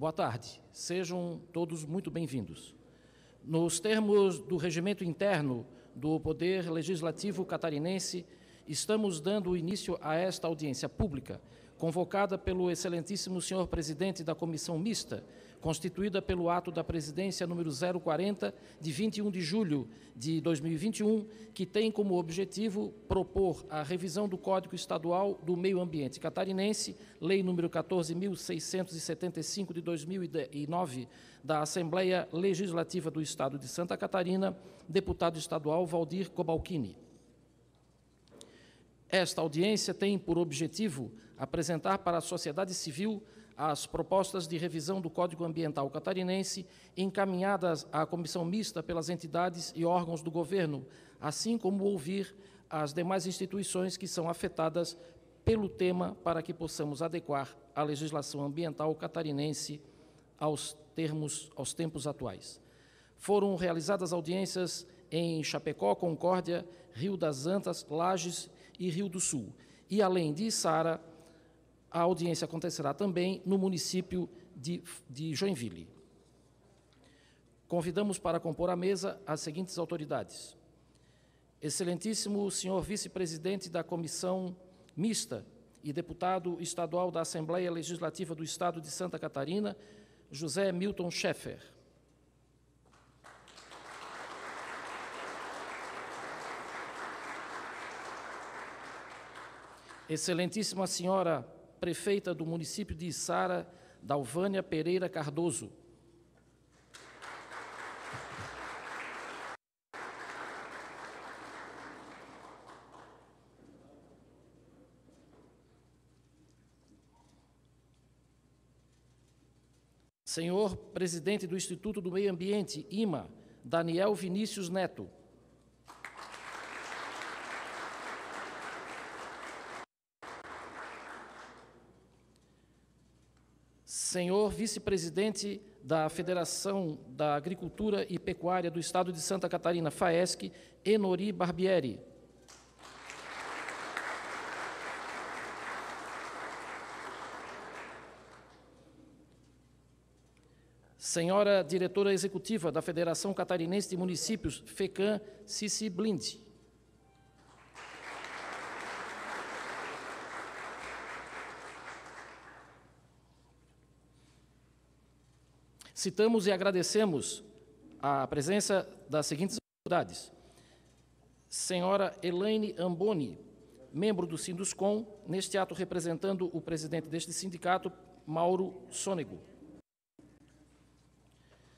Boa tarde. Sejam todos muito bem-vindos. Nos termos do regimento interno do Poder Legislativo Catarinense, estamos dando início a esta audiência pública convocada pelo excelentíssimo senhor presidente da comissão mista, constituída pelo ato da presidência número 040 de 21 de julho de 2021, que tem como objetivo propor a revisão do Código Estadual do Meio Ambiente Catarinense, lei número 14675 de 2009 da Assembleia Legislativa do Estado de Santa Catarina, deputado estadual Valdir Cobalcini. Esta audiência tem por objetivo apresentar para a sociedade civil as propostas de revisão do Código Ambiental Catarinense encaminhadas à comissão mista pelas entidades e órgãos do governo, assim como ouvir as demais instituições que são afetadas pelo tema para que possamos adequar a legislação ambiental catarinense aos termos aos tempos atuais. Foram realizadas audiências em Chapecó, Concórdia, Rio das Antas, Lages e Rio do Sul. E, além de Sara, a audiência acontecerá também no município de, de Joinville. Convidamos para compor a mesa as seguintes autoridades. Excelentíssimo senhor vice-presidente da Comissão Mista e deputado estadual da Assembleia Legislativa do Estado de Santa Catarina, José Milton Schaeffer. Excelentíssima senhora prefeita do município de Içara, Dalvânia Pereira Cardoso. Senhor presidente do Instituto do Meio Ambiente, IMA, Daniel Vinícius Neto. senhor vice-presidente da Federação da Agricultura e Pecuária do Estado de Santa Catarina, FAESC, Enori Barbieri. Senhora diretora executiva da Federação Catarinense de Municípios, FECAM, Cici Blind. Citamos e agradecemos a presença das seguintes autoridades. Senhora Elaine Amboni, membro do Sinduscom, neste ato representando o presidente deste sindicato, Mauro Sônego.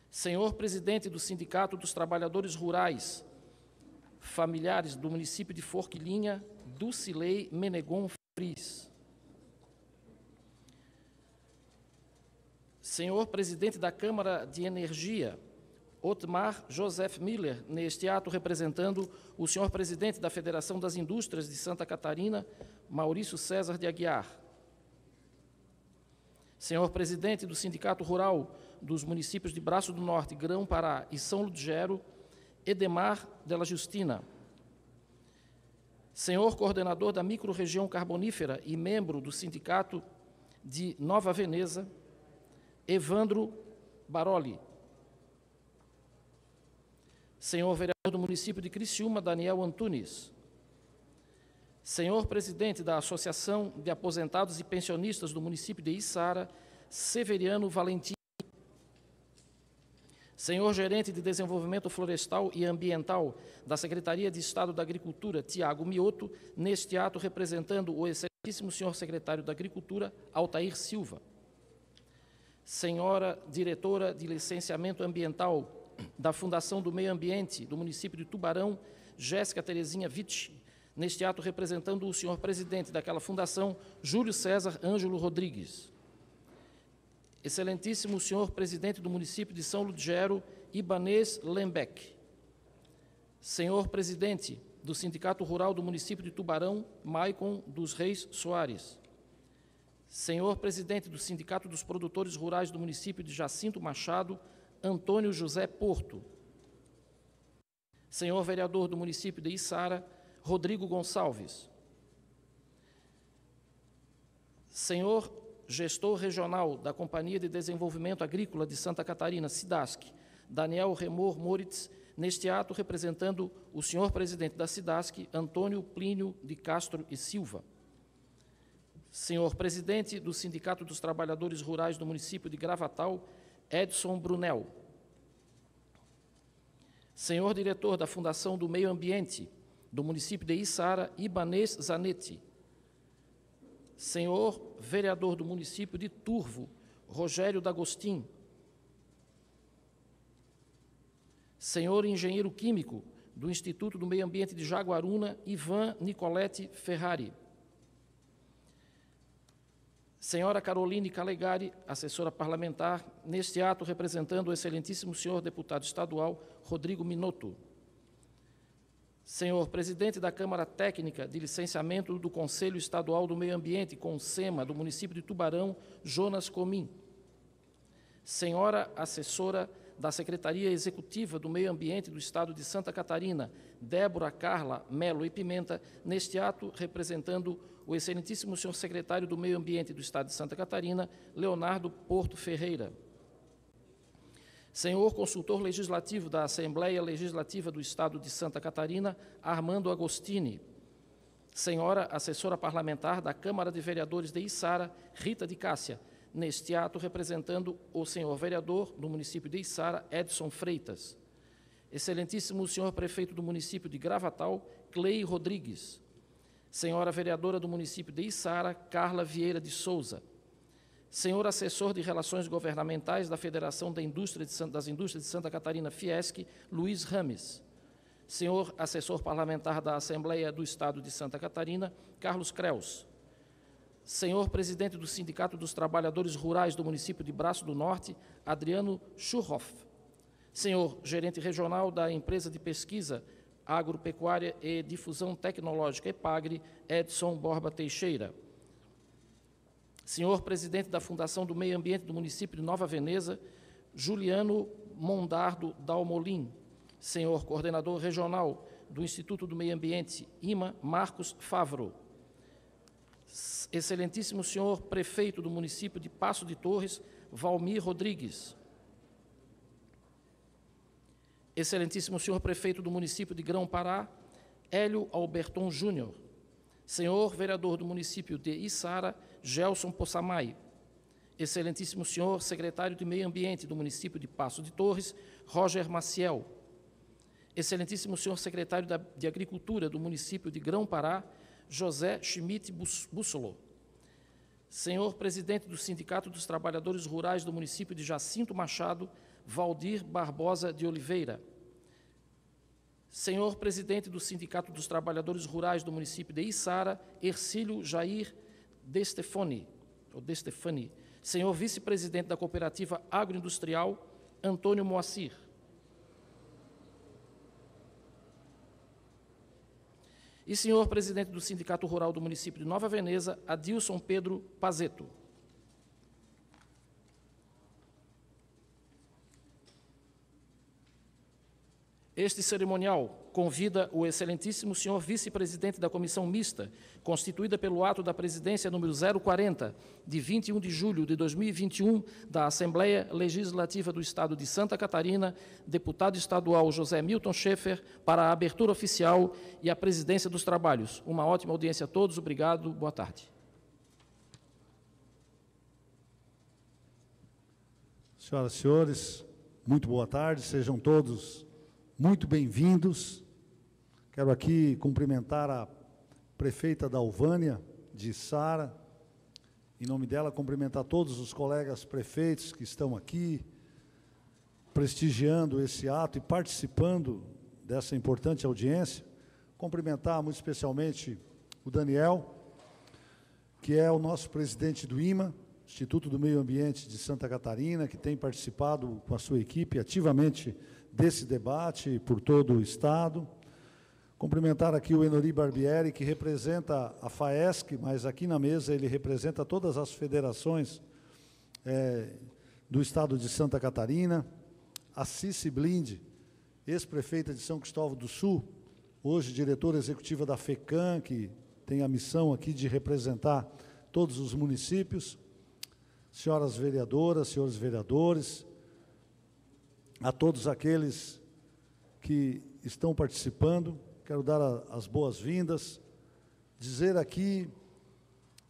Senhor presidente do Sindicato dos Trabalhadores Rurais, familiares do município de Forquilinha, Dulcilei Menegon Friz. senhor presidente da Câmara de Energia, Otmar Joseph Miller, neste ato representando o senhor presidente da Federação das Indústrias de Santa Catarina, Maurício César de Aguiar. Senhor presidente do Sindicato Rural dos municípios de Braço do Norte, Grão-Pará e São Ludgero, Edemar Della Justina. Senhor coordenador da microrregião carbonífera e membro do Sindicato de Nova Veneza, Evandro Baroli. Senhor vereador do município de Criciúma, Daniel Antunes. Senhor presidente da Associação de Aposentados e Pensionistas do município de Içara, Severiano Valentim. Senhor gerente de Desenvolvimento Florestal e Ambiental da Secretaria de Estado da Agricultura, Tiago Mioto, neste ato representando o excelentíssimo senhor secretário da Agricultura, Altair Silva senhora diretora de licenciamento ambiental da Fundação do Meio Ambiente do município de Tubarão, Jéssica Terezinha Vitch, neste ato representando o senhor presidente daquela fundação, Júlio César Ângelo Rodrigues. Excelentíssimo senhor presidente do município de São Ludgero, Ibanês Lembeck. Senhor presidente do Sindicato Rural do município de Tubarão, Maicon dos Reis Soares. Senhor presidente do Sindicato dos Produtores Rurais do município de Jacinto Machado, Antônio José Porto. Senhor vereador do município de Içara, Rodrigo Gonçalves. Senhor gestor regional da Companhia de Desenvolvimento Agrícola de Santa Catarina, SIDASC, Daniel Remor Moritz, neste ato representando o senhor presidente da SIDASC, Antônio Plínio de Castro e Silva senhor presidente do Sindicato dos Trabalhadores Rurais do município de Gravatal, Edson Brunel. Senhor diretor da Fundação do Meio Ambiente do município de Içara, Ibanês Zanetti. Senhor vereador do município de Turvo, Rogério D'Agostin. Senhor engenheiro químico do Instituto do Meio Ambiente de Jaguaruna, Ivan Nicolete Ferrari. Senhora Caroline Calegari, assessora parlamentar, neste ato representando o excelentíssimo senhor deputado estadual Rodrigo Minotto. Senhor presidente da Câmara Técnica de Licenciamento do Conselho Estadual do Meio Ambiente, CONSEMA, do município de Tubarão, Jonas Comim. Senhora assessora da Secretaria Executiva do Meio Ambiente do Estado de Santa Catarina, Débora Carla Melo e Pimenta, neste ato representando o o excelentíssimo senhor secretário do Meio Ambiente do Estado de Santa Catarina, Leonardo Porto Ferreira. Senhor consultor legislativo da Assembleia Legislativa do Estado de Santa Catarina, Armando Agostini. Senhora assessora parlamentar da Câmara de Vereadores de Içara, Rita de Cássia, neste ato representando o senhor vereador do município de Içara, Edson Freitas. Excelentíssimo senhor prefeito do município de Gravatal, clei Rodrigues senhora vereadora do município de Içara, Carla Vieira de Souza, senhor assessor de Relações Governamentais da Federação da Indústria Santa, das Indústrias de Santa Catarina, Fiesc, Luiz Rames, senhor assessor parlamentar da Assembleia do Estado de Santa Catarina, Carlos Creus, senhor presidente do Sindicato dos Trabalhadores Rurais do município de Braço do Norte, Adriano Schurhoff, senhor gerente regional da Empresa de Pesquisa Agropecuária e Difusão Tecnológica EPAGRE, Edson Borba Teixeira. Senhor presidente da Fundação do Meio Ambiente do município de Nova Veneza, Juliano Mondardo Dalmolin. Senhor coordenador regional do Instituto do Meio Ambiente, IMA, Marcos Favro. Excelentíssimo senhor prefeito do município de Passo de Torres, Valmir Rodrigues. Excelentíssimo senhor prefeito do município de Grão-Pará, Hélio Alberton Júnior, senhor vereador do município de Içara, Gelson Poçamai, Excelentíssimo senhor secretário de Meio Ambiente do município de Passo de Torres, Roger Maciel, Excelentíssimo senhor secretário de Agricultura do município de Grão-Pará, José Schmidt Bússolo, senhor presidente do Sindicato dos Trabalhadores Rurais do município de Jacinto Machado, Valdir Barbosa de Oliveira. Senhor presidente do Sindicato dos Trabalhadores Rurais do município de Içara, Ercílio Jair Destefoni, Ou de Senhor vice-presidente da Cooperativa Agroindustrial, Antônio Moacir. E senhor presidente do Sindicato Rural do município de Nova Veneza, Adilson Pedro Pazeto. Este cerimonial convida o excelentíssimo senhor vice-presidente da comissão mista, constituída pelo ato da presidência número 040, de 21 de julho de 2021, da Assembleia Legislativa do Estado de Santa Catarina, deputado estadual José Milton Schaefer, para a abertura oficial e a presidência dos trabalhos. Uma ótima audiência a todos, obrigado, boa tarde. Senhoras e senhores, muito boa tarde, sejam todos muito bem-vindos. Quero aqui cumprimentar a prefeita da Alvânia, de Sara, em nome dela, cumprimentar todos os colegas prefeitos que estão aqui, prestigiando esse ato e participando dessa importante audiência. Cumprimentar muito especialmente o Daniel, que é o nosso presidente do IMA, Instituto do Meio Ambiente de Santa Catarina, que tem participado com a sua equipe ativamente desse debate por todo o Estado. Cumprimentar aqui o Enori Barbieri, que representa a FAESC, mas aqui na mesa ele representa todas as federações é, do Estado de Santa Catarina. A Cici Blind, ex-prefeita de São Cristóvão do Sul, hoje diretora executiva da FECAM, que tem a missão aqui de representar todos os municípios. Senhoras vereadoras, senhores vereadores, a todos aqueles que estão participando. Quero dar as boas-vindas, dizer aqui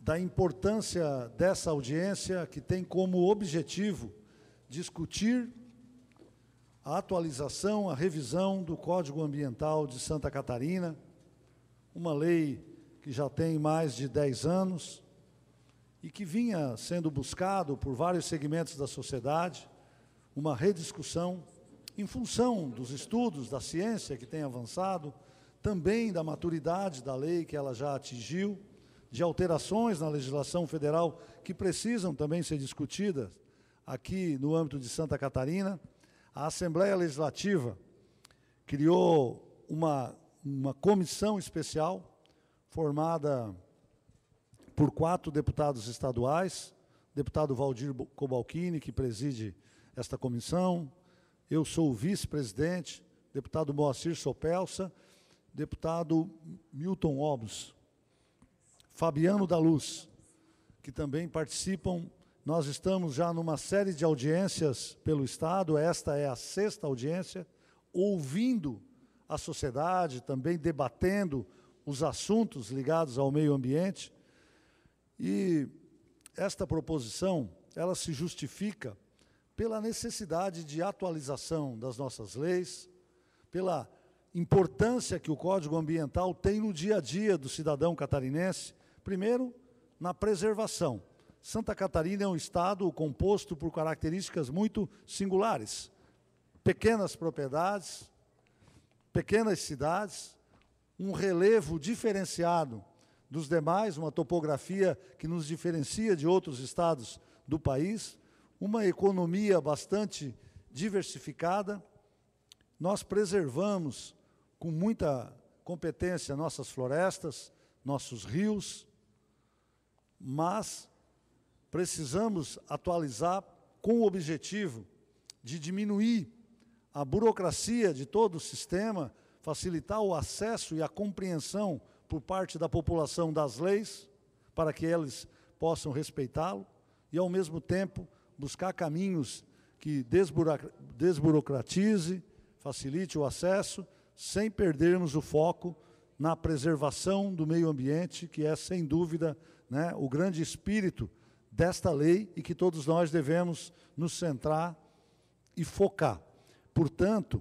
da importância dessa audiência que tem como objetivo discutir a atualização, a revisão do Código Ambiental de Santa Catarina, uma lei que já tem mais de 10 anos e que vinha sendo buscado por vários segmentos da sociedade uma rediscussão em função dos estudos da ciência que tem avançado, também da maturidade da lei que ela já atingiu, de alterações na legislação federal que precisam também ser discutidas aqui no âmbito de Santa Catarina. A Assembleia Legislativa criou uma, uma comissão especial formada por quatro deputados estaduais, deputado Valdir Cobalcini, que preside esta comissão. Eu sou o vice-presidente, deputado Moacir Sopelsa, deputado Milton Obos, Fabiano da Luz, que também participam. Nós estamos já numa série de audiências pelo Estado, esta é a sexta audiência, ouvindo a sociedade, também debatendo os assuntos ligados ao meio ambiente. E esta proposição, ela se justifica pela necessidade de atualização das nossas leis, pela importância que o Código Ambiental tem no dia a dia do cidadão catarinense, primeiro, na preservação. Santa Catarina é um estado composto por características muito singulares. Pequenas propriedades, pequenas cidades, um relevo diferenciado dos demais, uma topografia que nos diferencia de outros estados do país, uma economia bastante diversificada. Nós preservamos com muita competência nossas florestas, nossos rios, mas precisamos atualizar com o objetivo de diminuir a burocracia de todo o sistema, facilitar o acesso e a compreensão por parte da população das leis, para que eles possam respeitá-lo, e, ao mesmo tempo, buscar caminhos que desburocratize, facilite o acesso, sem perdermos o foco na preservação do meio ambiente, que é, sem dúvida, né, o grande espírito desta lei e que todos nós devemos nos centrar e focar. Portanto,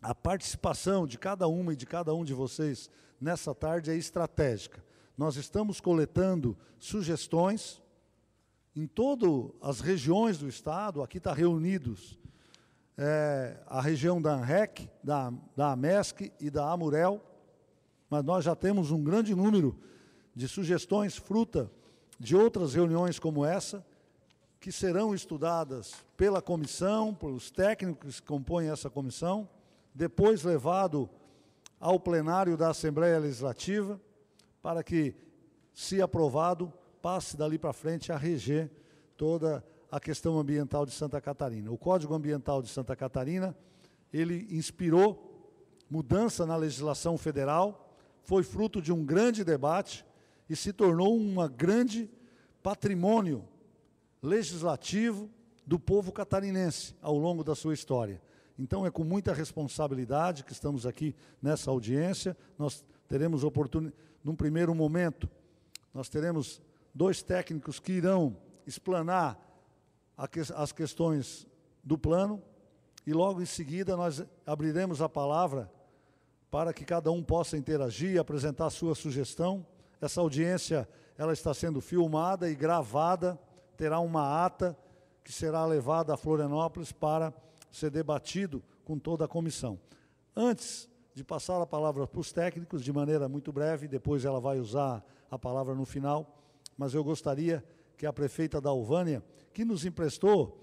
a participação de cada uma e de cada um de vocês nessa tarde é estratégica. Nós estamos coletando sugestões, em todas as regiões do Estado, aqui está reunidos é, a região da ANREC, da, da AMESC e da AMUREL, mas nós já temos um grande número de sugestões, fruta de outras reuniões como essa, que serão estudadas pela comissão, pelos técnicos que compõem essa comissão, depois levado ao plenário da Assembleia Legislativa, para que, se aprovado, passe dali para frente a reger toda a questão ambiental de Santa Catarina. O Código Ambiental de Santa Catarina, ele inspirou mudança na legislação federal, foi fruto de um grande debate e se tornou um grande patrimônio legislativo do povo catarinense ao longo da sua história. Então é com muita responsabilidade que estamos aqui nessa audiência. Nós teremos oportunidade, num primeiro momento, nós teremos dois técnicos que irão explanar as questões do plano e logo em seguida nós abriremos a palavra para que cada um possa interagir, e apresentar a sua sugestão. Essa audiência ela está sendo filmada e gravada, terá uma ata que será levada a Florianópolis para ser debatido com toda a comissão. Antes de passar a palavra para os técnicos, de maneira muito breve, depois ela vai usar a palavra no final, mas eu gostaria que a prefeita da Alvânia, que nos emprestou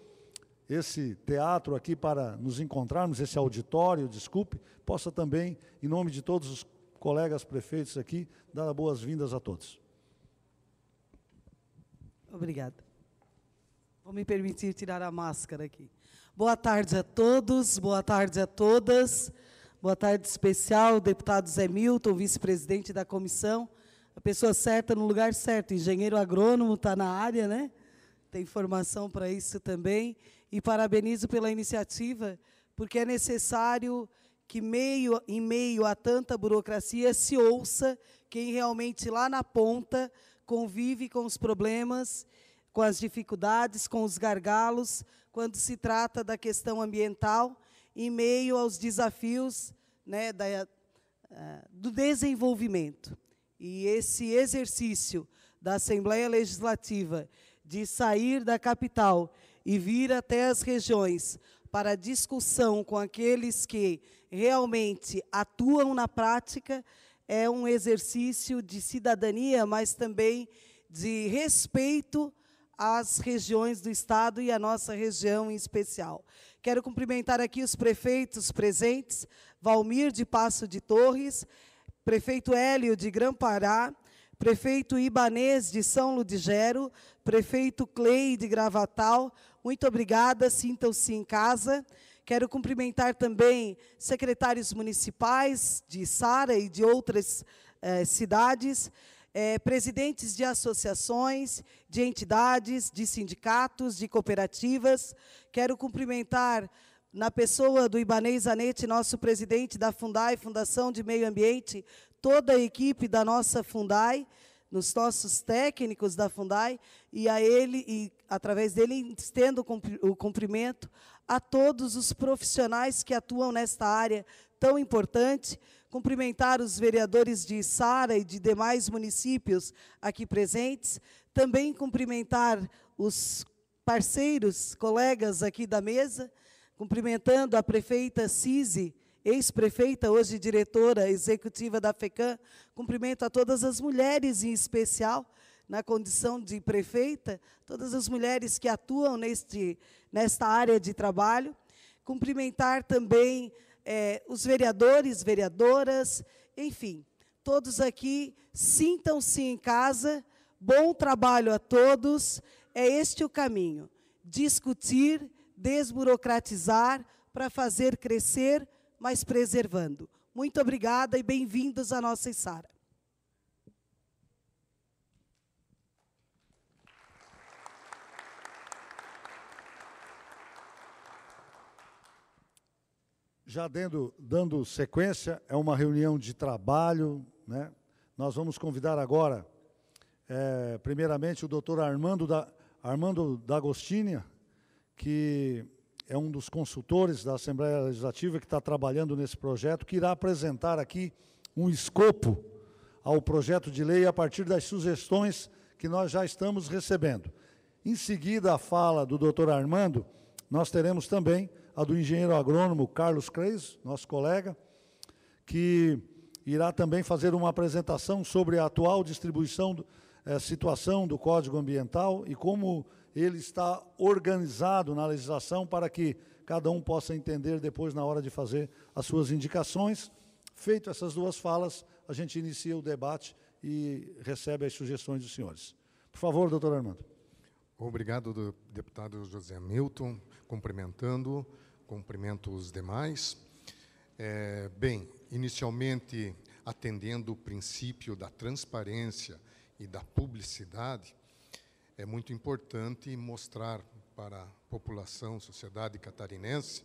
esse teatro aqui para nos encontrarmos, esse auditório, desculpe, possa também, em nome de todos os colegas prefeitos aqui, dar boas-vindas a todos. Obrigada. Vou me permitir tirar a máscara aqui. Boa tarde a todos, boa tarde a todas. Boa tarde especial, deputado Zé Milton, vice-presidente da comissão, a pessoa certa no lugar certo. Engenheiro agrônomo está na área, né? Tem formação para isso também. E parabenizo pela iniciativa, porque é necessário que meio em meio a tanta burocracia se ouça quem realmente lá na ponta convive com os problemas, com as dificuldades, com os gargalos, quando se trata da questão ambiental, em meio aos desafios né, da, eh, do desenvolvimento. E esse exercício da Assembleia Legislativa de sair da capital e vir até as regiões para discussão com aqueles que realmente atuam na prática é um exercício de cidadania, mas também de respeito às regiões do Estado e à nossa região em especial. Quero cumprimentar aqui os prefeitos presentes, Valmir de Passo de Torres, prefeito Hélio de Pará, prefeito Ibanês de São Ludigero, prefeito Cleide de Gravatal, muito obrigada, sintam-se em casa. Quero cumprimentar também secretários municipais de Sara e de outras eh, cidades, eh, presidentes de associações, de entidades, de sindicatos, de cooperativas. Quero cumprimentar na pessoa do Ibanez Anete, nosso presidente da Fundai, Fundação de Meio Ambiente, toda a equipe da nossa Fundai, nos nossos técnicos da Fundai, e a ele, e através dele, estendo o cumprimento a todos os profissionais que atuam nesta área tão importante, cumprimentar os vereadores de Sara e de demais municípios aqui presentes, também cumprimentar os parceiros, colegas aqui da mesa, Cumprimentando a prefeita Cise, ex-prefeita, hoje diretora executiva da FECAM, cumprimento a todas as mulheres, em especial, na condição de prefeita, todas as mulheres que atuam neste, nesta área de trabalho. Cumprimentar também é, os vereadores, vereadoras, enfim, todos aqui, sintam-se em casa, bom trabalho a todos, é este o caminho, discutir, desburocratizar para fazer crescer, mas preservando. Muito obrigada e bem-vindos à nossa Sara. Já dando, dando sequência, é uma reunião de trabalho. Né? Nós vamos convidar agora, é, primeiramente, o doutor Armando da, Armando D'Agostinha, que é um dos consultores da Assembleia Legislativa que está trabalhando nesse projeto, que irá apresentar aqui um escopo ao projeto de lei a partir das sugestões que nós já estamos recebendo. Em seguida, a fala do doutor Armando, nós teremos também a do engenheiro agrônomo Carlos Creis, nosso colega, que irá também fazer uma apresentação sobre a atual distribuição, eh, situação do Código Ambiental e como ele está organizado na legislação para que cada um possa entender depois na hora de fazer as suas indicações. Feito essas duas falas, a gente inicia o debate e recebe as sugestões dos senhores. Por favor, doutor Armando. Obrigado, deputado José Milton, cumprimentando, cumprimento os demais. É, bem, inicialmente, atendendo o princípio da transparência e da publicidade, é muito importante mostrar para a população, sociedade catarinense,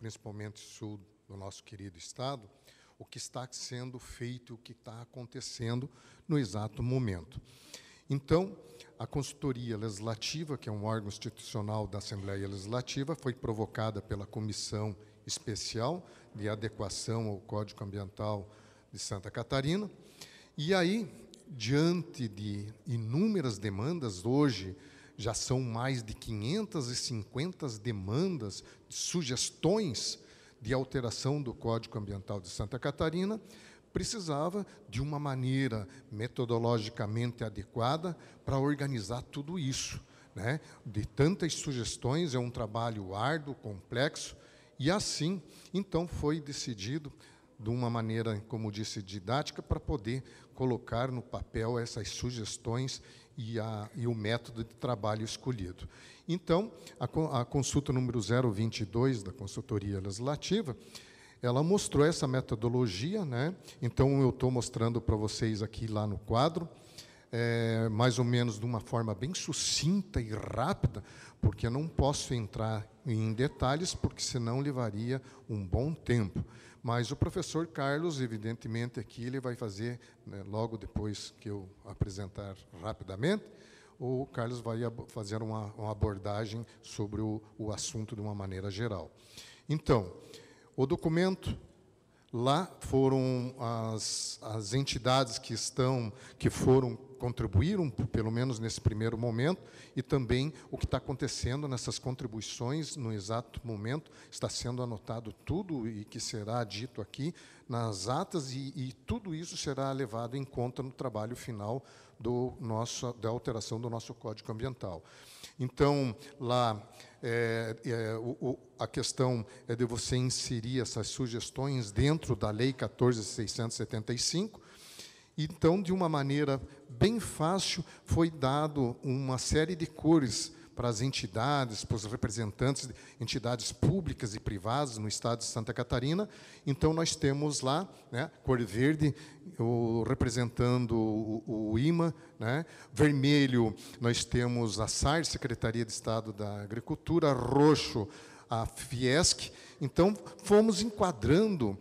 principalmente sul do nosso querido estado, o que está sendo feito, o que está acontecendo no exato momento. Então, a consultoria legislativa, que é um órgão institucional da Assembleia Legislativa, foi provocada pela Comissão Especial de Adequação ao Código Ambiental de Santa Catarina. E aí, diante de inúmeras demandas, hoje já são mais de 550 demandas, sugestões de alteração do Código Ambiental de Santa Catarina, precisava de uma maneira metodologicamente adequada para organizar tudo isso. Né? De tantas sugestões, é um trabalho árduo, complexo, e assim, então, foi decidido de uma maneira, como disse, didática, para poder colocar no papel essas sugestões e, a, e o método de trabalho escolhido. Então, a, a consulta número 022 da consultoria legislativa, ela mostrou essa metodologia, né? então eu estou mostrando para vocês aqui lá no quadro, é, mais ou menos de uma forma bem sucinta e rápida, porque eu não posso entrar em detalhes, porque senão levaria um bom tempo. Mas o professor Carlos, evidentemente, aqui ele vai fazer, né, logo depois que eu apresentar rapidamente, o Carlos vai fazer uma, uma abordagem sobre o, o assunto de uma maneira geral. Então, o documento Lá foram as, as entidades que estão, que foram contribuíram, pelo menos nesse primeiro momento, e também o que está acontecendo nessas contribuições no exato momento está sendo anotado tudo e que será dito aqui nas atas e, e tudo isso será levado em conta no trabalho final do nosso, da alteração do nosso código ambiental. Então lá é, é, o, o, a questão é de você inserir essas sugestões dentro da Lei 14.675. Então, de uma maneira bem fácil, foi dado uma série de cores para as entidades, para os representantes de entidades públicas e privadas no estado de Santa Catarina. Então, nós temos lá né, cor verde o, representando o, o IMA, né, vermelho nós temos a SAR, Secretaria de Estado da Agricultura, roxo a Fiesc. Então, fomos enquadrando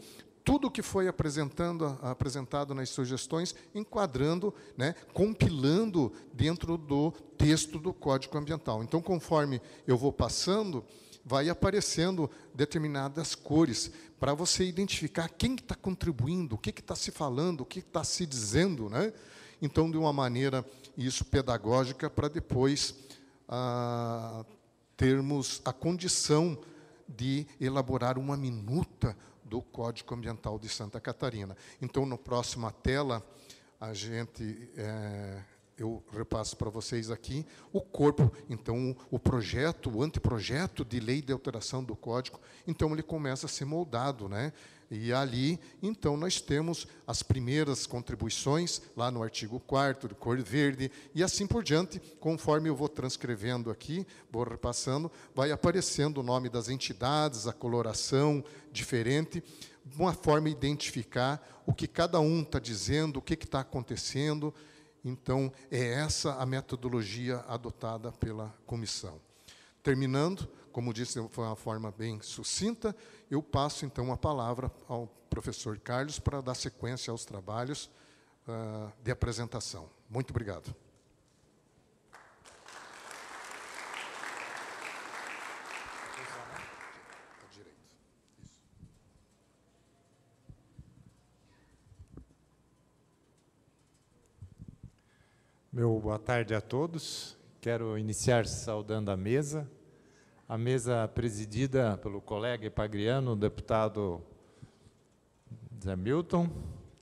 tudo que foi apresentando, apresentado nas sugestões, enquadrando, né, compilando dentro do texto do Código Ambiental. Então, conforme eu vou passando, vai aparecendo determinadas cores para você identificar quem está contribuindo, o que está se falando, o que está se dizendo. Né? Então, de uma maneira, isso pedagógica, para depois ah, termos a condição de elaborar uma minuta, do Código Ambiental de Santa Catarina. Então, no próximo tela, a gente é, eu repasso para vocês aqui o corpo, então o projeto, o anteprojeto de lei de alteração do código, então ele começa a ser moldado, né? E ali, então, nós temos as primeiras contribuições, lá no artigo 4 de cor verde, e assim por diante, conforme eu vou transcrevendo aqui, vou repassando, vai aparecendo o nome das entidades, a coloração diferente, uma forma de identificar o que cada um está dizendo, o que está acontecendo. Então, é essa a metodologia adotada pela comissão. Terminando, como disse, foi uma forma bem sucinta. Eu passo, então, a palavra ao professor Carlos para dar sequência aos trabalhos uh, de apresentação. Muito obrigado. Meu boa tarde a todos. Quero iniciar saudando a mesa, a mesa presidida pelo colega ipagriano, o deputado Zé Milton,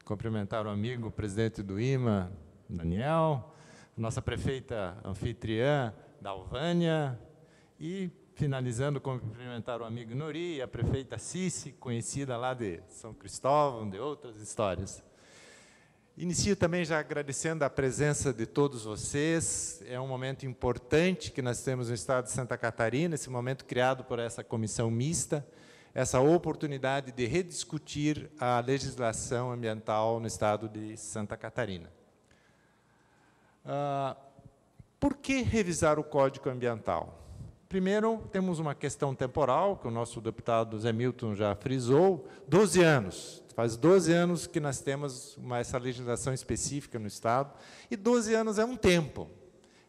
cumprimentar o amigo, o presidente do IMA, Daniel, nossa prefeita anfitriã, Dalvânia, e, finalizando, cumprimentar o amigo Nori e a prefeita Cici, conhecida lá de São Cristóvão, de outras histórias. Inicio também já agradecendo a presença de todos vocês. É um momento importante que nós temos no estado de Santa Catarina, esse momento criado por essa comissão mista, essa oportunidade de rediscutir a legislação ambiental no estado de Santa Catarina. Ah, por que revisar o Código Ambiental? Primeiro, temos uma questão temporal, que o nosso deputado Zé Milton já frisou, 12 anos. Faz 12 anos que nós temos uma, essa legislação específica no Estado, e 12 anos é um tempo.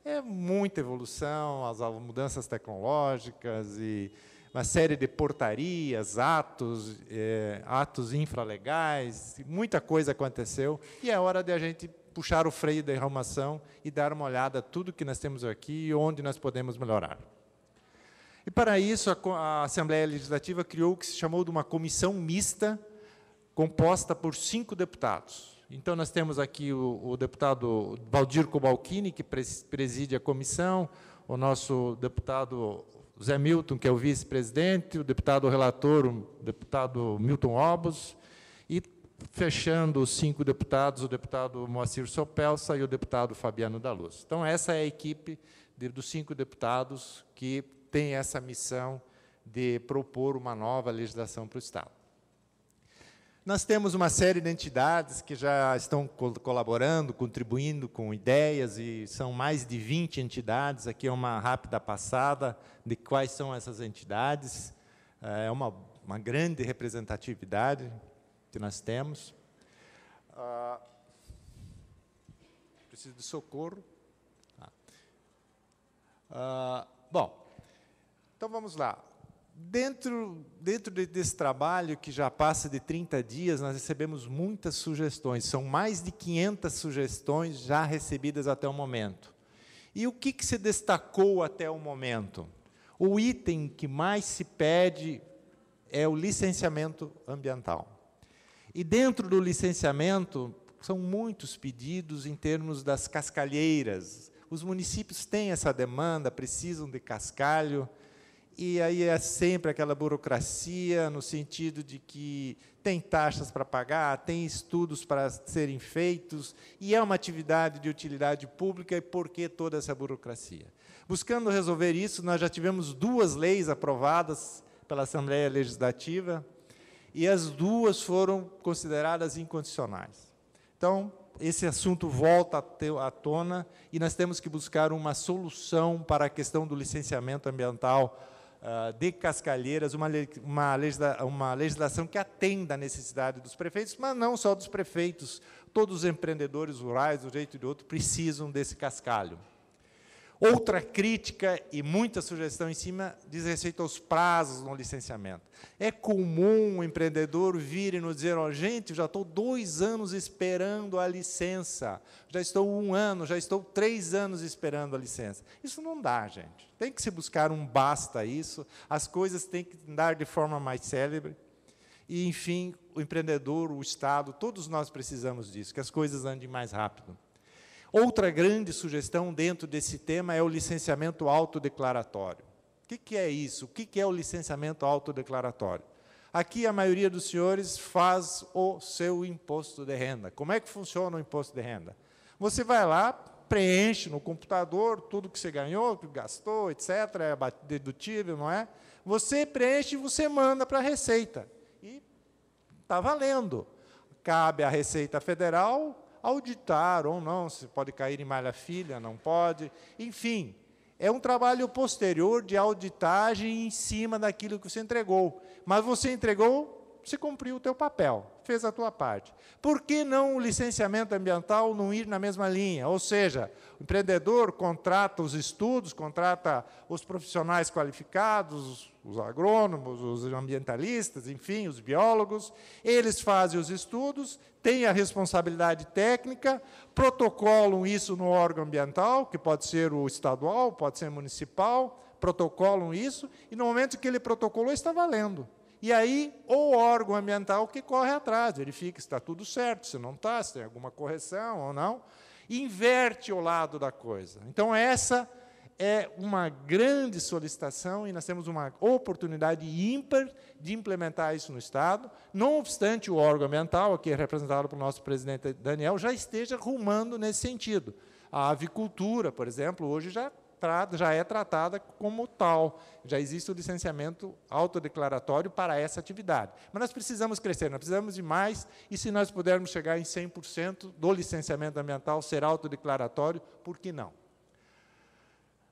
É muita evolução, as mudanças tecnológicas e uma série de portarias, atos, é, atos infralegais, muita coisa aconteceu, e é hora de a gente puxar o freio da arrumação e dar uma olhada a tudo que nós temos aqui e onde nós podemos melhorar. E para isso, a, a Assembleia Legislativa criou o que se chamou de uma comissão mista composta por cinco deputados. Então, nós temos aqui o, o deputado Valdir Cobalcini, que preside a comissão, o nosso deputado Zé Milton, que é o vice-presidente, o deputado relator, o deputado Milton Obos, e fechando os cinco deputados, o deputado Moacir Sopelsa e o deputado Fabiano da Luz. Então, essa é a equipe de, dos cinco deputados que tem essa missão de propor uma nova legislação para o Estado. Nós temos uma série de entidades que já estão colaborando, contribuindo com ideias, e são mais de 20 entidades. Aqui é uma rápida passada de quais são essas entidades. É, é uma, uma grande representatividade que nós temos. Ah, preciso de socorro. Ah, ah bom, então vamos lá. Dentro, dentro desse trabalho, que já passa de 30 dias, nós recebemos muitas sugestões. São mais de 500 sugestões já recebidas até o momento. E o que, que se destacou até o momento? O item que mais se pede é o licenciamento ambiental. E dentro do licenciamento, são muitos pedidos em termos das cascalheiras. Os municípios têm essa demanda, precisam de cascalho, e aí é sempre aquela burocracia no sentido de que tem taxas para pagar, tem estudos para serem feitos, e é uma atividade de utilidade pública, e por que toda essa burocracia? Buscando resolver isso, nós já tivemos duas leis aprovadas pela Assembleia Legislativa, e as duas foram consideradas incondicionais. Então, esse assunto volta à tona e nós temos que buscar uma solução para a questão do licenciamento ambiental ah, de Cascalheiras, uma, uma, uma legislação que atenda à necessidade dos prefeitos, mas não só dos prefeitos. Todos os empreendedores rurais, do jeito e de outro, precisam desse cascalho. Outra crítica e muita sugestão em cima diz respeito aos prazos no licenciamento. É comum o um empreendedor vir e nos dizer: oh, gente, já estou dois anos esperando a licença, já estou um ano, já estou três anos esperando a licença. Isso não dá, gente. Tem que se buscar um basta isso, as coisas têm que andar de forma mais célebre. E, enfim, o empreendedor, o Estado, todos nós precisamos disso, que as coisas andem mais rápido. Outra grande sugestão dentro desse tema é o licenciamento autodeclaratório. O que, que é isso? O que, que é o licenciamento autodeclaratório? Aqui a maioria dos senhores faz o seu imposto de renda. Como é que funciona o imposto de renda? Você vai lá, preenche no computador tudo que você ganhou, que gastou, etc., é dedutível, não é? Você preenche e você manda para a Receita. E está valendo. Cabe à Receita Federal auditar ou não, se pode cair em malha-filha, não pode. Enfim, é um trabalho posterior de auditagem em cima daquilo que você entregou. Mas você entregou, você cumpriu o teu papel, fez a tua parte. Por que não o licenciamento ambiental não ir na mesma linha? Ou seja, o empreendedor contrata os estudos, contrata os profissionais qualificados, os agrônomos, os ambientalistas, enfim, os biólogos, eles fazem os estudos, tem a responsabilidade técnica, protocolam isso no órgão ambiental, que pode ser o estadual, pode ser municipal, protocolam isso, e no momento que ele protocolou, está valendo. E aí, o órgão ambiental que corre atrás, verifica se está tudo certo, se não está, se tem alguma correção ou não, inverte o lado da coisa. Então, essa é uma grande solicitação e nós temos uma oportunidade ímpar de implementar isso no Estado, não obstante o órgão ambiental, aqui é representado pelo nosso presidente Daniel, já esteja rumando nesse sentido. A avicultura, por exemplo, hoje já, já é tratada como tal, já existe o licenciamento autodeclaratório para essa atividade. Mas nós precisamos crescer, nós precisamos de mais, e se nós pudermos chegar em 100% do licenciamento ambiental ser autodeclaratório, por que não?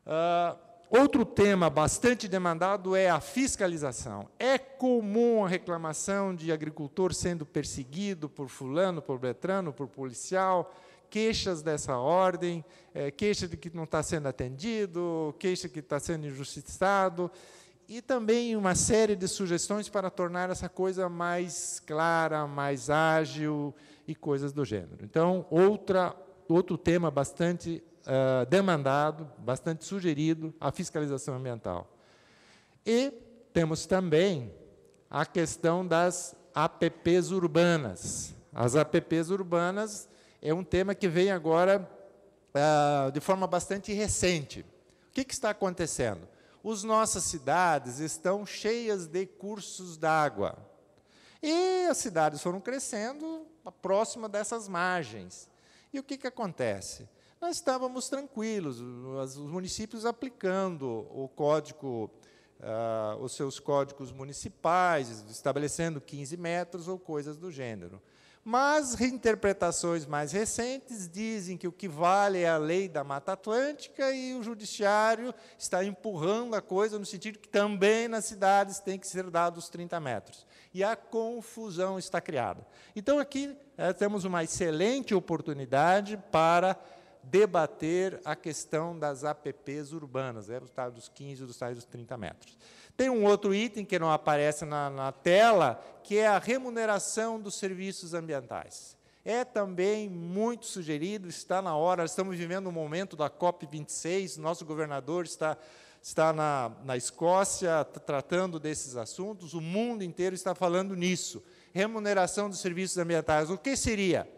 Ah, outro tema bastante demandado é a fiscalização. É comum a reclamação de agricultor sendo perseguido por fulano, por betrano, por policial, queixas dessa ordem, é, queixa de que não está sendo atendido, queixa de que está sendo injustiçado, e também uma série de sugestões para tornar essa coisa mais clara, mais ágil e coisas do gênero. Então, outra, outro tema bastante eh, demandado, bastante sugerido a fiscalização ambiental. E temos também a questão das APPs urbanas. As APPs urbanas é um tema que vem agora eh, de forma bastante recente. O que, está acontecendo? As nossas cidades estão cheias de cursos d'água. E as cidades foram crescendo próxima dessas margens. E o que, que acontece? Nós estávamos tranquilos, os municípios aplicando o código, ah, os seus códigos municipais, estabelecendo 15 metros ou coisas do gênero. Mas reinterpretações mais recentes dizem que o que vale é a lei da Mata Atlântica e o judiciário está empurrando a coisa no sentido que também nas cidades tem que ser dados 30 metros. E a confusão está criada. Então aqui é, temos uma excelente oportunidade para debater a questão das APPs urbanas, é, né, estado dos 15, dos tais dos 30 metros. Tem um outro item que não aparece na, na tela, que é a remuneração dos serviços ambientais é também muito sugerido, está na hora, estamos vivendo um momento da COP26, nosso governador está, está na, na Escócia tratando desses assuntos, o mundo inteiro está falando nisso. Remuneração dos serviços ambientais, o que seria?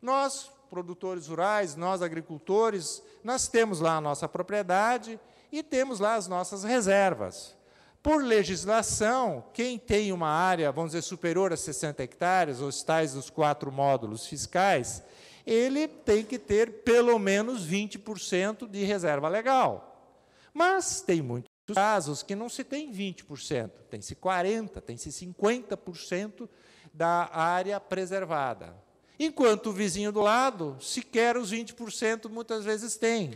Nós produtores rurais, nós agricultores, nós temos lá a nossa propriedade e temos lá as nossas reservas. Por legislação, quem tem uma área, vamos dizer, superior a 60 hectares, ou tais dos quatro módulos fiscais, ele tem que ter pelo menos 20% de reserva legal. Mas tem muitos casos que não se tem 20%, tem-se 40%, tem-se 50% da área preservada. Enquanto o vizinho do lado, sequer os 20% muitas vezes tem.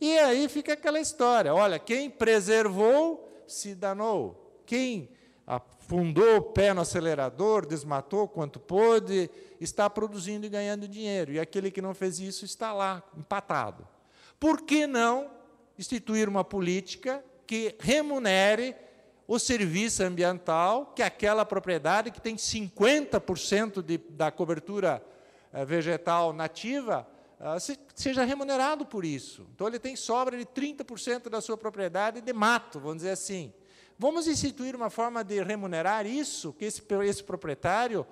E aí fica aquela história: olha, quem preservou se danou. Quem afundou o pé no acelerador, desmatou quanto pôde, está produzindo e ganhando dinheiro. E aquele que não fez isso está lá, empatado. Por que não instituir uma política que remunere o serviço ambiental que é aquela propriedade que tem 50% de, da cobertura ambiental? Eh, vegetal nativa, eh, seja remunerado por isso. Então, ele tem sobra de 30% da sua propriedade de mato, vamos dizer assim. Vamos instituir uma forma de remunerar isso, que esse, esse proprietário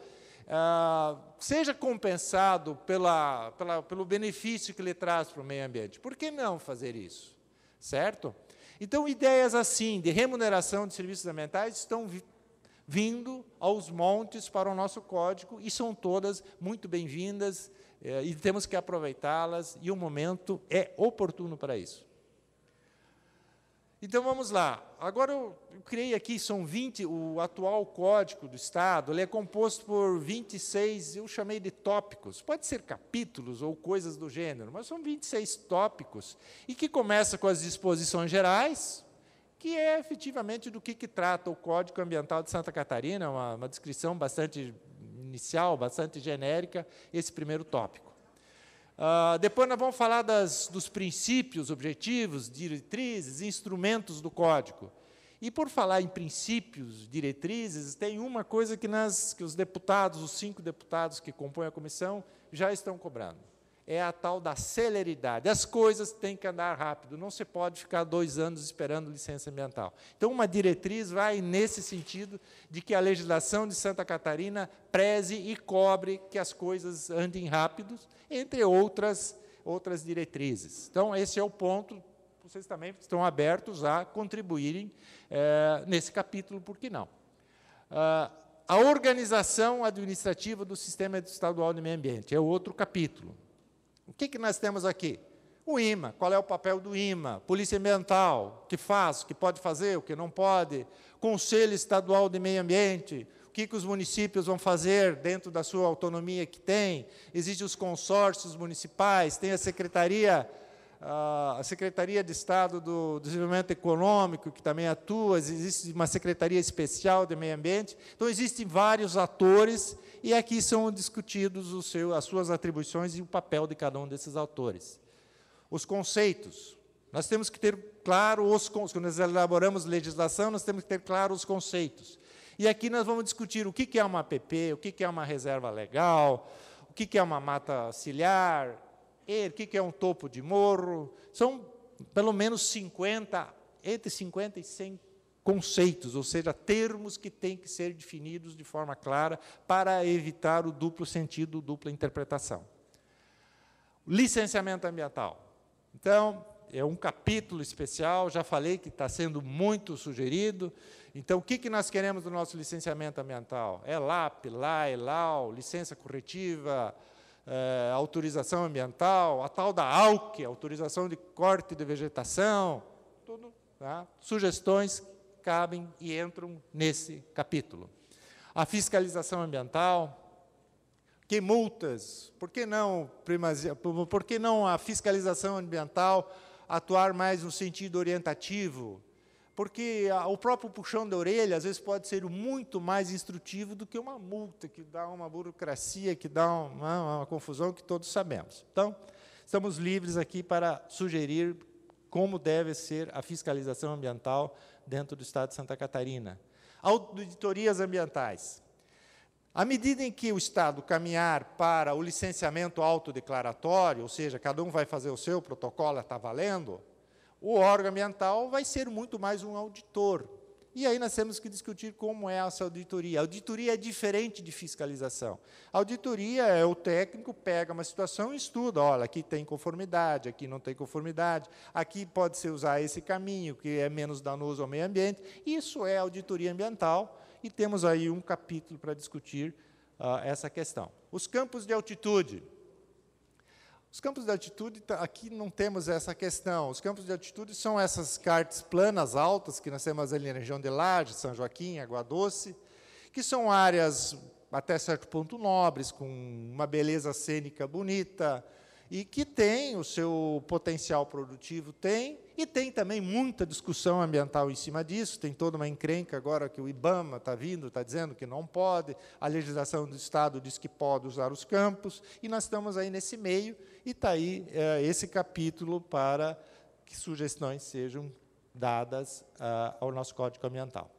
ah, seja compensado pela, pela, pelo benefício que ele traz para o meio ambiente. Por que não fazer isso? Certo? Então, ideias assim de remuneração de serviços ambientais estão vindo aos montes para o nosso código e são todas muito bem-vindas é, e temos que aproveitá-las e o momento é oportuno para isso. Então vamos lá. Agora eu, eu criei aqui, são 20, o atual código do Estado, ele é composto por 26, eu chamei de tópicos. Pode ser capítulos ou coisas do gênero, mas são 26 tópicos e que começa com as disposições gerais, que é efetivamente do que, que trata o Código Ambiental de Santa Catarina, uma, uma descrição bastante inicial, bastante genérica, esse primeiro tópico. Uh, depois nós vamos falar das, dos princípios, objetivos, diretrizes, instrumentos do código. E por falar em princípios, diretrizes, tem uma coisa que, nas, que os deputados, os cinco deputados que compõem a comissão, já estão cobrando é a tal da celeridade. As coisas têm que andar rápido, não se pode ficar dois anos esperando licença ambiental. Então, uma diretriz vai nesse sentido de que a legislação de Santa Catarina preze e cobre que as coisas andem rápido, entre outras, outras diretrizes. Então, esse é o ponto. Vocês também estão abertos a contribuírem é, nesse capítulo, por que não? Ah, a organização administrativa do sistema estadual de meio ambiente é outro capítulo o que, que nós temos aqui? O IMA, qual é o papel do IMA? Polícia Ambiental, o que faz, o que pode fazer, o que não pode? Conselho Estadual de Meio Ambiente, o que, que os municípios vão fazer dentro da sua autonomia que tem? Existem os consórcios municipais, tem a Secretaria a Secretaria de Estado do Desenvolvimento Econômico, que também atua, existe uma Secretaria Especial de Meio Ambiente. Então, existem vários atores e aqui são discutidos seu, as suas atribuições e o papel de cada um desses autores. Os conceitos. Nós temos que ter claro os quando nós elaboramos legislação, nós temos que ter claro os conceitos. E aqui nós vamos discutir o que é uma APP, o que é uma reserva legal, o que é uma mata ciliar, o que é um topo de morro. São pelo menos 50, entre 50 e 100 conceitos, ou seja, termos que têm que ser definidos de forma clara para evitar o duplo sentido, dupla interpretação. Licenciamento ambiental. Então, é um capítulo especial, já falei que está sendo muito sugerido. Então, o que, que nós queremos do nosso licenciamento ambiental? É LAP, LAE, LAU, licença corretiva, eh, autorização ambiental, a tal da AUC, autorização de corte de vegetação, tudo, tá? sugestões cabem e entram nesse capítulo. A fiscalização ambiental, que multas, por que não, primazia, por que não a fiscalização ambiental atuar mais no sentido orientativo? Porque a, o próprio puxão da orelha, às vezes, pode ser muito mais instrutivo do que uma multa, que dá uma burocracia, que dá uma, né, uma confusão, que todos sabemos. Então, estamos livres aqui para sugerir como deve ser a fiscalização ambiental dentro do estado de Santa Catarina. Auditorias ambientais. À medida em que o Estado caminhar para o licenciamento autodeclaratório, ou seja, cada um vai fazer o seu protocolo, está valendo, o órgão ambiental vai ser muito mais um auditor, e aí nós temos que discutir como é essa auditoria. A auditoria é diferente de fiscalização. A auditoria é o técnico pega uma situação e estuda, olha, aqui tem conformidade, aqui não tem conformidade, aqui pode ser usar esse caminho que é menos danoso ao meio ambiente. Isso é auditoria ambiental e temos aí um capítulo para discutir uh, essa questão. Os campos de altitude os campos de altitude, tá, aqui não temos essa questão. Os campos de altitude são essas cartas planas altas que nós temos ali na região de Laje, São Joaquim, Água Doce, que são áreas até certo ponto nobres, com uma beleza cênica bonita, e que tem o seu potencial produtivo, tem, e tem também muita discussão ambiental em cima disso, tem toda uma encrenca agora que o IBAMA está vindo, está dizendo que não pode, a legislação do Estado diz que pode usar os campos, e nós estamos aí nesse meio, e está aí é, esse capítulo para que sugestões sejam dadas uh, ao nosso Código Ambiental.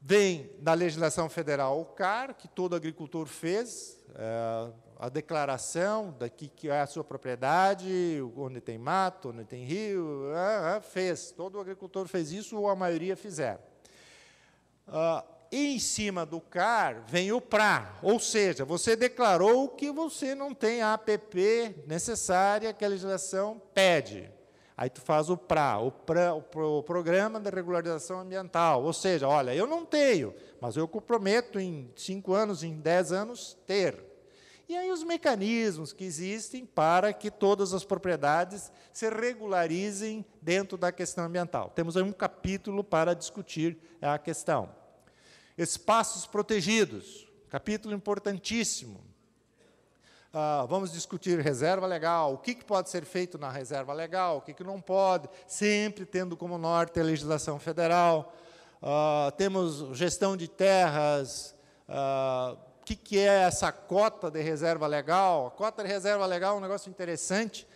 Vem da legislação federal o CAR, que todo agricultor fez, uh, a declaração daqui que é a sua propriedade, onde tem mato, onde tem rio, é, é, fez. Todo agricultor fez isso, ou a maioria fizeram. Ah, e em cima do CAR vem o PRA, ou seja, você declarou que você não tem a APP necessária que a legislação pede. Aí tu faz o PRA, o, PRA, o Programa de Regularização Ambiental. Ou seja, olha, eu não tenho, mas eu comprometo em 5 anos, em 10 anos, ter. E aí os mecanismos que existem para que todas as propriedades se regularizem dentro da questão ambiental. Temos aí um capítulo para discutir a questão. Espaços protegidos, capítulo importantíssimo. Ah, vamos discutir reserva legal, o que, que pode ser feito na reserva legal, o que, que não pode, sempre tendo como norte a legislação federal. Ah, temos gestão de terras, ah, que, que é essa cota de reserva legal. A cota de reserva legal é um negócio interessante.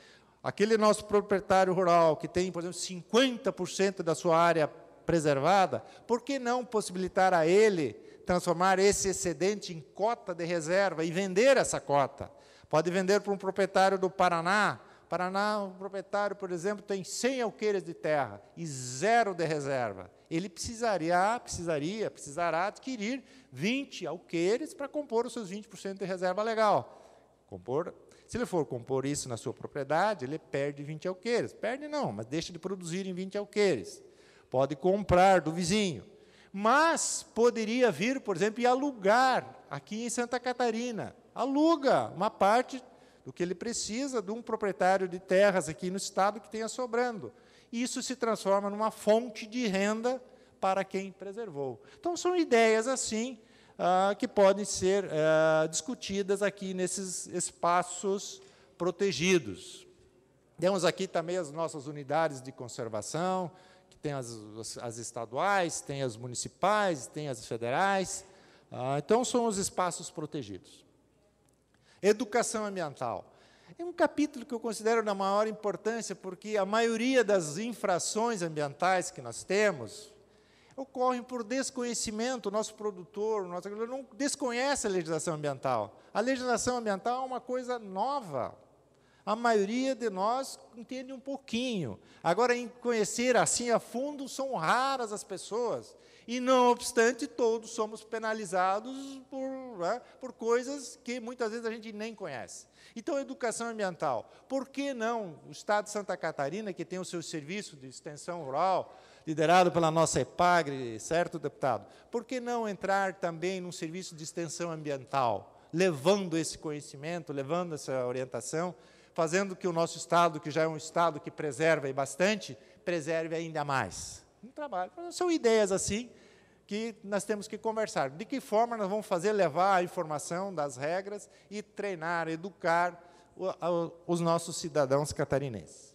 Aquele nosso proprietário rural que tem, por exemplo, 50% da sua área preservada, por que não possibilitar a ele transformar esse excedente em cota de reserva e vender essa cota? Pode vender para um proprietário do Paraná. Paraná, um proprietário, por exemplo, tem 100 alqueires de terra e zero de reserva ele precisaria, precisaria, precisará adquirir 20 alqueires para compor os seus 20% de reserva legal. Compor, se ele for compor isso na sua propriedade, ele perde 20 alqueires. Perde não, mas deixa de produzir em 20 alqueires. Pode comprar do vizinho. Mas poderia vir, por exemplo, e alugar aqui em Santa Catarina. Aluga uma parte do que ele precisa de um proprietário de terras aqui no estado que tenha sobrando e isso se transforma numa fonte de renda para quem preservou. Então, são ideias assim ah, que podem ser ah, discutidas aqui nesses espaços protegidos. Temos aqui também as nossas unidades de conservação, que tem as, as estaduais, tem as municipais, tem as federais. Ah, então, são os espaços protegidos. Educação ambiental. É um capítulo que eu considero da maior importância, porque a maioria das infrações ambientais que nós temos ocorrem por desconhecimento. O nosso produtor, o nosso agricultor, não desconhece a legislação ambiental. A legislação ambiental é uma coisa nova. A maioria de nós entende um pouquinho. Agora, em conhecer assim a fundo, são raras as pessoas. E, não obstante, todos somos penalizados por né, por coisas que muitas vezes a gente nem conhece. Então, educação ambiental. Por que não o Estado de Santa Catarina, que tem o seu serviço de extensão rural, liderado pela nossa EPAGRE, certo, deputado? Por que não entrar também num serviço de extensão ambiental, levando esse conhecimento, levando essa orientação, fazendo que o nosso Estado, que já é um Estado que preserva e bastante, preserve ainda mais? Um trabalho. São ideias assim que nós temos que conversar. De que forma nós vamos fazer levar a informação das regras e treinar, educar os nossos cidadãos catarinenses?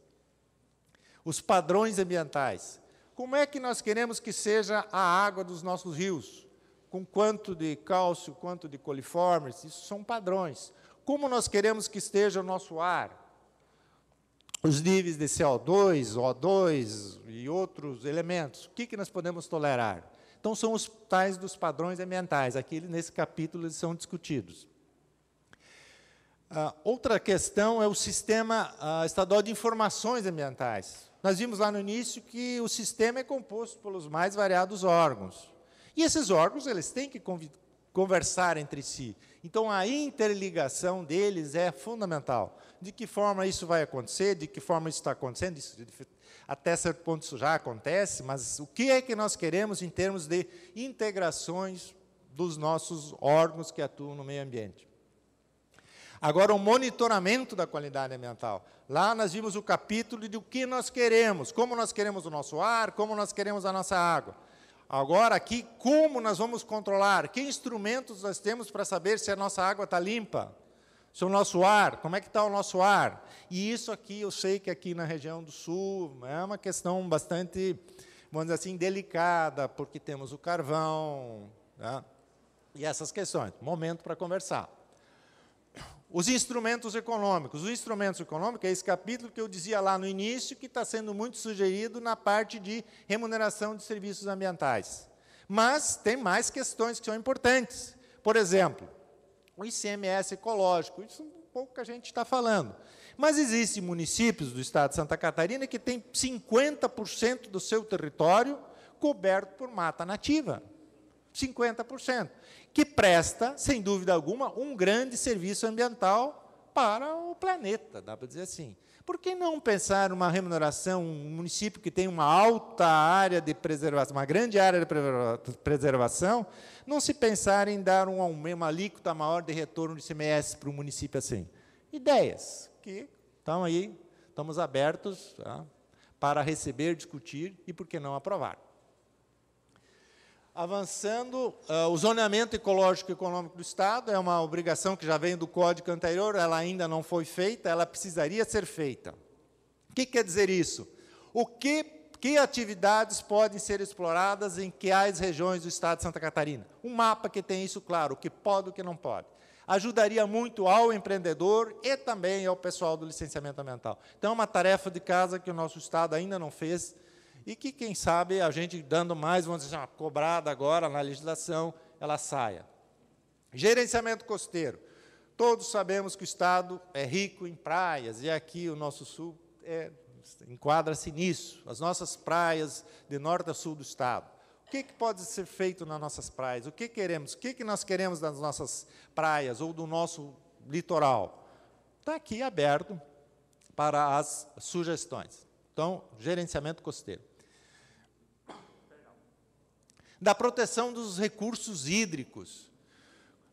Os padrões ambientais. Como é que nós queremos que seja a água dos nossos rios? Com quanto de cálcio, quanto de coliformes? Isso são padrões. Como nós queremos que esteja o nosso ar? os níveis de CO2, O2 e outros elementos. O que, que nós podemos tolerar? Então, são os tais dos padrões ambientais. Aqui, nesse capítulo, eles são discutidos. Ah, outra questão é o sistema ah, estadual de informações ambientais. Nós vimos lá no início que o sistema é composto pelos mais variados órgãos. E esses órgãos eles têm que conversar entre si. Então a interligação deles é fundamental. De que forma isso vai acontecer, de que forma isso está acontecendo, isso é até certo ponto isso já acontece, mas o que é que nós queremos em termos de integrações dos nossos órgãos que atuam no meio ambiente? Agora, o monitoramento da qualidade ambiental. Lá nós vimos o capítulo de o que nós queremos, como nós queremos o nosso ar, como nós queremos a nossa água. Agora, aqui, como nós vamos controlar? Que instrumentos nós temos para saber se a nossa água está limpa? se o nosso ar, como é que está o nosso ar. E isso aqui, eu sei que aqui na região do sul é uma questão bastante, vamos dizer assim, delicada, porque temos o carvão né? e essas questões. Momento para conversar. Os instrumentos econômicos. Os instrumentos econômicos é esse capítulo que eu dizia lá no início, que está sendo muito sugerido na parte de remuneração de serviços ambientais. Mas tem mais questões que são importantes. Por exemplo, um ICMS ecológico. Isso é um pouco que a gente está falando. Mas existem municípios do estado de Santa Catarina que têm 50% do seu território coberto por mata nativa. 50%. Que presta, sem dúvida alguma, um grande serviço ambiental para o planeta, dá para dizer assim por que não pensar uma remuneração, um município que tem uma alta área de preservação, uma grande área de preservação, não se pensar em dar um, uma alíquota maior de retorno de CMS para um município assim? Ideias que estão aí, estamos abertos tá, para receber, discutir e, por que não, aprovar. Avançando, uh, o zoneamento ecológico e econômico do Estado é uma obrigação que já vem do código anterior, ela ainda não foi feita, ela precisaria ser feita. O que quer dizer isso? O que, que atividades podem ser exploradas em quais regiões do Estado de Santa Catarina? Um mapa que tem isso claro, o que pode e o que não pode ajudaria muito ao empreendedor e também ao pessoal do licenciamento ambiental. Então, é uma tarefa de casa que o nosso Estado ainda não fez e que, quem sabe, a gente dando mais, vamos dizer, uma cobrada agora na legislação, ela saia. Gerenciamento costeiro. Todos sabemos que o Estado é rico em praias, e aqui o nosso Sul é, enquadra-se nisso, as nossas praias de norte a sul do Estado. O que, que pode ser feito nas nossas praias? O que queremos? O que, que nós queremos das nossas praias ou do nosso litoral? Está aqui aberto para as sugestões. Então, gerenciamento costeiro da proteção dos recursos hídricos.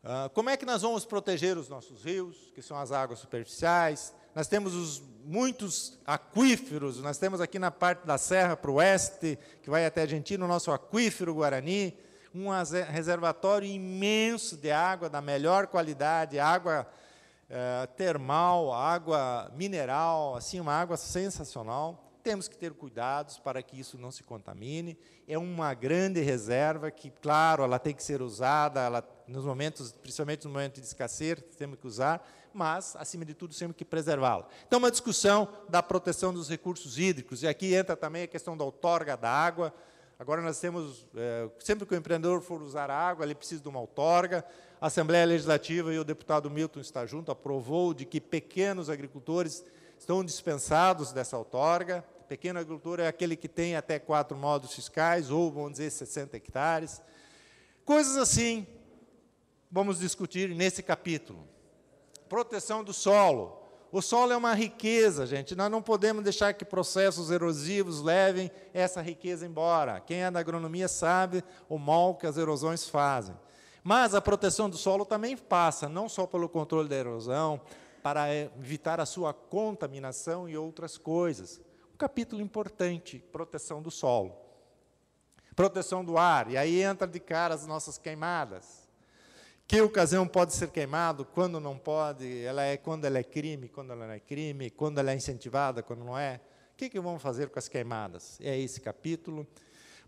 Ah, como é que nós vamos proteger os nossos rios, que são as águas superficiais? Nós temos os, muitos aquíferos, nós temos aqui na parte da serra para o oeste, que vai até a Argentina, o nosso aquífero Guarani, um eh, reservatório imenso de água da melhor qualidade, água eh, termal, água mineral, assim, uma água sensacional. Temos que ter cuidados para que isso não se contamine. É uma grande reserva que, claro, ela tem que ser usada, ela, nos momentos, principalmente no momento de escassez, temos que usar, mas, acima de tudo, temos que preservá-la. Então, uma discussão da proteção dos recursos hídricos, e aqui entra também a questão da outorga da água. Agora nós temos, é, sempre que o empreendedor for usar a água, ele precisa de uma outorga. A Assembleia Legislativa e o deputado Milton está junto, aprovou de que pequenos agricultores estão dispensados dessa outorga. Pequeno agricultor é aquele que tem até quatro modos fiscais, ou vamos dizer 60 hectares. Coisas assim vamos discutir nesse capítulo. Proteção do solo. O solo é uma riqueza, gente. Nós não podemos deixar que processos erosivos levem essa riqueza embora. Quem é da agronomia sabe o mal que as erosões fazem. Mas a proteção do solo também passa não só pelo controle da erosão, para evitar a sua contaminação e outras coisas. Um capítulo importante, proteção do solo. Proteção do ar, e aí entra de cara as nossas queimadas. Que ocasião pode ser queimado, quando não pode, ela é quando ela é crime, quando ela não é crime, quando ela é incentivada, quando não é. O que, que vamos fazer com as queimadas? É esse capítulo.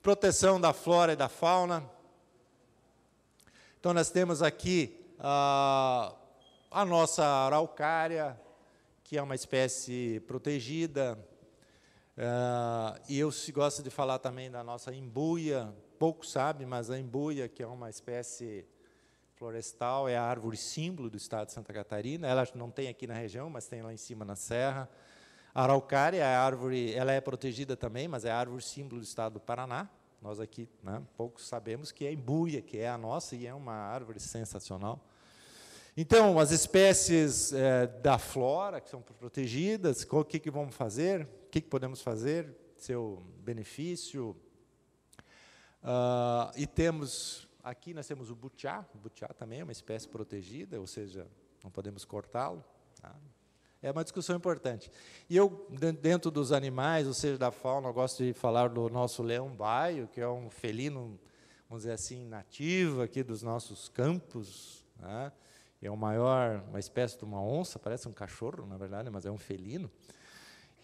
Proteção da flora e da fauna. Então, nós temos aqui ah, a nossa araucária, que é uma espécie protegida, Uh, e eu gosto de falar também da nossa imbuia, pouco sabe, mas a imbuia, que é uma espécie florestal, é a árvore símbolo do estado de Santa Catarina. Ela não tem aqui na região, mas tem lá em cima na serra. A araucária é a árvore, ela é protegida também, mas é a árvore símbolo do estado do Paraná. Nós aqui, né, poucos sabemos que é a imbuia, que é a nossa e é uma árvore sensacional. Então, as espécies é, da flora que são protegidas, o que, que vamos fazer? o que, que podemos fazer, seu benefício. Uh, e temos, aqui nós temos o butiá, o butiá também é uma espécie protegida, ou seja, não podemos cortá-lo. Tá? É uma discussão importante. E eu, dentro dos animais, ou seja, da fauna, eu gosto de falar do nosso leão baio, que é um felino, vamos dizer assim, nativo aqui dos nossos campos. Né? É o maior, uma espécie de uma onça, parece um cachorro, na verdade, mas é um felino.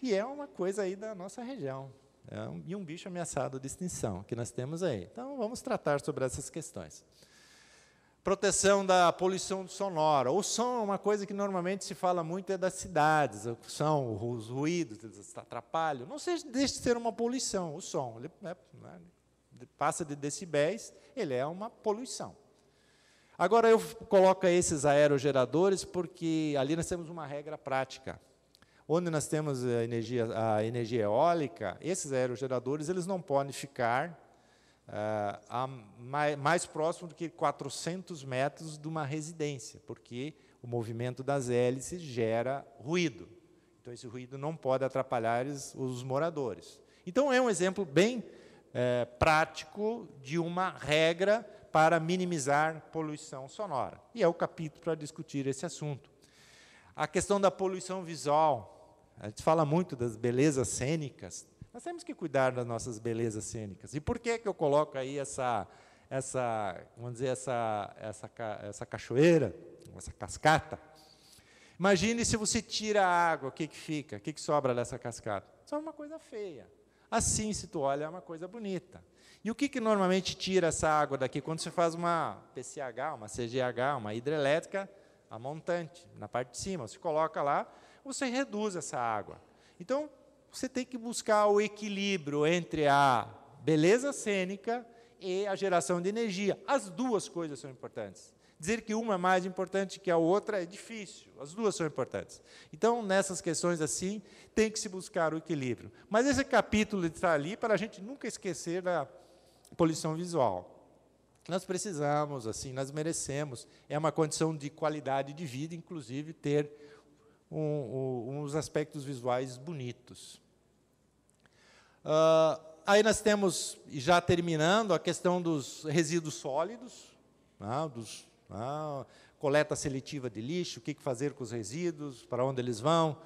E é uma coisa aí da nossa região. É um, e um bicho ameaçado de extinção que nós temos aí. Então, vamos tratar sobre essas questões. Proteção da poluição sonora. O som é uma coisa que normalmente se fala muito é das cidades, o som, os ruídos, atrapalham. Não seja, desde de ser uma poluição, o som. Ele é, passa de decibéis, ele é uma poluição. Agora eu coloco esses aerogeradores porque ali nós temos uma regra prática onde nós temos a energia, a energia eólica, esses aerogeradores eles não podem ficar uh, ah, mais, mais próximo do que 400 metros de uma residência, porque o movimento das hélices gera ruído. Então, esse ruído não pode atrapalhar os, os moradores. Então, é um exemplo bem eh, prático de uma regra para minimizar poluição sonora. E é o capítulo para discutir esse assunto. A questão da poluição visual. A gente fala muito das belezas cênicas. Nós temos que cuidar das nossas belezas cênicas. E por que que eu coloco aí essa essa, vamos dizer, essa essa essa cachoeira, essa cascata? Imagine se você tira a água, o que que fica? O que que sobra dessa cascata? Só uma coisa feia. Assim, se tu olha, é uma coisa bonita. E o que, que normalmente tira essa água daqui? Quando você faz uma PCH, uma CGH, uma hidrelétrica, a montante, na parte de cima, você coloca lá, você reduz essa água. Então, você tem que buscar o equilíbrio entre a beleza cênica e a geração de energia. As duas coisas são importantes. Dizer que uma é mais importante que a outra é difícil. As duas são importantes. Então, nessas questões assim, tem que se buscar o equilíbrio. Mas esse capítulo está ali para a gente nunca esquecer da poluição visual. Nós precisamos, assim, nós merecemos. É uma condição de qualidade de vida, inclusive, ter um, um, uns aspectos visuais bonitos. Uh, aí nós temos, já terminando, a questão dos resíduos sólidos, ah, dos, né, coleta seletiva de lixo, o que fazer com os resíduos, para onde eles vão,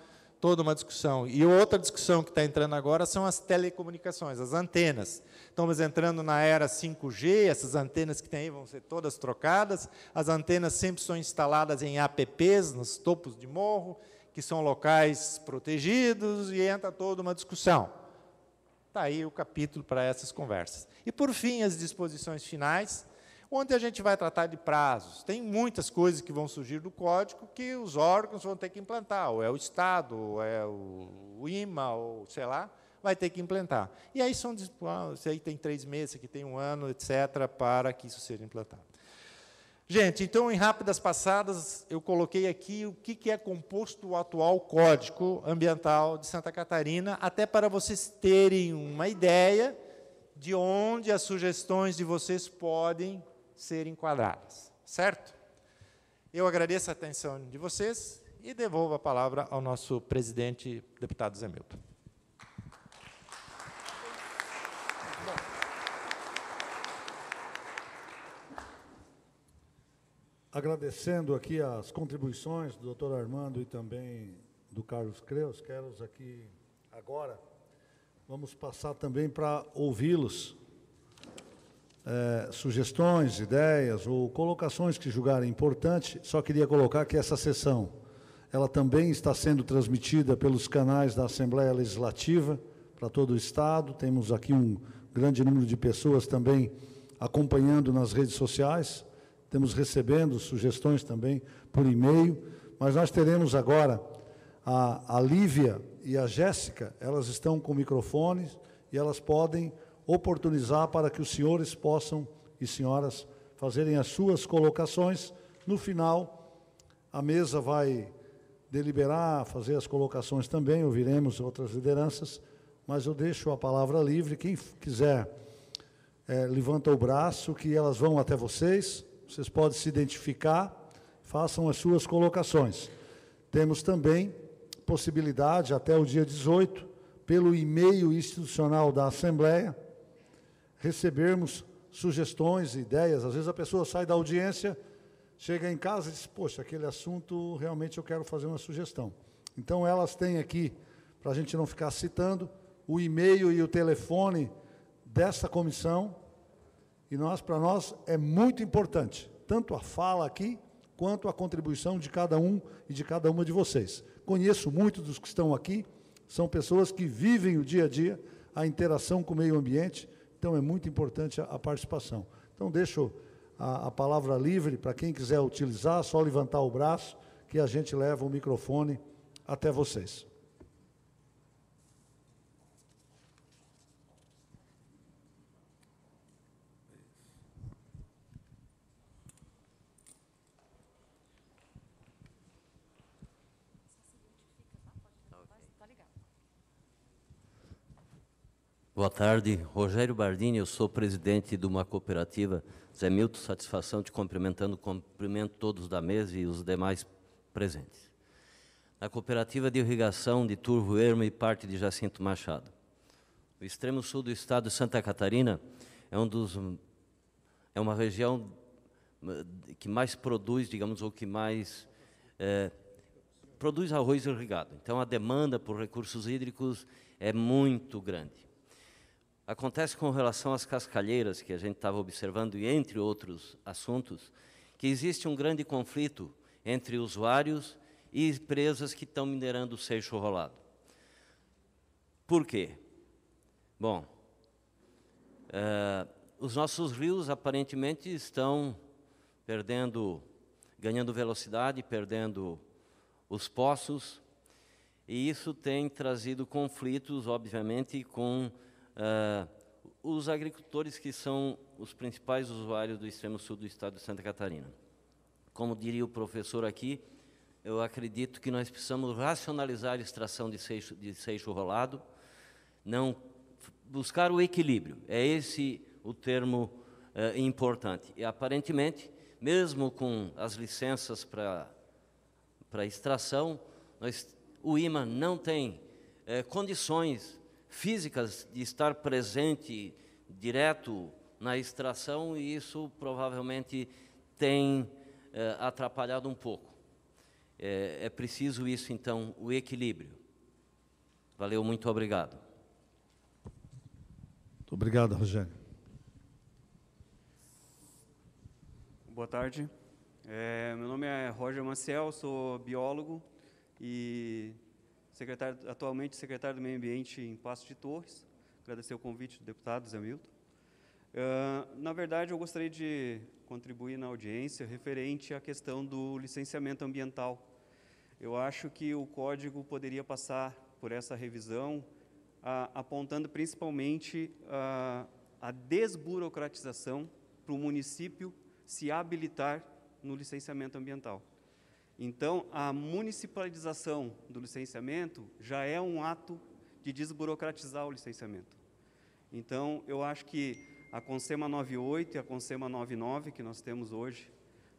toda uma discussão. E outra discussão que está entrando agora são as telecomunicações, as antenas. Estamos entrando na era 5G, essas antenas que tem aí vão ser todas trocadas, as antenas sempre são instaladas em apps, nos topos de morro, que são locais protegidos, e entra toda uma discussão. Está aí o capítulo para essas conversas. E, por fim, as disposições finais, onde a gente vai tratar de prazos. Tem muitas coisas que vão surgir do código que os órgãos vão ter que implantar, ou é o Estado, ou é o IMA, ou sei lá, vai ter que implantar. E aí são, aí tem três meses, aqui tem um ano, etc., para que isso seja implantado. Gente, então, em rápidas passadas, eu coloquei aqui o que, é composto o atual Código Ambiental de Santa Catarina, até para vocês terem uma ideia de onde as sugestões de vocês podem ser enquadradas, certo? Eu agradeço a atenção de vocês e devolvo a palavra ao nosso presidente, deputado Zé Milton. Agradecendo aqui as contribuições do doutor Armando e também do Carlos Creus, quero aqui agora. Vamos passar também para ouvi-los. É, sugestões, ideias ou colocações que julgarem importante. Só queria colocar que essa sessão ela também está sendo transmitida pelos canais da Assembleia Legislativa para todo o Estado. Temos aqui um grande número de pessoas também acompanhando nas redes sociais. Temos recebendo sugestões também por e-mail, mas nós teremos agora a, a Lívia e a Jéssica, elas estão com microfones e elas podem oportunizar para que os senhores possam e senhoras fazerem as suas colocações. No final, a mesa vai deliberar, fazer as colocações também, ouviremos outras lideranças, mas eu deixo a palavra livre. Quem quiser, é, levanta o braço, que elas vão até vocês vocês podem se identificar, façam as suas colocações. Temos também possibilidade, até o dia 18, pelo e-mail institucional da Assembleia, recebermos sugestões, ideias. Às vezes a pessoa sai da audiência, chega em casa e diz: Poxa, aquele assunto realmente eu quero fazer uma sugestão. Então, elas têm aqui, para a gente não ficar citando, o e-mail e o telefone dessa comissão e nós, para nós, é muito importante, tanto a fala aqui, quanto a contribuição de cada um e de cada uma de vocês. Conheço muito dos que estão aqui, são pessoas que vivem o dia a dia, a interação com o meio ambiente, então é muito importante a, a participação. Então, deixo a, a palavra livre para quem quiser utilizar, só levantar o braço que a gente leva o microfone até vocês. Boa tarde, Rogério Bardini, eu sou presidente de uma cooperativa. Zé Milton, satisfação te cumprimentando, cumprimento todos da mesa e os demais presentes. Na cooperativa de irrigação de Turvo Ermo e parte de Jacinto Machado. O extremo sul do estado de Santa Catarina é, um dos, é uma região eh, que mais produz, digamos, ou que mais é, produz arroz irrigado. Então, a demanda por recursos hídricos é muito grande. Acontece com relação às cascalheiras, que a gente estava observando, e entre outros assuntos, que existe um grande conflito entre usuários e empresas que estão minerando o seixo rolado. Por quê? Bom, uh, os nossos rios aparentemente estão perdendo, ganhando velocidade, perdendo os poços, e isso tem trazido conflitos, obviamente, com Uh, os agricultores que são os principais usuários do extremo sul do estado de Santa Catarina. Como diria o professor aqui, eu acredito que nós precisamos racionalizar a extração de seixo, de seixo rolado, não buscar o equilíbrio. É esse o termo uh, importante. E aparentemente, mesmo com as licenças para para extração, nós, o IMA não tem é, condições físicas de estar presente direto na extração e isso provavelmente tem eh, atrapalhado um pouco. É, é preciso isso, então, o equilíbrio. Valeu, muito obrigado. Muito obrigado, Rogério. Boa tarde. É, meu nome é Roger Maciel, sou biólogo e secretário, atualmente secretário do Meio Ambiente em Passo de Torres. Agradecer o convite do deputado Zé Milton. Uh, ah, na verdade, eu gostaria de contribuir na audiência referente à questão do licenciamento ambiental. Eu acho que o código poderia passar por essa revisão, uh, apontando principalmente uh, a desburocratização para o município se habilitar no licenciamento ambiental. Então, a municipalização do licenciamento já é um ato de desburocratizar o licenciamento. Então, eu acho que a Consema 98 e a Consema 99 que nós temos hoje,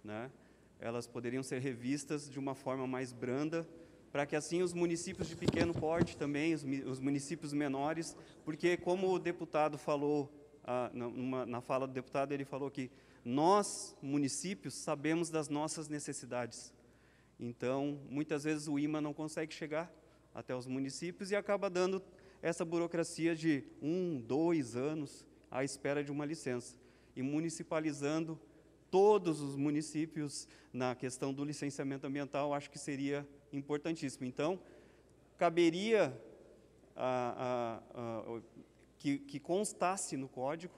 né, elas poderiam ser revistas de uma forma mais branda, para que assim os municípios de pequeno porte também, os, municípios menores, porque como o deputado falou, na fala do deputado, ele falou que nós, municípios, sabemos das nossas necessidades. Então, muitas vezes o IMA não consegue chegar até os municípios e acaba dando essa burocracia de um, dois anos à espera de uma licença. E municipalizando todos os municípios na questão do licenciamento ambiental, acho que seria importantíssimo. Então, caberia a, a, a, que, que, constasse no código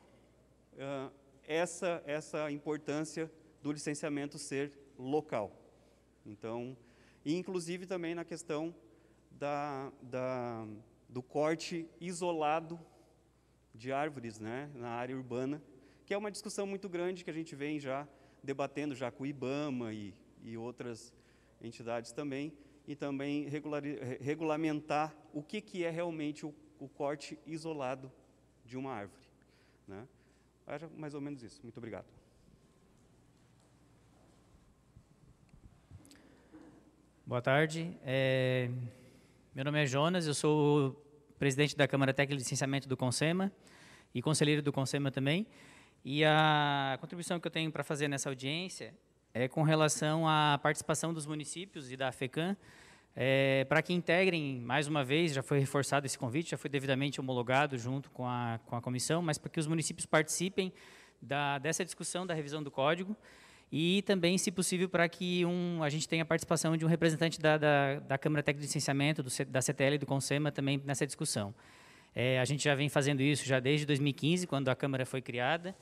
ah, essa, essa importância do licenciamento ser local. Então, e inclusive também na questão da, da, do corte isolado de árvores né, na área urbana, que é uma discussão muito grande que a gente vem já debatendo já com o IBAMA e, e outras entidades também, e também regular, regulamentar o que, que é realmente o, o corte isolado de uma árvore. Né? mais ou menos isso. Muito obrigado. Boa tarde. É, meu nome é Jonas, eu sou presidente da Câmara Técnica de Licenciamento do Consema e conselheiro do Consema também. E a contribuição que eu tenho para fazer nessa audiência é com relação à participação dos municípios e da FECAM é, para que integrem, mais uma vez, já foi reforçado esse convite, já foi devidamente homologado junto com a, com a comissão, mas para que os municípios participem da, dessa discussão da revisão do código e também, se possível, para que um, a gente tenha a participação de um representante da, da, da Câmara Técnica de Licenciamento, do, da CTL e do CONSEMA também nessa discussão. É, a gente já vem fazendo isso já desde 2015, quando a Câmara foi criada.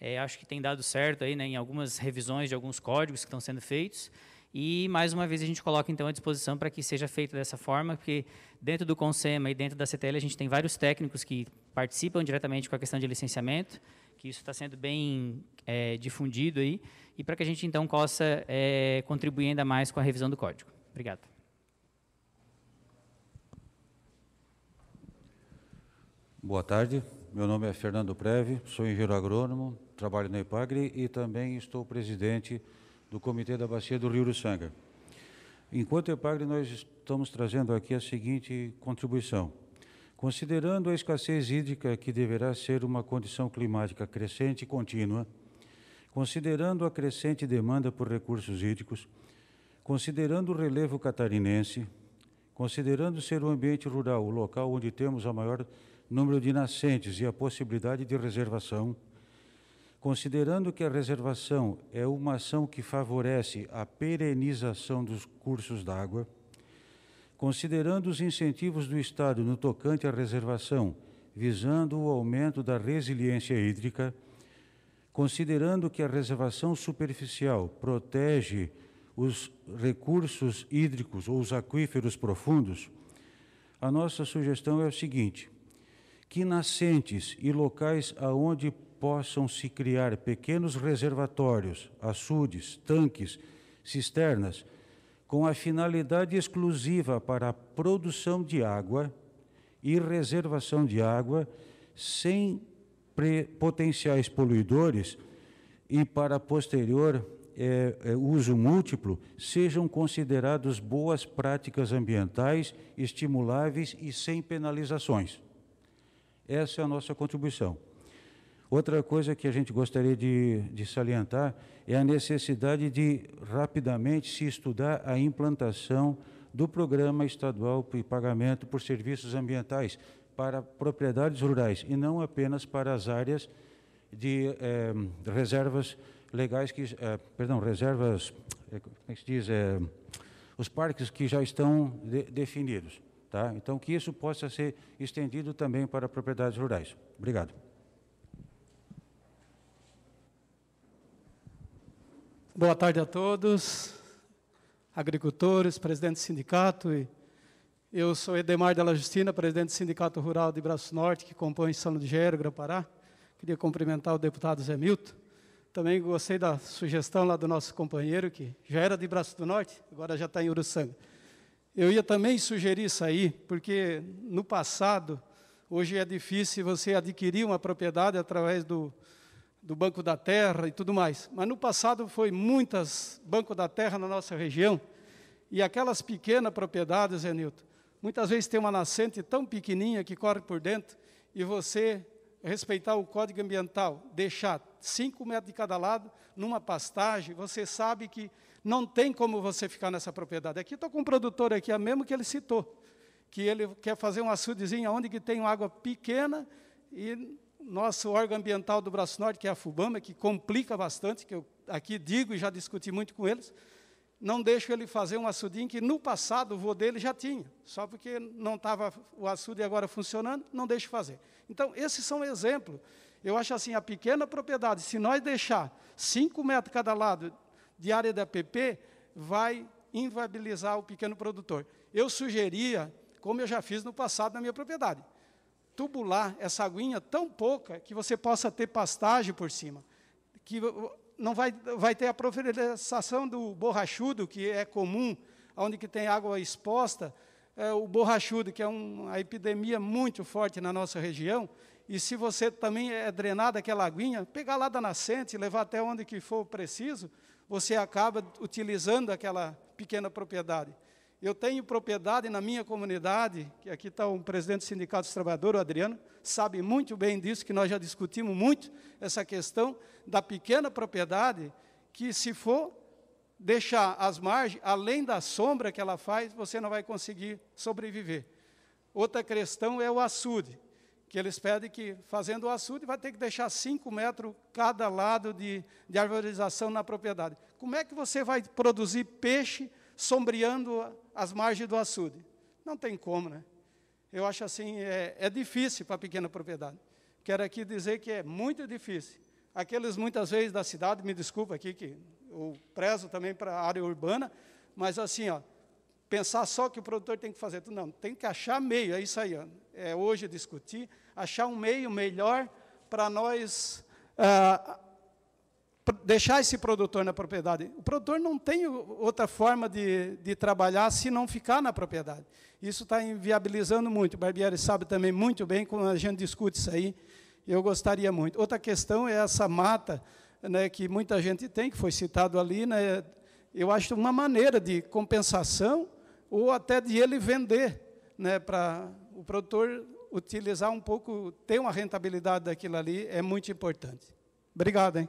É, acho que tem dado certo aí né, em algumas revisões de alguns códigos que estão sendo feitos. E, mais uma vez, a gente coloca, então, à disposição para que seja feito dessa forma, porque dentro do CONSEMA e dentro da CTL a gente tem vários técnicos que participam diretamente com a questão de licenciamento, que isso está sendo bem é, difundido aí, e para que a gente então possa é, contribuir ainda mais com a revisão do código. Obrigado. Boa tarde, meu nome é Fernando Preve, sou engenheiro agrônomo, trabalho na IPAGRE e também estou presidente do Comitê da Bacia do Rio do Sanga. Enquanto IPAGRE, nós estamos trazendo aqui a seguinte contribuição. Considerando a escassez hídrica, que deverá ser uma condição climática crescente e contínua, considerando a crescente demanda por recursos hídricos, considerando o relevo catarinense, considerando ser o ambiente rural o local onde temos o maior número de nascentes e a possibilidade de reservação, considerando que a reservação é uma ação que favorece a perenização dos cursos d'água, considerando os incentivos do Estado no tocante à reservação, visando o aumento da resiliência hídrica, considerando que a reservação superficial protege os recursos hídricos ou os aquíferos profundos, a nossa sugestão é o seguinte: que nascentes e locais aonde possam se criar pequenos reservatórios, açudes, tanques, cisternas, com a finalidade exclusiva para a produção de água e reservação de água sem potenciais poluidores e para posterior é, é, uso múltiplo sejam considerados boas práticas ambientais estimuláveis e sem penalizações. Essa é a nossa contribuição. Outra coisa que a gente gostaria de, de, salientar é a necessidade de rapidamente se estudar a implantação do Programa Estadual de Pagamento por Serviços Ambientais para propriedades rurais e não apenas para as áreas de eh, reservas legais que eh, perdão reservas eh, como é que se diz os parques que já estão de, definidos tá então que isso possa ser estendido também para propriedades rurais obrigado Boa tarde a todos, agricultores, presidente do sindicato. Eu sou Edemar Della Justina, presidente do Sindicato Rural de Braço Norte, que compõe São Ligero, Grão-Pará. Queria cumprimentar o deputado Zé Milton. Também gostei da sugestão lá do nosso companheiro, que já era de Braço do Norte, agora já está em Uruçanga. Eu ia também sugerir isso aí, porque no passado, hoje é difícil você adquirir uma propriedade através do, do Banco da Terra e tudo mais. Mas no passado foi muitas Banco da Terra na nossa região. E aquelas pequenas propriedades, Renilton, muitas vezes tem uma nascente tão pequenininha que corre por dentro e você respeitar o código ambiental, deixar cinco metros de cada lado, numa pastagem, você sabe que não tem como você ficar nessa propriedade. Aqui estou com um produtor aqui, a é mesmo que ele citou, que ele quer fazer um açudezinho onde que tem água pequena e nosso órgão ambiental do Braço Norte, que é a FUBAMA, que complica bastante, que eu aqui digo e já discuti muito com eles, não deixo ele fazer um açudinho que no passado o voo dele já tinha, só porque não estava o açude agora funcionando, não deixo fazer. Então, esses são exemplos. Eu acho assim, a pequena propriedade, se nós deixar 5 metros cada lado de área da PP, vai inviabilizar o pequeno produtor. Eu sugeria, como eu já fiz no passado na minha propriedade, tubular, essa aguinha tão pouca que você possa ter pastagem por cima, que não vai, vai ter a proliferação do borrachudo, que é comum, onde que tem água exposta, é, o borrachudo, que é uma epidemia muito forte na nossa região, e se você também é drenado aquela aguinha, pegar lá da nascente, levar até onde que for preciso, você acaba utilizando aquela pequena propriedade. Eu tenho propriedade na minha comunidade, que aqui está o um presidente do Sindicato dos Trabalhadores, o Adriano, sabe muito bem disso, que nós já discutimos muito essa questão da pequena propriedade, que se for deixar as margens, além da sombra que ela faz, você não vai conseguir sobreviver. Outra questão é o açude, que eles pedem que, fazendo o açude, vai ter que deixar 5 metros cada lado de, de arborização na propriedade. Como é que você vai produzir peixe? sombreando as margens do açude. Não tem como, né? Eu acho assim, é, é difícil para a pequena propriedade. Quero aqui dizer que é muito difícil. Aqueles, muitas vezes, da cidade, me desculpa aqui, que eu prezo também para a área urbana, mas assim, ó, pensar só que o produtor tem que fazer tudo, não, tem que achar meio, é isso aí, ó, é hoje discutir, achar um meio melhor para nós... Ah, deixar esse produtor na propriedade. O produtor não tem outra forma de, de trabalhar se não ficar na propriedade. Isso está inviabilizando muito. O Barbieri sabe também muito bem quando a gente discute isso aí. Eu gostaria muito. Outra questão é essa mata né, que muita gente tem, que foi citado ali. Né, eu acho uma maneira de compensação ou até de ele vender né, para o produtor utilizar um pouco, ter uma rentabilidade daquilo ali, é muito importante. Obrigado, hein?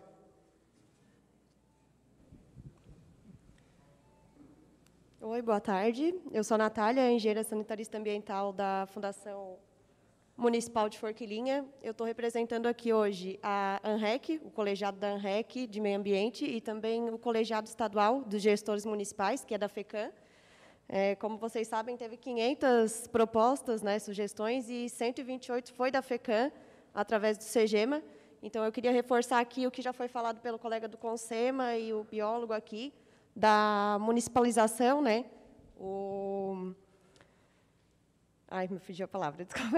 Oi, boa tarde. Eu sou a Natália, engenheira sanitarista ambiental da Fundação Municipal de Forquilinha. Eu estou representando aqui hoje a ANREC, o colegiado da ANREC de Meio Ambiente, e também o colegiado estadual dos gestores municipais, que é da FECAM. É, como vocês sabem, teve 500 propostas, né, sugestões, e 128 foi da FECAM, através do CEGEMA. Então, eu queria reforçar aqui o que já foi falado pelo colega do CONSEMA e o biólogo aqui, da municipalização, né? O... Ai, me fugiu a palavra, desculpa.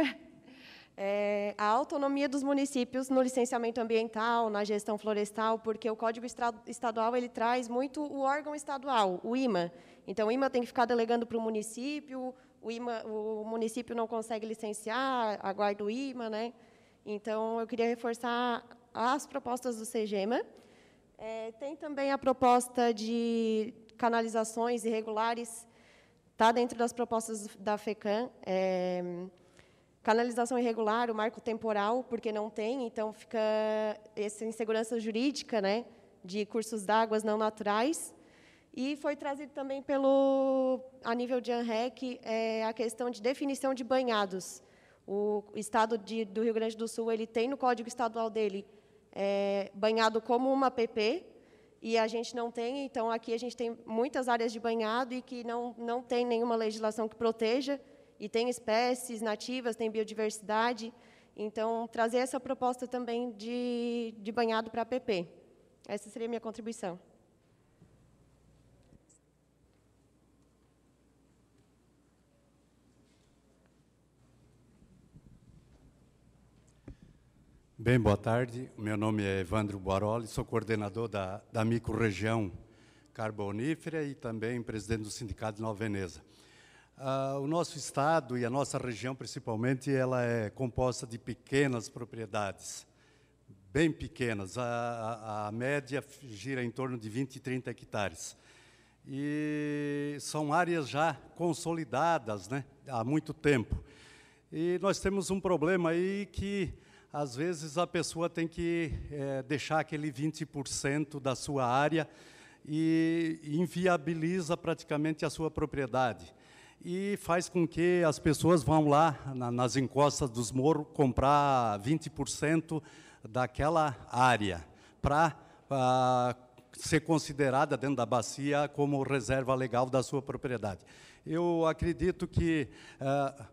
É, a autonomia dos municípios no licenciamento ambiental, na gestão florestal, porque o Código Estadual ele traz muito o órgão estadual, o IMA. Então, o IMA tem que ficar delegando para o município, o, IMA, o município não consegue licenciar, aguarda o IMA. Né? Então, eu queria reforçar as propostas do CGEMA, é, tem também a proposta de canalizações irregulares, está dentro das propostas da FECAM. É, canalização irregular, o marco temporal, porque não tem, então fica essa insegurança jurídica né, de cursos d'águas não naturais. E foi trazido também pelo, a nível de ANREC, é, a questão de definição de banhados. O Estado de, do Rio Grande do Sul ele tem no Código Estadual dele é, banhado como uma PP, e a gente não tem, então aqui a gente tem muitas áreas de banhado e que não, não tem nenhuma legislação que proteja, e tem espécies nativas, tem biodiversidade, então trazer essa proposta também de, de banhado para a PP. Essa seria a minha contribuição. Bem, boa tarde. Meu nome é Evandro Boaroli, sou coordenador da, da micro-região carbonífera e também presidente do Sindicato de Nova Veneza. Ah, o nosso estado e a nossa região, principalmente, ela é composta de pequenas propriedades, bem pequenas. A, a, a média gira em torno de 20 e 30 hectares. E são áreas já consolidadas né, há muito tempo. E nós temos um problema aí que às vezes a pessoa tem que é, deixar aquele 20% da sua área e inviabiliza praticamente a sua propriedade. E faz com que as pessoas vão lá na, nas encostas dos morros comprar 20% daquela área para ah, ser considerada dentro da bacia como reserva legal da sua propriedade. Eu acredito que ah,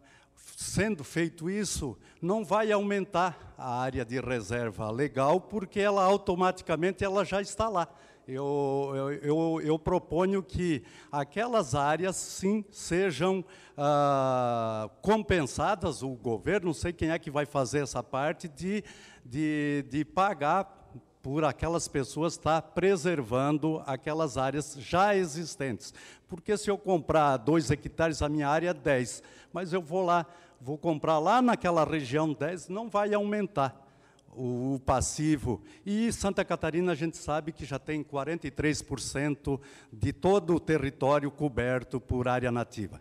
sendo feito isso, não vai aumentar a área de reserva legal, porque ela automaticamente ela já está lá. Eu, eu, eu, eu proponho que aquelas áreas, sim, sejam ah, compensadas, o governo, não sei quem é que vai fazer essa parte, de, de, de pagar por aquelas pessoas estar tá preservando aquelas áreas já existentes. Porque se eu comprar dois hectares, a minha área é 10, mas eu vou lá, vou comprar lá naquela região 10, não vai aumentar o passivo. E Santa Catarina, a gente sabe que já tem 43% de todo o território coberto por área nativa.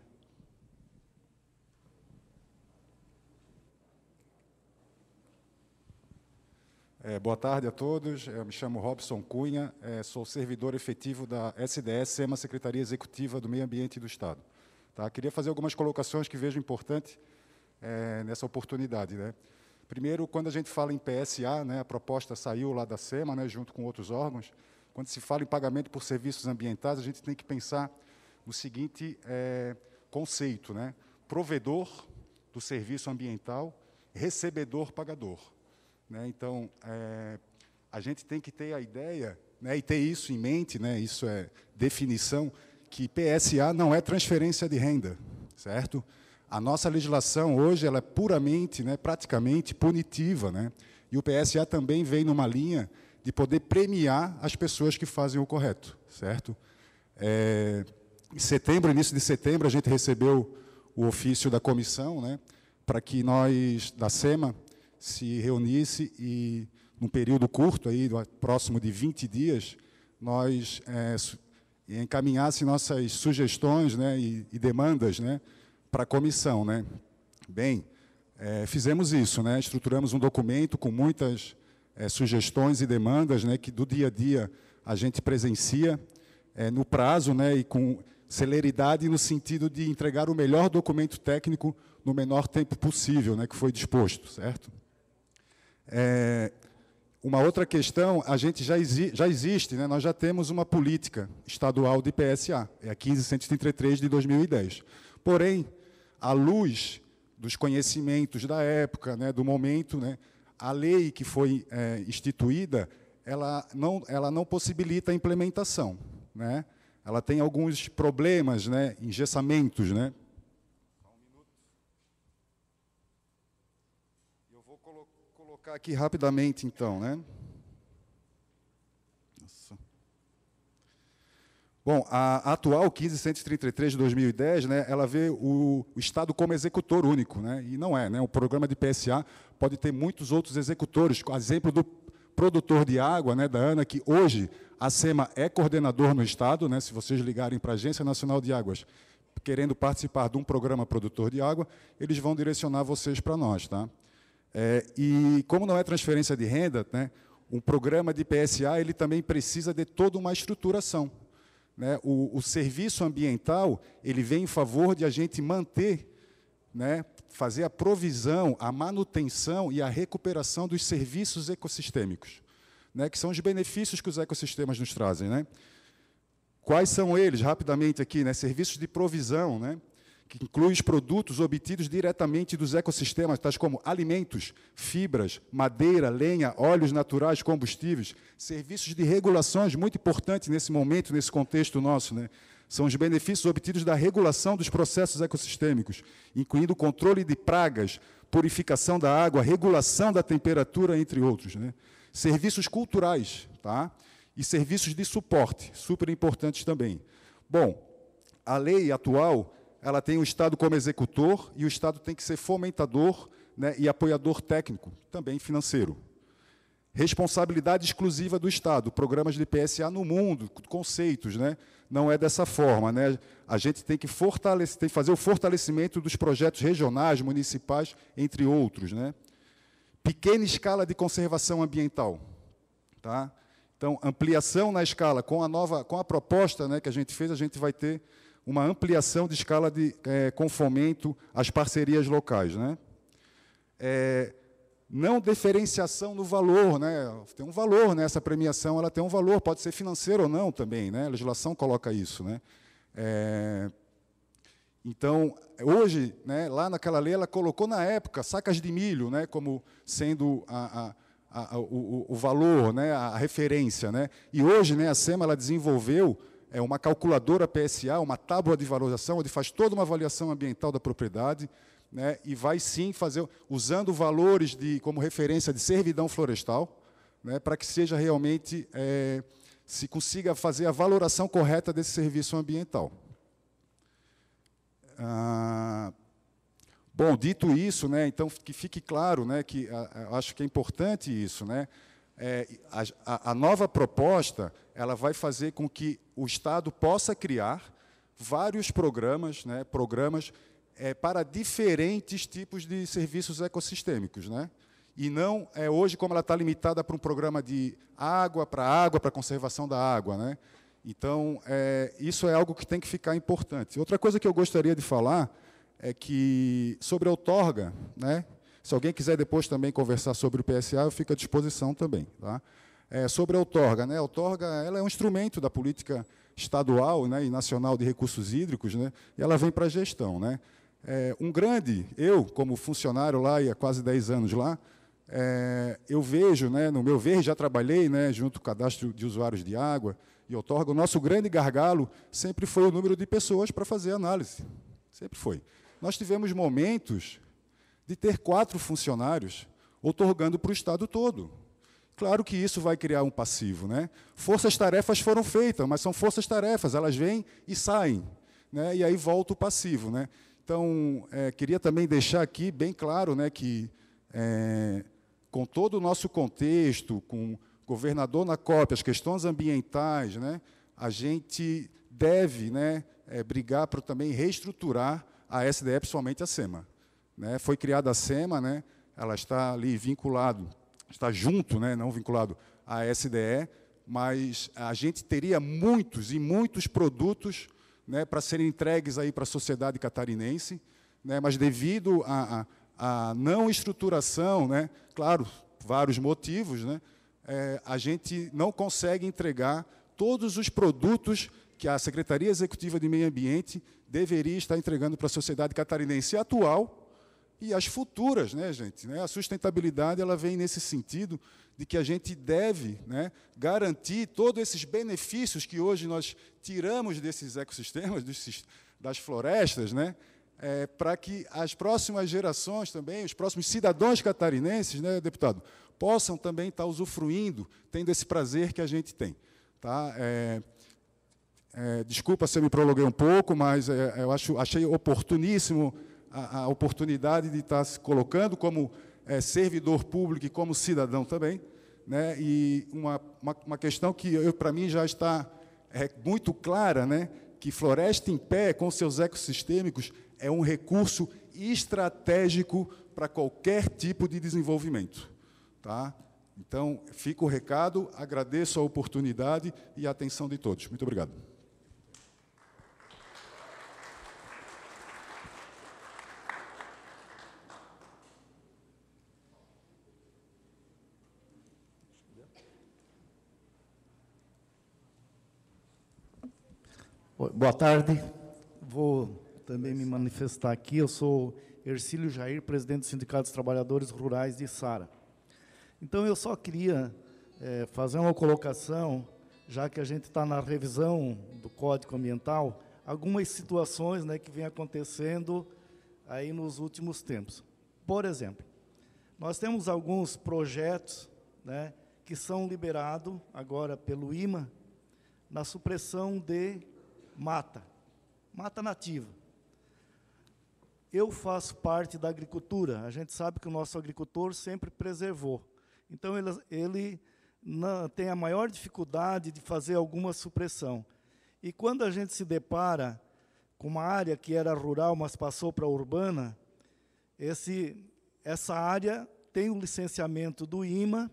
É, boa tarde a todos. Eu me chamo Robson Cunha, é, sou servidor efetivo da SDS, SEMA, Secretaria Executiva do Meio Ambiente do Estado. Tá? Queria fazer algumas colocações que vejo importante é, nessa oportunidade. Né? Primeiro, quando a gente fala em PSA, né, a proposta saiu lá da SEMA, né, junto com outros órgãos, quando se fala em pagamento por serviços ambientais, a gente tem que pensar no seguinte é, conceito, né? provedor do serviço ambiental, recebedor pagador. Né? Então, é, a gente tem que ter a ideia né, e ter isso em mente, né, isso é definição, que PSA não é transferência de renda, certo? A nossa legislação hoje ela é puramente, né, praticamente punitiva, né? E o PSA também vem numa linha de poder premiar as pessoas que fazem o correto, certo? É, em setembro, início de setembro, a gente recebeu o ofício da comissão, né, para que nós da SEMA se reunisse e, num período curto, aí, próximo de 20 dias, nós é, encaminhasse nossas sugestões né, e, e demandas né, para a comissão. Né. Bem, é, fizemos isso, né, estruturamos um documento com muitas é, sugestões e demandas né, que do dia a dia a gente presencia é, no prazo né, e com celeridade no sentido de entregar o melhor documento técnico no menor tempo possível, né, que foi disposto, certo? É, uma outra questão, a gente já, exi já existe, né? nós já temos uma política estadual de PSA, é a 1533 de 2010. Porém, à luz dos conhecimentos da época, né, do momento, né, a lei que foi é, instituída, ela não, ela não possibilita a implementação. Né? Ela tem alguns problemas, né, engessamentos, né, colocar aqui rapidamente, então, né? Nossa. Bom, a atual 1533 de 2010, né, ela vê o, o Estado como executor único, né? E não é, né? O programa de PSA pode ter muitos outros executores, exemplo do produtor de água, né, da ANA, que hoje a SEMA é coordenador no Estado, né, se vocês ligarem para a Agência Nacional de Águas, querendo participar de um programa produtor de água, eles vão direcionar vocês para nós. Tá? É, e como não é transferência de renda, né, um programa de PSA ele também precisa de toda uma estruturação. Né? O, o, serviço ambiental ele vem em favor de a gente manter, né, fazer a provisão, a manutenção e a recuperação dos serviços ecossistêmicos, né, que são os benefícios que os ecossistemas nos trazem. Né? Quais são eles, rapidamente aqui? Né? Serviços de provisão, né? que inclui os produtos obtidos diretamente dos ecossistemas, tais como alimentos, fibras, madeira, lenha, óleos naturais, combustíveis, serviços de regulações, muito importante nesse momento, nesse contexto nosso, né? são os benefícios obtidos da regulação dos processos ecossistêmicos, incluindo o controle de pragas, purificação da água, regulação da temperatura, entre outros. Né? Serviços culturais tá? e serviços de suporte, super importantes também. Bom, a lei atual ela tem o Estado como executor e o Estado tem que ser fomentador né, e apoiador técnico, também financeiro. Responsabilidade exclusiva do Estado, programas de PSA no mundo, conceitos, né? não é dessa forma. Né? A gente tem que, fortalecer, tem que fazer o fortalecimento dos projetos regionais, municipais, entre outros. Né? Pequena escala de conservação ambiental. Tá? Então, ampliação na escala, com a nova, com a proposta né, que a gente fez, a gente vai ter uma ampliação de escala de, é, com fomento às parcerias locais. Né? É, não diferenciação no valor, né? tem um valor, né? essa premiação ela tem um valor, pode ser financeiro ou não também, né? a legislação coloca isso. Né? É, então, hoje, né, lá naquela lei, ela colocou na época sacas de milho né, como sendo a, a a, o, o, valor, né, a referência. Né? E hoje né, a SEMA ela desenvolveu é uma calculadora PSA, uma tábua de valorização, onde faz toda uma avaliação ambiental da propriedade, né, e vai sim fazer, usando valores de, como referência de servidão florestal, né, para que seja realmente, é, se consiga fazer a valoração correta desse serviço ambiental. Ah, bom, dito isso, né, então que fique claro né, que a, ah, a, ah, acho que é importante isso, né, é, a, a nova proposta ela vai fazer com que o Estado possa criar vários programas, né, programas é, para diferentes tipos de serviços ecossistêmicos, né? E não é hoje como ela está limitada para um programa de água, para água, para conservação da água, né? Então é, isso é algo que tem que ficar importante. Outra coisa que eu gostaria de falar é que sobre a outorga, né? Se alguém quiser depois também conversar sobre o PSA, eu fico à disposição também. Tá? É, sobre a outorga. Né? A outorga ela é um instrumento da política estadual né, e nacional de recursos hídricos, né? e ela vem para a gestão. Né? É, um grande, eu, como funcionário lá e há quase 10 anos lá, é, eu vejo, né, no meu ver, já trabalhei né, junto com o cadastro de usuários de água e outorga, o nosso grande gargalo sempre foi o número de pessoas para fazer análise. Sempre foi. Nós tivemos momentos de ter quatro funcionários otorgando para o Estado todo. Claro que isso vai criar um passivo. Né? Forças-tarefas foram feitas, mas são forças-tarefas, elas vêm e saem. Né? E aí volta o passivo. Né? Então, é, queria também deixar aqui bem claro né, que, é, com todo o nosso contexto, com o governador na cópia, as questões ambientais, né, a gente deve né, é, brigar para também reestruturar a SDE, principalmente a SEMA. Né? Foi criada a SEMA, né? ela está ali vinculado, está junto, né? não vinculado à SDE, mas a gente teria muitos e muitos produtos né, para serem entregues aí para a sociedade catarinense, né, mas devido à, a não estruturação, né, claro, vários motivos, né, é, a gente não consegue entregar todos os produtos que a Secretaria Executiva de Meio Ambiente deveria estar entregando para a sociedade catarinense atual e as futuras, né, gente? Né? A sustentabilidade ela vem nesse sentido de que a gente deve né, garantir todos esses benefícios que hoje nós tiramos desses ecossistemas, desses, das florestas, né? É, para que as próximas gerações também, os próximos cidadãos catarinenses, né, deputado, possam também estar usufruindo, tendo esse prazer que a gente tem. Tá? É, é, desculpa se eu me prolonguei um pouco, mas é, eu acho, achei oportuníssimo a, a oportunidade de estar tá se colocando como é, servidor público e como cidadão também. Né? E uma, uma, uma questão que, para mim, já está é, muito clara, né? que floresta em pé, com seus ecossistêmicos, é um recurso estratégico para qualquer tipo de desenvolvimento. Tá? Então, fica o recado, agradeço a oportunidade e a atenção de todos. Muito obrigado. Boa tarde. Vou também me manifestar aqui. Eu sou Ercílio Jair, presidente do Sindicato dos Trabalhadores Rurais de Sara. Então, eu só queria é, fazer uma colocação, já que a gente está na revisão do Código Ambiental, algumas situações né, que vem acontecendo aí nos últimos tempos. Por exemplo, nós temos alguns projetos né, que são liberados agora pelo IMA na supressão de mata, mata nativa. Eu faço parte da agricultura, a gente sabe que o nosso agricultor sempre preservou. Então, ele, ele na, tem a maior dificuldade de fazer alguma supressão. E quando a gente se depara com uma área que era rural, mas passou para urbana, esse, essa área tem o licenciamento do IMA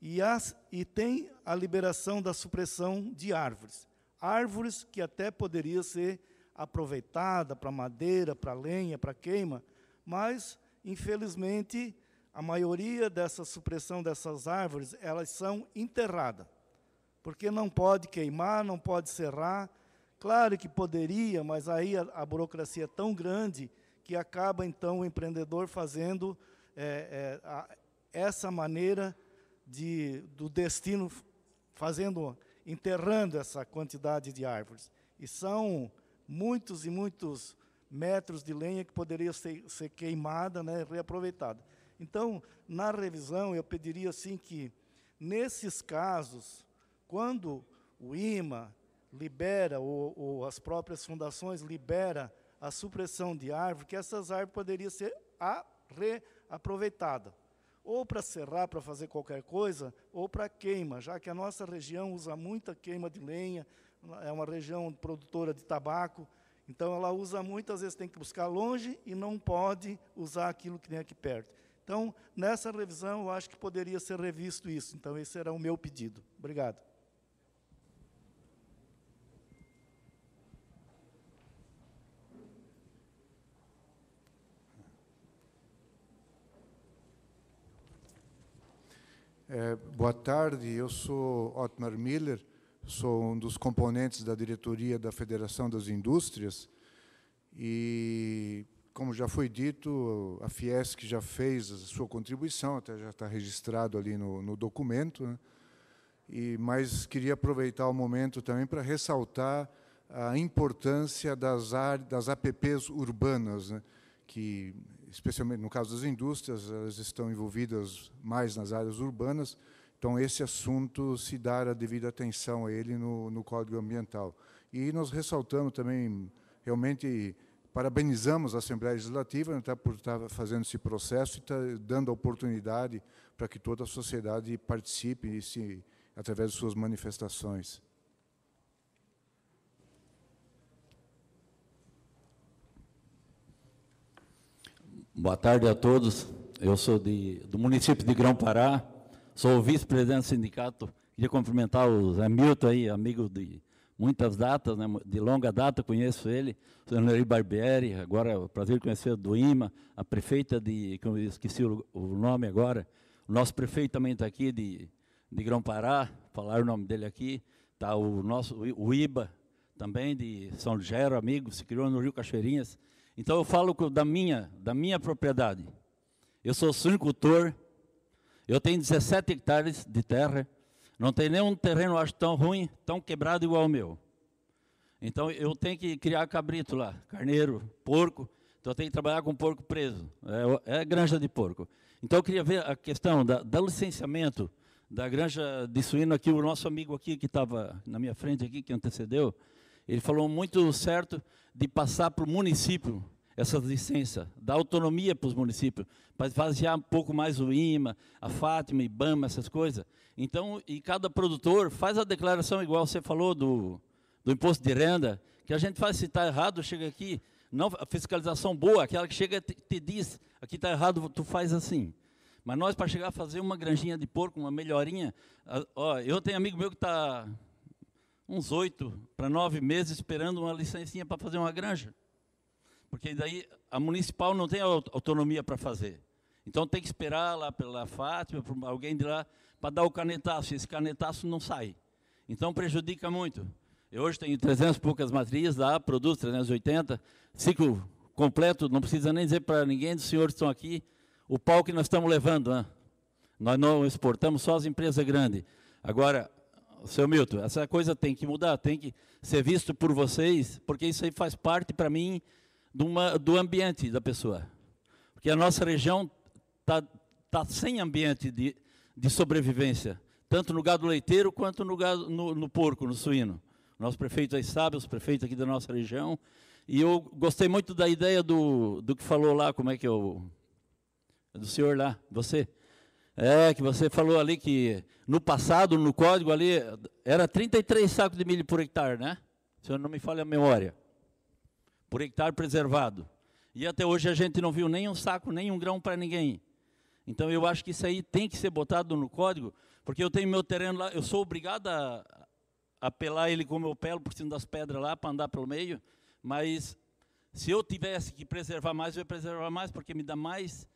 e, as, e tem a liberação da supressão de árvores árvores que até poderia ser aproveitada para madeira, para lenha, para queima, mas infelizmente a maioria dessa supressão dessas árvores, elas são enterradas. Porque não pode queimar, não pode serrar. Claro que poderia, mas aí a, a burocracia é tão grande que acaba então o empreendedor fazendo é, é, a, essa maneira de, do destino, fazendo enterrando essa quantidade de árvores. E são muitos e muitos metros de lenha que poderia ser, ser queimada, né, reaproveitada. Então, na revisão, eu pediria assim que, nesses casos, quando o IMA libera, ou, ou as próprias fundações libera a supressão de árvore, que essas árvores poderiam ser reaproveitadas ou para serrar, para fazer qualquer coisa, ou para queima, já que a nossa região usa muita queima de lenha, é uma região produtora de tabaco, então ela usa muitas vezes tem que buscar longe e não pode usar aquilo que tem aqui perto. Então, nessa revisão, eu acho que poderia ser revisto isso. Então, esse era o meu pedido. Obrigado. É, boa tarde, eu sou Otmar Miller, sou um dos componentes da diretoria da Federação das Indústrias e, como já foi dito, a Fiesc já fez a sua contribuição, até já está registrado ali no, no documento, né? e, mas queria aproveitar o momento também para ressaltar a importância das, das APPs urbanas, né? que especialmente no caso das indústrias, elas estão envolvidas mais nas áreas urbanas, então esse assunto se dá a devida atenção a ele no, no Código Ambiental. E nós ressaltamos também, realmente, parabenizamos a Assembleia Legislativa né, tá, por estar tá fazendo esse processo e estar tá dando a oportunidade para que toda a sociedade participe e se, através de suas manifestações. Boa tarde a todos. Eu sou de, do município de Grão-Pará, sou vice-presidente do sindicato. Queria cumprimentar o Hamilton aí, amigo de muitas datas, né, de longa data, conheço ele, o senhor Barbieri, agora é um prazer conhecer do IMA, a prefeita de, como eu esqueci o, o nome agora, o nosso prefeito também está aqui de, de Grão-Pará, falar o nome dele aqui, está o nosso, o IBA, também de São Gero, amigo, se criou no Rio Cachoeirinhas, então eu falo da minha, da minha propriedade. Eu sou suinocultor, eu tenho 17 hectares de terra, não tem nenhum terreno acho tão ruim, tão quebrado igual o meu. Então eu tenho que criar cabrito lá, carneiro, porco. Então eu tenho que trabalhar com porco preso. É, é granja de porco. Então eu queria ver a questão da, da licenciamento da granja de suíno aqui. O nosso amigo aqui que estava na minha frente aqui que antecedeu, ele falou muito certo de passar para o município essas licenças, dar autonomia para os municípios, para esvaziar um pouco mais o IMA, a Fátima, IBAMA, essas coisas. Então, e cada produtor faz a declaração igual você falou do, do imposto de renda, que a gente faz se está errado, chega aqui, não a fiscalização boa, aquela que chega e te, te diz, aqui está errado, tu faz assim. Mas nós, para chegar a fazer uma granjinha de porco, uma melhorinha, ó, eu tenho amigo meu que está uns oito para nove meses esperando uma licencinha para fazer uma granja. Porque daí a municipal não tem autonomia para fazer. Então tem que esperar lá pela Fátima, alguém de lá, para dar o canetaço. Esse canetaço não sai. Então prejudica muito. Eu hoje tenho 300 e poucas matrizes lá, produz 380, ciclo completo, não precisa nem dizer para ninguém dos senhores que estão aqui o pau que nós estamos levando. Né? Nós não exportamos só as empresas grandes. Agora, seu Milton, essa coisa tem que mudar, tem que ser visto por vocês, porque isso aí faz parte, para mim, uma, do ambiente da pessoa. Porque a nossa região está tá sem ambiente de, de sobrevivência, tanto no gado leiteiro quanto no, gado, no, no porco, no suíno. nosso prefeito aí sabe, os prefeitos aqui da nossa região. E eu gostei muito da ideia do, do que falou lá, como é que é o do senhor lá, você é, que você falou ali que no passado, no código ali, era 33 sacos de milho por hectare, né? Se eu não me falha a memória. Por hectare preservado. E até hoje a gente não viu nem um saco, nem um grão para ninguém. Então eu acho que isso aí tem que ser botado no código, porque eu tenho meu terreno lá, eu sou obrigado a, a pelar ele como eu pelo por cima das pedras lá para andar pelo meio, mas se eu tivesse que preservar mais, eu ia preservar mais, porque me dá mais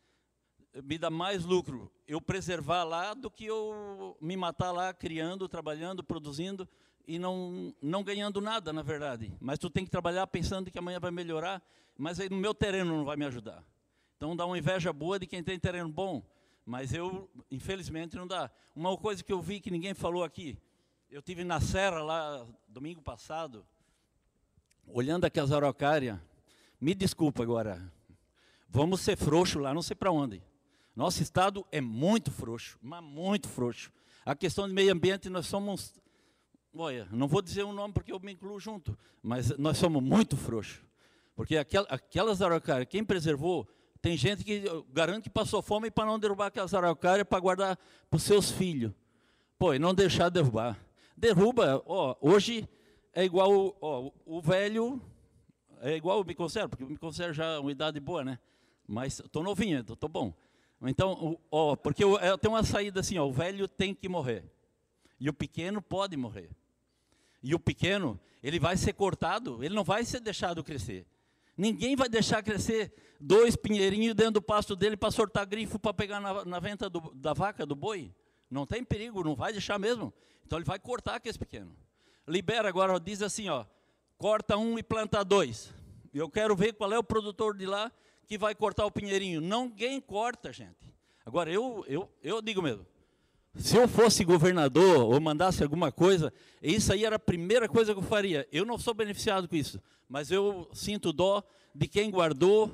me dá mais lucro eu preservar lá do que eu me matar lá criando, trabalhando, produzindo e não, não ganhando nada, na verdade. Mas tu tem que trabalhar pensando que amanhã vai melhorar, mas aí no meu terreno não vai me ajudar. Então dá uma inveja boa de quem tem terreno bom, mas eu, infelizmente, não dá. Uma coisa que eu vi que ninguém falou aqui, eu tive na serra lá domingo passado, olhando aqui araucária, me desculpa agora, vamos ser frouxo lá, não sei para onde. Nosso Estado é muito frouxo, mas muito frouxo. A questão de meio ambiente, nós somos. Olha, não vou dizer o um nome porque eu me incluo junto, mas nós somos muito frouxos. Porque aquelas, aquelas araucárias, quem preservou, tem gente que garante que passou fome para não derrubar aquelas araucárias para guardar para os seus filhos. Pô, e não deixar derrubar. Derruba, ó, hoje é igual ó, o velho, é igual o me conservo, porque o me conservo já é uma idade boa, né? Mas estou novinho, estou bom. Então, ó, porque tem uma saída assim, ó, o velho tem que morrer. E o pequeno pode morrer. E o pequeno, ele vai ser cortado, ele não vai ser deixado crescer. Ninguém vai deixar crescer dois pinheirinhos dentro do pasto dele para sortar grifo para pegar na, na venta do, da vaca, do boi. Não tem perigo, não vai deixar mesmo. Então ele vai cortar aquele pequeno. Libera agora, diz assim, ó, corta um e planta dois. Eu quero ver qual é o produtor de lá que vai cortar o pinheirinho. Ninguém corta, gente. Agora, eu, eu, eu digo mesmo, se eu fosse governador ou mandasse alguma coisa, isso aí era a primeira coisa que eu faria. Eu não sou beneficiado com isso, mas eu sinto dó de quem guardou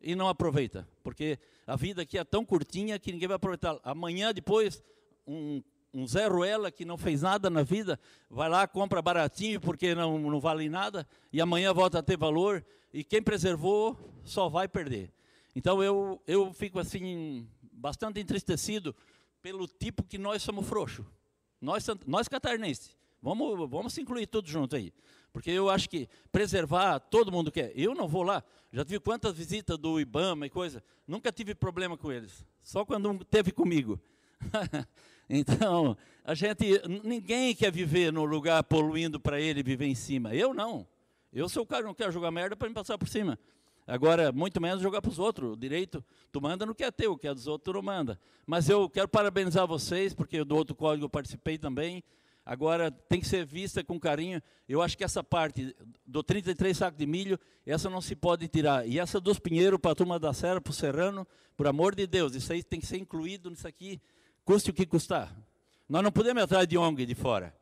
e não aproveita, porque a vida aqui é tão curtinha que ninguém vai aproveitar. Amanhã, depois, um, um Zé Ruela que não fez nada na vida, vai lá, compra baratinho porque não, não vale nada, e amanhã volta a ter valor, e quem preservou só vai perder. Então eu, eu fico assim bastante entristecido pelo tipo que nós somos frouxo. Nós, nós catarinenses. Vamos, vamos se incluir todos juntos aí. Porque eu acho que preservar, todo mundo quer. É, eu não vou lá. Já tive quantas visitas do Ibama e coisa. Nunca tive problema com eles. Só quando um teve comigo. então, a gente. Ninguém quer viver no lugar poluindo para ele viver em cima. Eu não. Eu sou o cara que não quer jogar merda para me passar por cima. Agora, muito menos jogar para os outros. O direito, tu manda no que é teu, o que é dos outros, tu não manda. Mas eu quero parabenizar vocês, porque do outro código eu participei também. Agora, tem que ser vista com carinho. Eu acho que essa parte do 33 saco de milho, essa não se pode tirar. E essa dos Pinheiro para a turma da Serra, para o Serrano, por amor de Deus, isso aí tem que ser incluído nisso aqui, custe o que custar. Nós não podemos ir atrás de ONG de fora.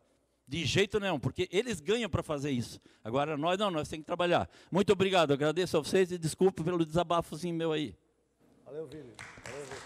De jeito nenhum, porque eles ganham para fazer isso. Agora nós não, nós temos que trabalhar. Muito obrigado, agradeço a vocês e desculpe pelo desabafozinho meu aí. Valeu, Vini. Valeu, Vini.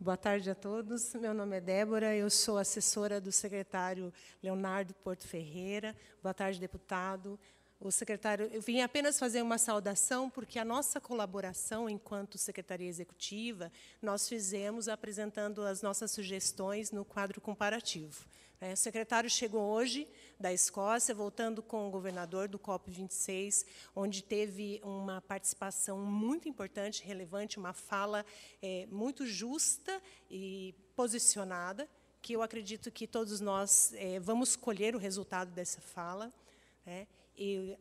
Boa tarde a todos. Meu nome é Débora, eu sou assessora do secretário Leonardo Porto Ferreira. Boa tarde, deputado o secretário, eu vim apenas fazer uma saudação, porque a nossa colaboração enquanto Secretaria Executiva, nós fizemos apresentando as nossas sugestões no quadro comparativo. É, o secretário chegou hoje da Escócia, voltando com o governador do COP26, onde teve uma participação muito importante, relevante, uma fala é, muito justa e posicionada, que eu acredito que todos nós é, vamos colher o resultado dessa fala. Né? E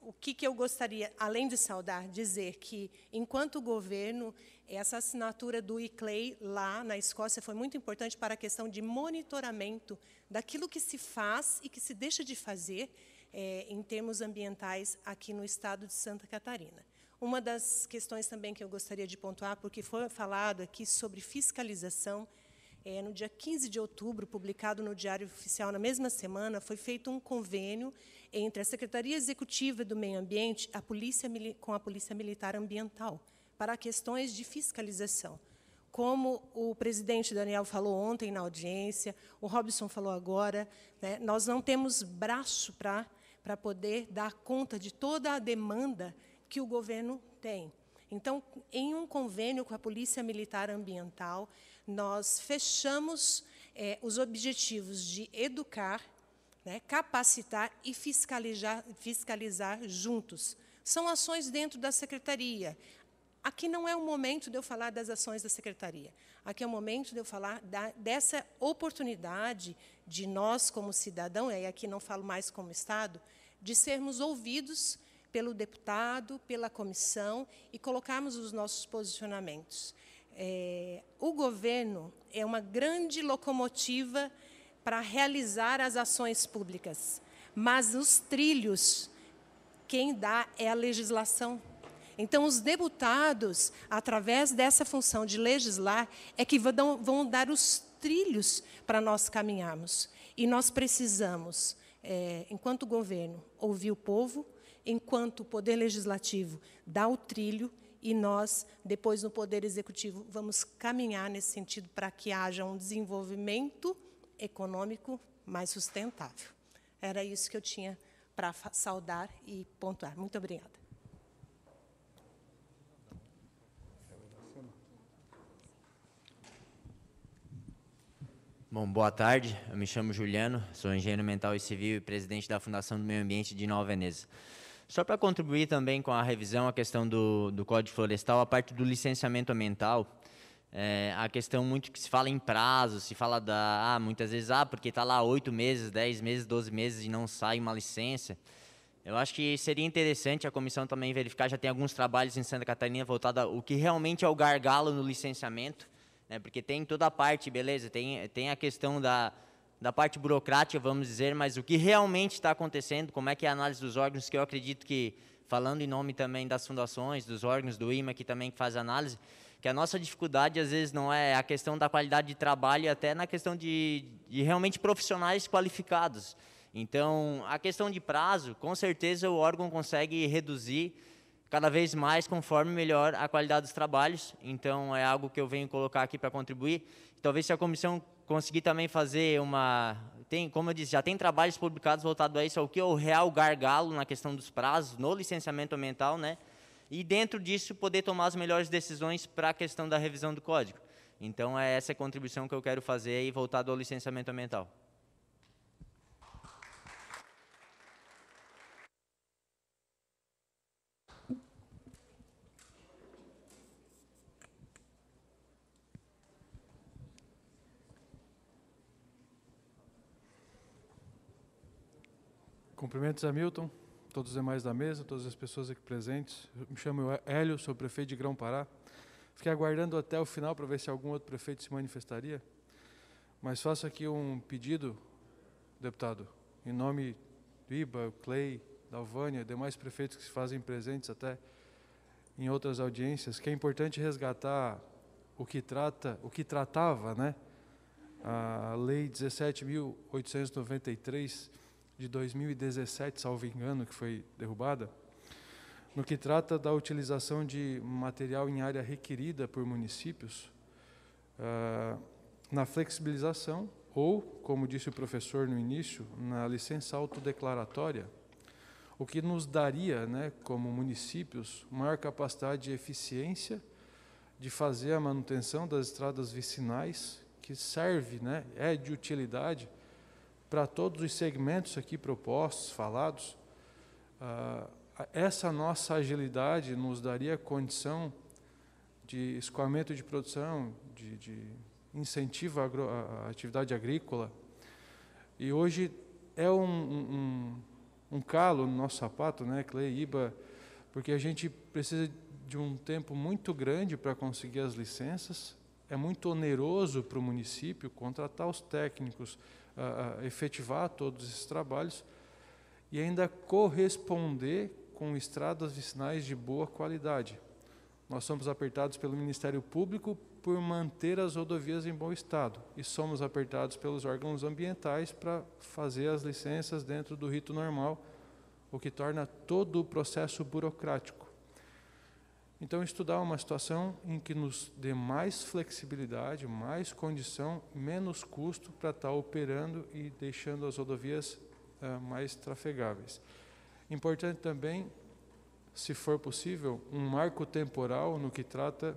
o que, que eu gostaria, além de saudar, dizer que, enquanto governo, essa assinatura do ICLEI lá na Escócia foi muito importante para a questão de monitoramento daquilo que se faz e que se deixa de fazer é, em termos ambientais aqui no estado de Santa Catarina. Uma das questões também que eu gostaria de pontuar, porque foi falado aqui sobre fiscalização, é, no dia 15 de outubro, publicado no Diário Oficial, na mesma semana, foi feito um convênio entre a Secretaria Executiva do Meio Ambiente a polícia, com a Polícia Militar Ambiental para questões de fiscalização. Como o presidente Daniel falou ontem na audiência, o Robson falou agora, né, nós não temos braço para poder dar conta de toda a demanda que o governo tem. Então, em um convênio com a Polícia Militar Ambiental, nós fechamos é, os objetivos de educar né, capacitar e fiscalizar, fiscalizar juntos. São ações dentro da secretaria. Aqui não é o momento de eu falar das ações da secretaria. Aqui é o momento de eu falar da, dessa oportunidade de nós, como cidadão, e aqui não falo mais como Estado, de sermos ouvidos pelo deputado, pela comissão e colocarmos os nossos posicionamentos. É, o governo é uma grande locomotiva para realizar as ações públicas, mas os trilhos, quem dá é a legislação. Então, os deputados, através dessa função de legislar, é que vão dar os trilhos para nós caminharmos. E nós precisamos, é, enquanto governo, ouvir o povo, enquanto o poder legislativo dá o trilho e nós, depois no poder executivo, vamos caminhar nesse sentido para que haja um desenvolvimento econômico mais sustentável. Era isso que eu tinha para saudar e pontuar. Muito obrigada. Bom, boa tarde. Eu me chamo Juliano, sou engenheiro mental e civil e presidente da Fundação do Meio Ambiente de Nova Veneza. Só para contribuir também com a revisão, a questão do, do Código Florestal, a parte do licenciamento ambiental, é, a questão muito que se fala em prazo, se fala da. Ah, muitas vezes, ah, porque está lá oito meses, dez meses, doze meses e não sai uma licença. Eu acho que seria interessante a comissão também verificar, já tem alguns trabalhos em Santa Catarina voltado ao que realmente é o gargalo no licenciamento, né? porque tem toda a parte, beleza, tem, tem a questão da, da parte burocrática, vamos dizer, mas o que realmente está acontecendo, como é que é a análise dos órgãos, que eu acredito que, falando em nome também das fundações, dos órgãos do IMA, que também faz análise, que a nossa dificuldade às vezes não é a questão da qualidade de trabalho, e é até na questão de, de realmente profissionais qualificados. Então, a questão de prazo, com certeza o órgão consegue reduzir cada vez mais conforme melhor a qualidade dos trabalhos. Então, é algo que eu venho colocar aqui para contribuir. Talvez se a comissão conseguir também fazer uma tem, como eu disse, já tem trabalhos publicados voltados a isso, ao é que é o real gargalo na questão dos prazos no licenciamento ambiental, né? e dentro disso poder tomar as melhores decisões para a questão da revisão do código. Então é essa a contribuição que eu quero fazer e voltado ao licenciamento ambiental. Cumprimentos a Milton todos os demais da mesa, todas as pessoas aqui presentes. Me chamo Hélio, sou prefeito de Grão-Pará. Fiquei aguardando até o final para ver se algum outro prefeito se manifestaria. Mas faço aqui um pedido, deputado, em nome do IBA, Clay, da Alvânia, demais prefeitos que se fazem presentes até em outras audiências, que é importante resgatar o que trata, o que tratava, né? A lei 17893 de 2017, salvo engano, que foi derrubada, no que trata da utilização de material em área requerida por municípios, uh, na flexibilização ou, como disse o professor no início, na licença autodeclaratória, o que nos daria, né, como municípios, maior capacidade de eficiência de fazer a manutenção das estradas vicinais, que serve, né, é de utilidade para todos os segmentos aqui propostos, falados, ah, essa nossa agilidade nos daria condição de escoamento de produção, de, de incentivo à, agro, à, atividade agrícola. E hoje é um, um, um calo no nosso sapato, né, Clay, Iba, porque a gente precisa de um tempo muito grande para conseguir as licenças, é muito oneroso para o município contratar os técnicos, efetivar todos esses trabalhos e ainda corresponder com estradas vicinais de boa qualidade. Nós somos apertados pelo Ministério Público por manter as rodovias em bom estado e somos apertados pelos órgãos ambientais para fazer as licenças dentro do rito normal, o que torna todo o processo burocrático. Então, estudar uma situação em que nos dê mais flexibilidade, mais condição, menos custo para estar operando e deixando as rodovias uh, mais trafegáveis. Importante também, se for possível, um marco temporal no que trata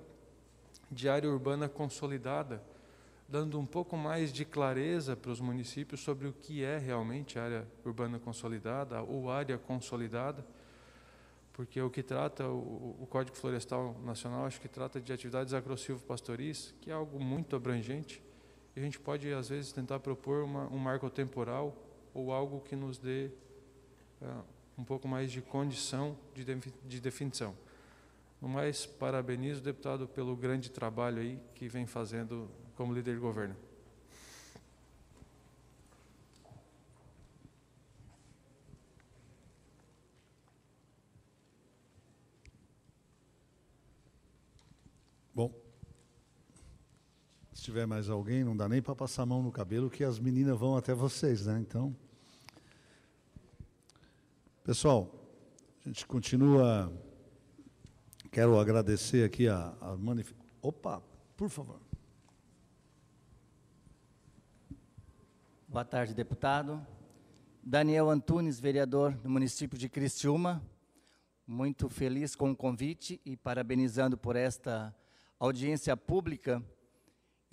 de área urbana consolidada, dando um pouco mais de clareza para os municípios sobre o que é realmente área urbana consolidada ou área consolidada porque o que trata o, o Código Florestal Nacional, acho que trata de atividades agrossilvo-pastoris, que é algo muito abrangente, e a gente pode, às vezes, tentar propor uma, um marco temporal ou algo que nos dê uh, um pouco mais de condição de, de definição. No mais, parabenizo o deputado pelo grande trabalho aí que vem fazendo como líder de governo. tiver mais alguém, não dá nem para passar a mão no cabelo, que as meninas vão até vocês, né? Então. Pessoal, a gente continua. Quero agradecer aqui a, a manif... Opa, por favor. Boa tarde, deputado. Daniel Antunes, vereador do município de Criciúma. Muito feliz com o convite e parabenizando por esta audiência pública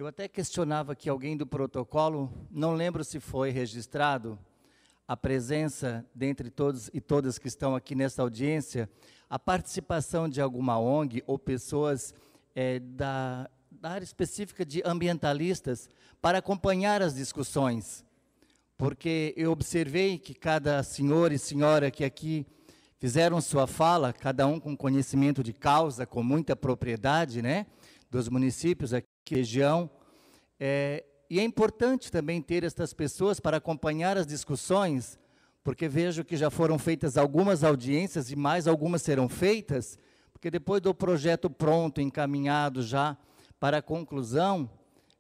eu até questionava que alguém do protocolo, não lembro se foi registrado, a presença dentre todos e todas que estão aqui nessa audiência, a participação de alguma ONG ou pessoas é, da, da área específica de ambientalistas para acompanhar as discussões. Porque eu observei que cada senhor e senhora que aqui fizeram sua fala, cada um com conhecimento de causa, com muita propriedade, né, dos municípios, aqui que região. É, e é importante também ter estas pessoas para acompanhar as discussões, porque vejo que já foram feitas algumas audiências e mais algumas serão feitas, porque depois do projeto pronto, encaminhado já para a conclusão,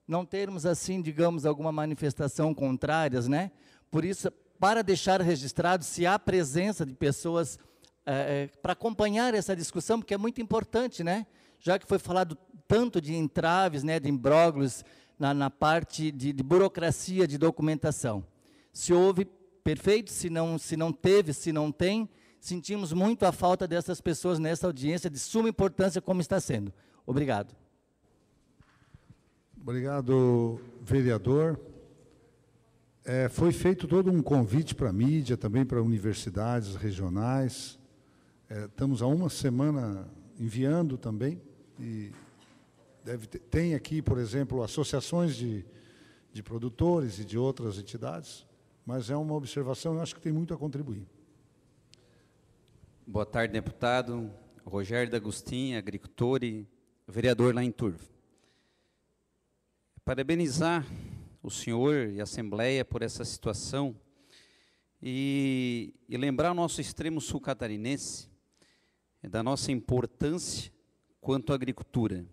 não termos assim, digamos, alguma manifestação contrárias, né? Por isso, para deixar registrado se há presença de pessoas é, para acompanhar essa discussão, porque é muito importante, né? já que foi falado tanto de entraves, né, de imbróglios na, na parte de, de burocracia de documentação. Se houve, perfeito, se não, se não teve, se não tem, sentimos muito a falta dessas pessoas nessa audiência, de suma importância como está sendo. Obrigado. Obrigado, vereador. É, foi feito todo um convite para a mídia, também para universidades regionais. É, estamos há uma semana enviando também e deve ter, tem aqui, por exemplo, associações de, de produtores e de outras entidades, mas é uma observação, eu acho que tem muito a contribuir. Boa tarde, deputado. Rogério D'Agostinho, agricultor e vereador lá em Turvo. Parabenizar o senhor e a Assembleia por essa situação e, e lembrar o nosso extremo sul catarinense da nossa importância quanto à agricultura.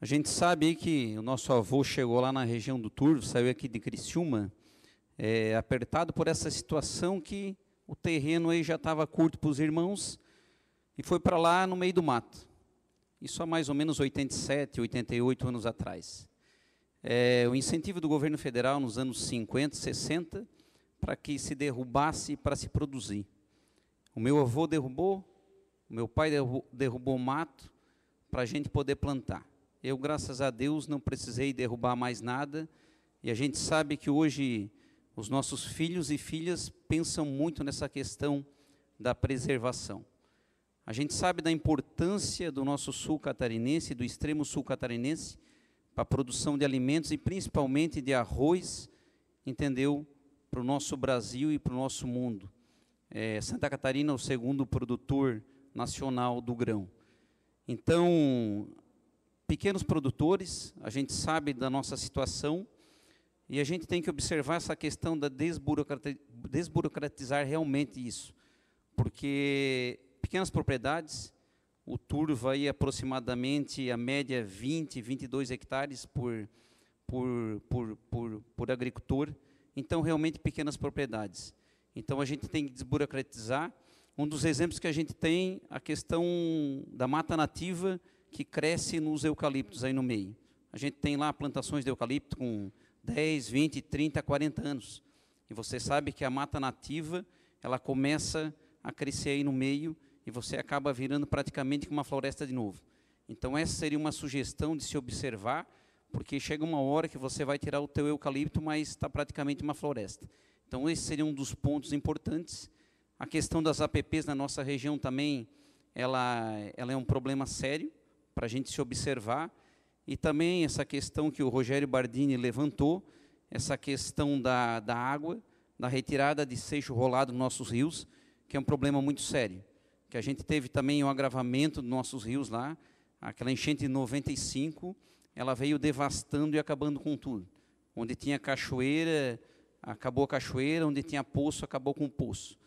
A gente sabe que o nosso avô chegou lá na região do Turvo, saiu aqui de Criciúma, é, apertado por essa situação que o terreno aí já estava curto para os irmãos e foi para lá no meio do mato. Isso há mais ou menos 87, 88 anos atrás. É, o incentivo do governo federal nos anos 50, 60, para que se derrubasse para se produzir. O meu avô derrubou, o meu pai derrubou, derrubou mato, para a gente poder plantar. Eu, graças a Deus, não precisei derrubar mais nada. E a gente sabe que hoje os nossos filhos e filhas pensam muito nessa questão da preservação. A gente sabe da importância do nosso sul catarinense, do extremo sul catarinense, para a produção de alimentos e principalmente de arroz, entendeu? Para o nosso Brasil e para o nosso mundo. É, Santa Catarina é o segundo produtor nacional do grão. Então, pequenos produtores, a gente sabe da nossa situação e a gente tem que observar essa questão da desburocratizar realmente isso, porque pequenas propriedades, o turvo vai aproximadamente a média 20, é 22 hectares por por, por, por, por agricultor, então realmente pequenas propriedades. Então a gente tem que desburocratizar um dos exemplos que a gente tem, a questão da mata nativa que cresce nos eucaliptos aí no meio. A gente tem lá plantações de eucalipto com 10, 20, 30, 40 anos. E você sabe que a mata nativa, ela começa a crescer aí no meio e você acaba virando praticamente uma floresta de novo. Então essa seria uma sugestão de se observar, porque chega uma hora que você vai tirar o teu eucalipto, mas está praticamente uma floresta. Então esse seria um dos pontos importantes. A questão das APPs na nossa região também, ela, ela é um problema sério para a gente se observar. E também essa questão que o Rogério Bardini levantou, essa questão da, da água, da retirada de seixo rolado nos nossos rios, que é um problema muito sério. Que a gente teve também um agravamento dos nossos rios lá, aquela enchente de 95, ela veio devastando e acabando com tudo. Onde tinha cachoeira, acabou a cachoeira, onde tinha poço, acabou com o poço.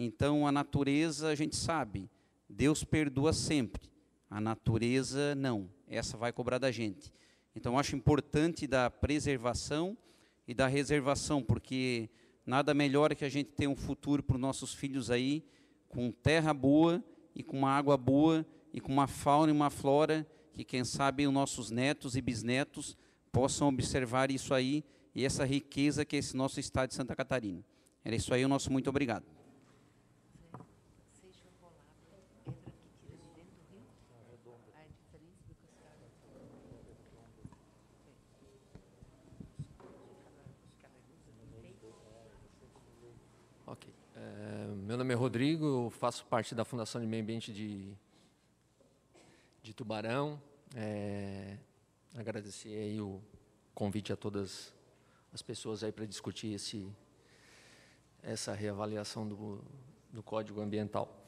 Então, a natureza, a gente sabe, Deus perdoa sempre. A natureza, não. Essa vai cobrar da gente. Então, acho importante da preservação e da reservação, porque nada melhor que a gente ter um futuro para os nossos filhos aí, com terra boa e com uma água boa e com uma fauna e uma flora que, quem sabe, os nossos netos e bisnetos possam observar isso aí e essa riqueza que é esse nosso estado de Santa Catarina. Era isso aí, o nosso muito obrigado. meu nome é Rodrigo, eu faço parte da Fundação de Meio Ambiente de, de Tubarão. É, agradecer aí o convite a todas as pessoas aí para discutir esse, essa reavaliação do, do Código Ambiental.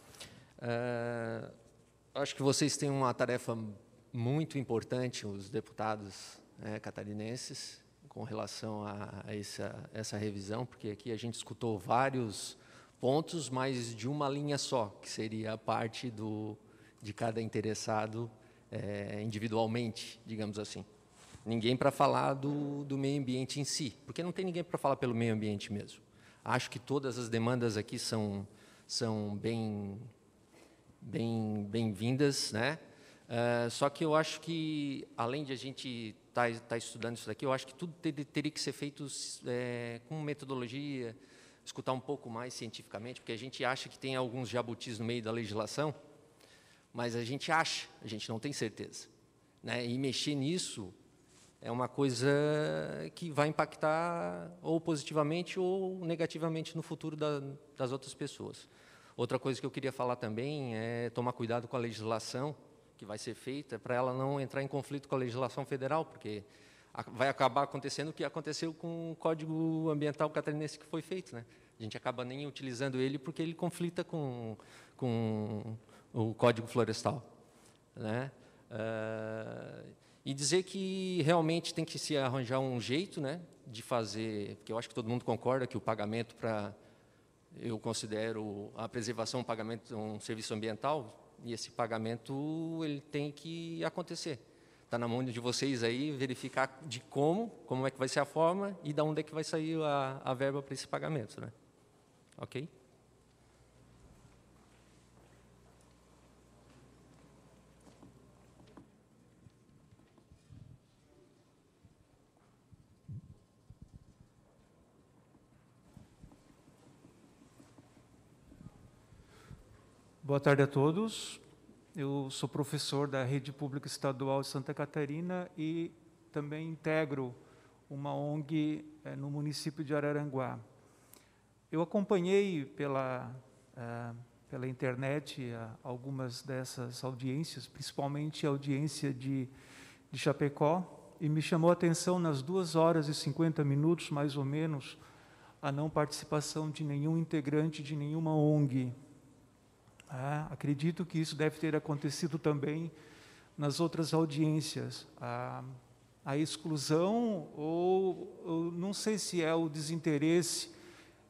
É, acho que vocês têm uma tarefa muito importante, os deputados né, catarinenses, com relação a, a essa, essa revisão, porque aqui a gente escutou vários pontos, mas de uma linha só, que seria a parte do, de cada interessado é, individualmente, digamos assim. Ninguém para falar do, do meio ambiente em si, porque não tem ninguém para falar pelo meio ambiente mesmo. Acho que todas as demandas aqui são, são bem bem bem-vindas, né? Uh, só que eu acho que além de a gente estar tá, tá estudando isso daqui, eu acho que tudo ter, teria que ser feito é, com metodologia, escutar um pouco mais cientificamente, porque a gente acha que tem alguns jabutis no meio da legislação, mas a gente acha, a gente não tem certeza. Né? E mexer nisso é uma coisa que vai impactar ou positivamente ou negativamente no futuro da, das outras pessoas. Outra coisa que eu queria falar também é tomar cuidado com a legislação que vai ser feita para ela não entrar em conflito com a legislação federal, porque vai acabar acontecendo o que aconteceu com o código ambiental catarinense que foi feito. Né? A gente acaba nem utilizando ele porque ele conflita com, com o código florestal. Né? Uh, e dizer que realmente tem que se arranjar um jeito né, de fazer, porque eu acho que todo mundo concorda que o pagamento para. Eu considero a preservação um pagamento um serviço ambiental, e esse pagamento ele tem que acontecer está na mão de vocês aí verificar de como, como é que vai ser a forma e da onde é que vai sair a, a verba para esse pagamento, né? Ok? Boa tarde a todos. Eu sou professor da Rede Pública Estadual de Santa Catarina e também integro uma ONG é, eh, no município de Araranguá. Eu acompanhei pela, eh, pela internet eh, algumas dessas audiências, principalmente a audiência de, de Chapecó, e me chamou a atenção nas duas horas e 50 minutos, mais ou menos, a não participação de nenhum integrante de nenhuma ONG ah, acredito que isso deve ter acontecido também nas outras audiências. Ah, a exclusão, ou, ou, não sei se é o desinteresse,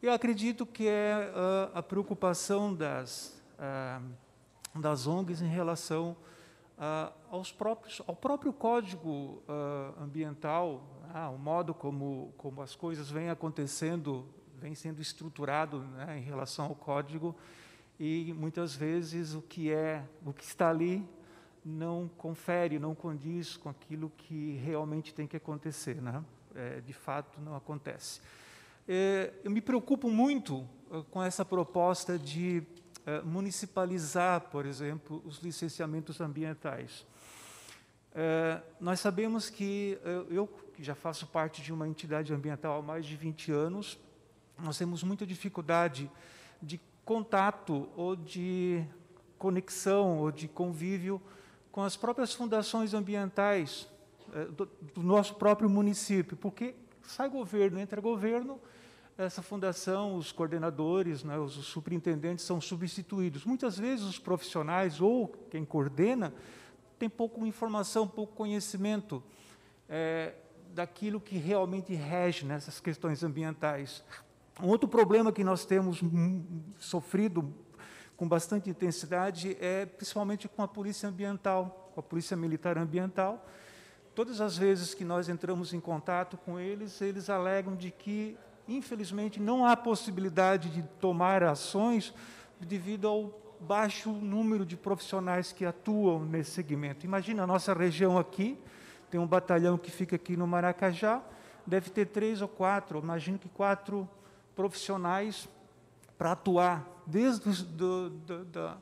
eu acredito que é a, ah, a preocupação das, ah, das ONGs em relação ah, aos próprios, ao próprio código ambiental, o modo como, como as coisas vêm acontecendo, vêm sendo estruturado né, em relação ao código ambiental e muitas vezes o que é, o que está ali não confere, não condiz com aquilo que realmente tem que acontecer, né? É, de fato não acontece. É, eu me preocupo muito com essa proposta de é, municipalizar, por exemplo, os licenciamentos ambientais. É, nós sabemos que eu, que já faço parte de uma entidade ambiental há mais de 20 anos, nós temos muita dificuldade de contato ou de conexão ou de convívio com as próprias fundações ambientais eh, do, nosso próprio município, porque sai governo, entra governo, essa fundação, os coordenadores, né, os, superintendentes são substituídos. Muitas vezes os profissionais ou quem coordena tem pouco informação, pouco conhecimento eh, daquilo que realmente rege nessas né, questões ambientais. Um outro problema que nós temos hum, hum, sofrido com bastante intensidade é principalmente com a polícia ambiental, com a polícia militar ambiental. Todas as vezes que nós entramos em contato com eles, eles alegam de que, infelizmente, não há possibilidade de tomar ações devido ao baixo número de profissionais que atuam nesse segmento. Imagina a nossa região aqui, tem um batalhão que fica aqui no Maracajá, deve ter três ou quatro, imagino que quatro profissionais para atuar desde os, do, do, da,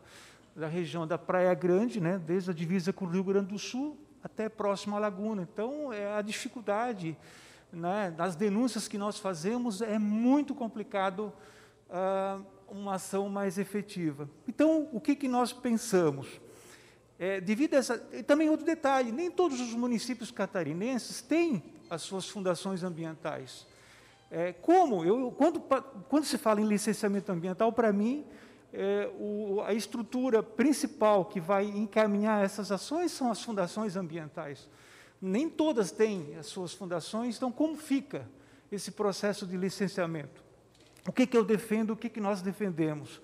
da região da Praia Grande, né, desde a divisa com o Rio Grande do Sul até próximo à Laguna. Então, é a dificuldade né, das denúncias que nós fazemos é muito complicado uh, uma ação mais efetiva. Então, o que, que nós pensamos? É, devido a essa, e também outro detalhe, nem todos os municípios catarinenses têm as suas fundações ambientais. É, como? Eu, quando, quando se fala em licenciamento ambiental, para mim, é, o, a estrutura principal que vai encaminhar essas ações são as fundações ambientais. Nem todas têm as suas fundações, então como fica esse processo de licenciamento? O que, que eu defendo, o que, que nós defendemos?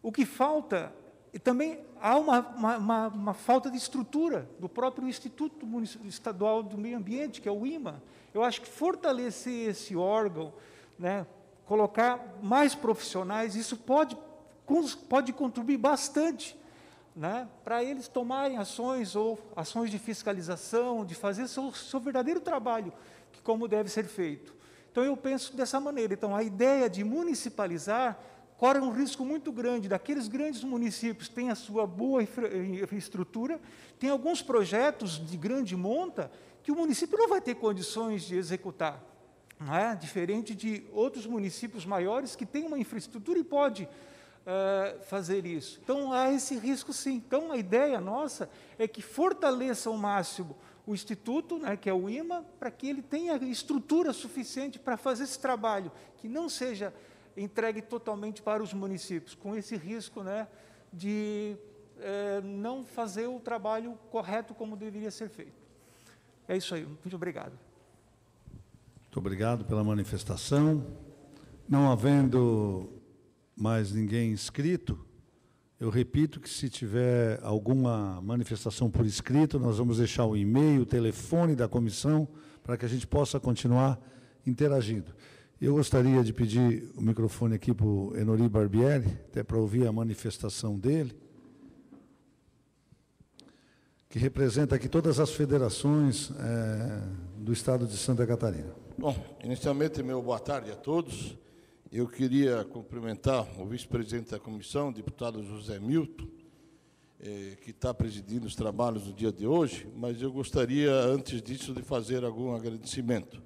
O que falta e também há uma, uma, uma, falta de estrutura do próprio Instituto Estadual do Meio Ambiente, que é o IMA. Eu acho que fortalecer esse órgão, né, colocar mais profissionais, isso pode, pode contribuir bastante né, para eles tomarem ações ou ações de fiscalização, de fazer seu, seu verdadeiro trabalho, que como deve ser feito. Então eu penso dessa maneira. Então a ideia de municipalizar corre um risco muito grande daqueles grandes municípios têm a sua boa infraestrutura, tem alguns projetos de grande monta que o município não vai ter condições de executar. É? Diferente de outros municípios maiores que têm uma infraestrutura e pode uh, fazer isso. Então há esse risco sim. Então a ideia nossa é que fortaleça ao máximo o instituto, né, que é o IMA, para que ele tenha estrutura suficiente para fazer esse trabalho, que não seja entregue totalmente para os municípios, com esse risco né, de é, não fazer o trabalho correto como deveria ser feito. É isso aí. Muito obrigado. Muito obrigado pela manifestação. Não havendo mais ninguém inscrito, eu repito que se tiver alguma manifestação por escrito, nós vamos deixar o e-mail, o telefone da comissão, para que a gente possa continuar interagindo. Eu gostaria de pedir o microfone aqui para o Enori Barbieri, até para ouvir a manifestação dele, que representa aqui todas as federações é, do Estado de Santa Catarina. Bom, inicialmente, meu boa tarde a todos. Eu queria cumprimentar o vice-presidente da comissão, deputado José Milton, eh, que está presidindo os trabalhos do dia de hoje, mas eu gostaria, antes disso, de fazer algum agradecimento.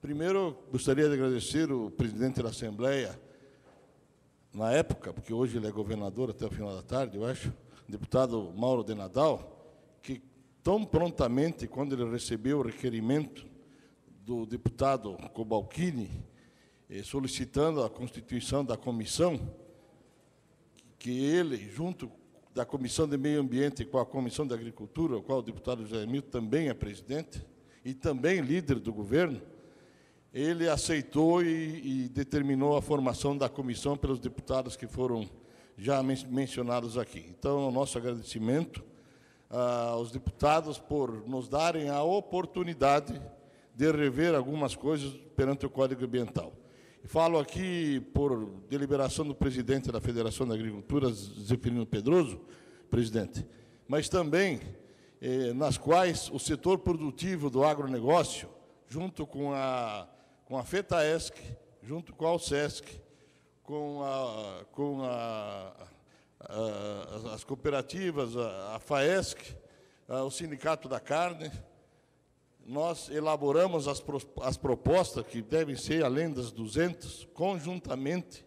Primeiro, gostaria de agradecer o presidente da Assembleia, na época, porque hoje ele é governador até o final da tarde, eu acho, deputado Mauro de Nadal, que tão prontamente, quando ele recebeu o requerimento do deputado Cobalcini, eh, solicitando a constituição da comissão, que ele, junto da Comissão de Meio Ambiente com a Comissão de Agricultura, a qual o deputado José Milton também é presidente e também líder do governo, ele aceitou e, e, determinou a formação da comissão pelos deputados que foram já men mencionados aqui. Então, nosso agradecimento ah, aos deputados por nos darem a oportunidade de rever algumas coisas perante o Código Ambiental. falo aqui por deliberação do presidente da Federação da Agricultura, Zeferino Pedroso, presidente, mas também eh, nas quais o setor produtivo do agronegócio, junto com a com a FETAESC, junto com a ALSESC, com, a, com a, a, as cooperativas, a, FAESC, o Sindicato da Carne. Nós elaboramos as, as propostas, que devem ser além das 200, conjuntamente,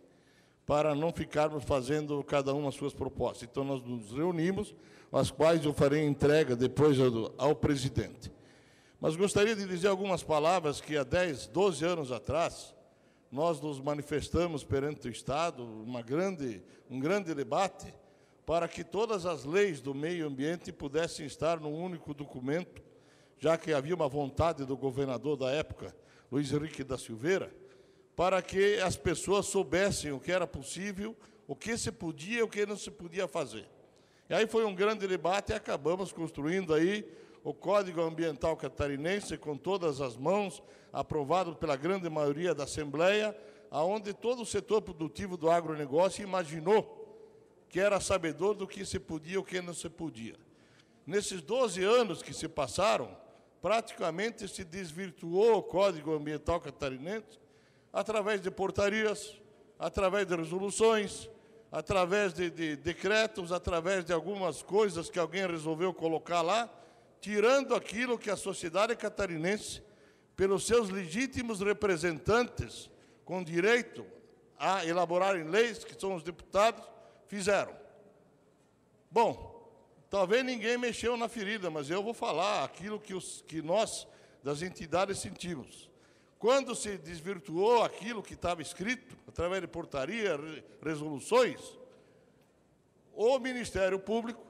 para não ficarmos fazendo cada uma as suas propostas. Então, nós nos reunimos, as quais eu farei entrega depois ao, ao presidente. Mas gostaria de dizer algumas palavras que há 10, 12 anos atrás, nós nos manifestamos perante o Estado, uma grande, um grande debate, para que todas as leis do meio ambiente pudessem estar num único documento, já que havia uma vontade do governador da época, Luiz Henrique da Silveira, para que as pessoas soubessem o que era possível, o que se podia e o que não se podia fazer. E aí foi um grande debate e acabamos construindo aí o Código Ambiental Catarinense com todas as mãos, aprovado pela grande maioria da Assembleia, aonde todo o setor produtivo do agronegócio imaginou que era sabedor do que se podia e o que não se podia. Nesses 12 anos que se passaram, praticamente se desvirtuou o Código Ambiental Catarinense através de portarias, através de resoluções, através de, de decretos, através de algumas coisas que alguém resolveu colocar lá, tirando aquilo que a sociedade catarinense, pelos seus legítimos representantes, com direito a elaborarem leis, que são os deputados, fizeram. Bom, talvez ninguém mexeu na ferida, mas eu vou falar aquilo que, os, que nós, das entidades, sentimos. Quando se desvirtuou aquilo que estava escrito, através de portaria, resoluções, o Ministério Público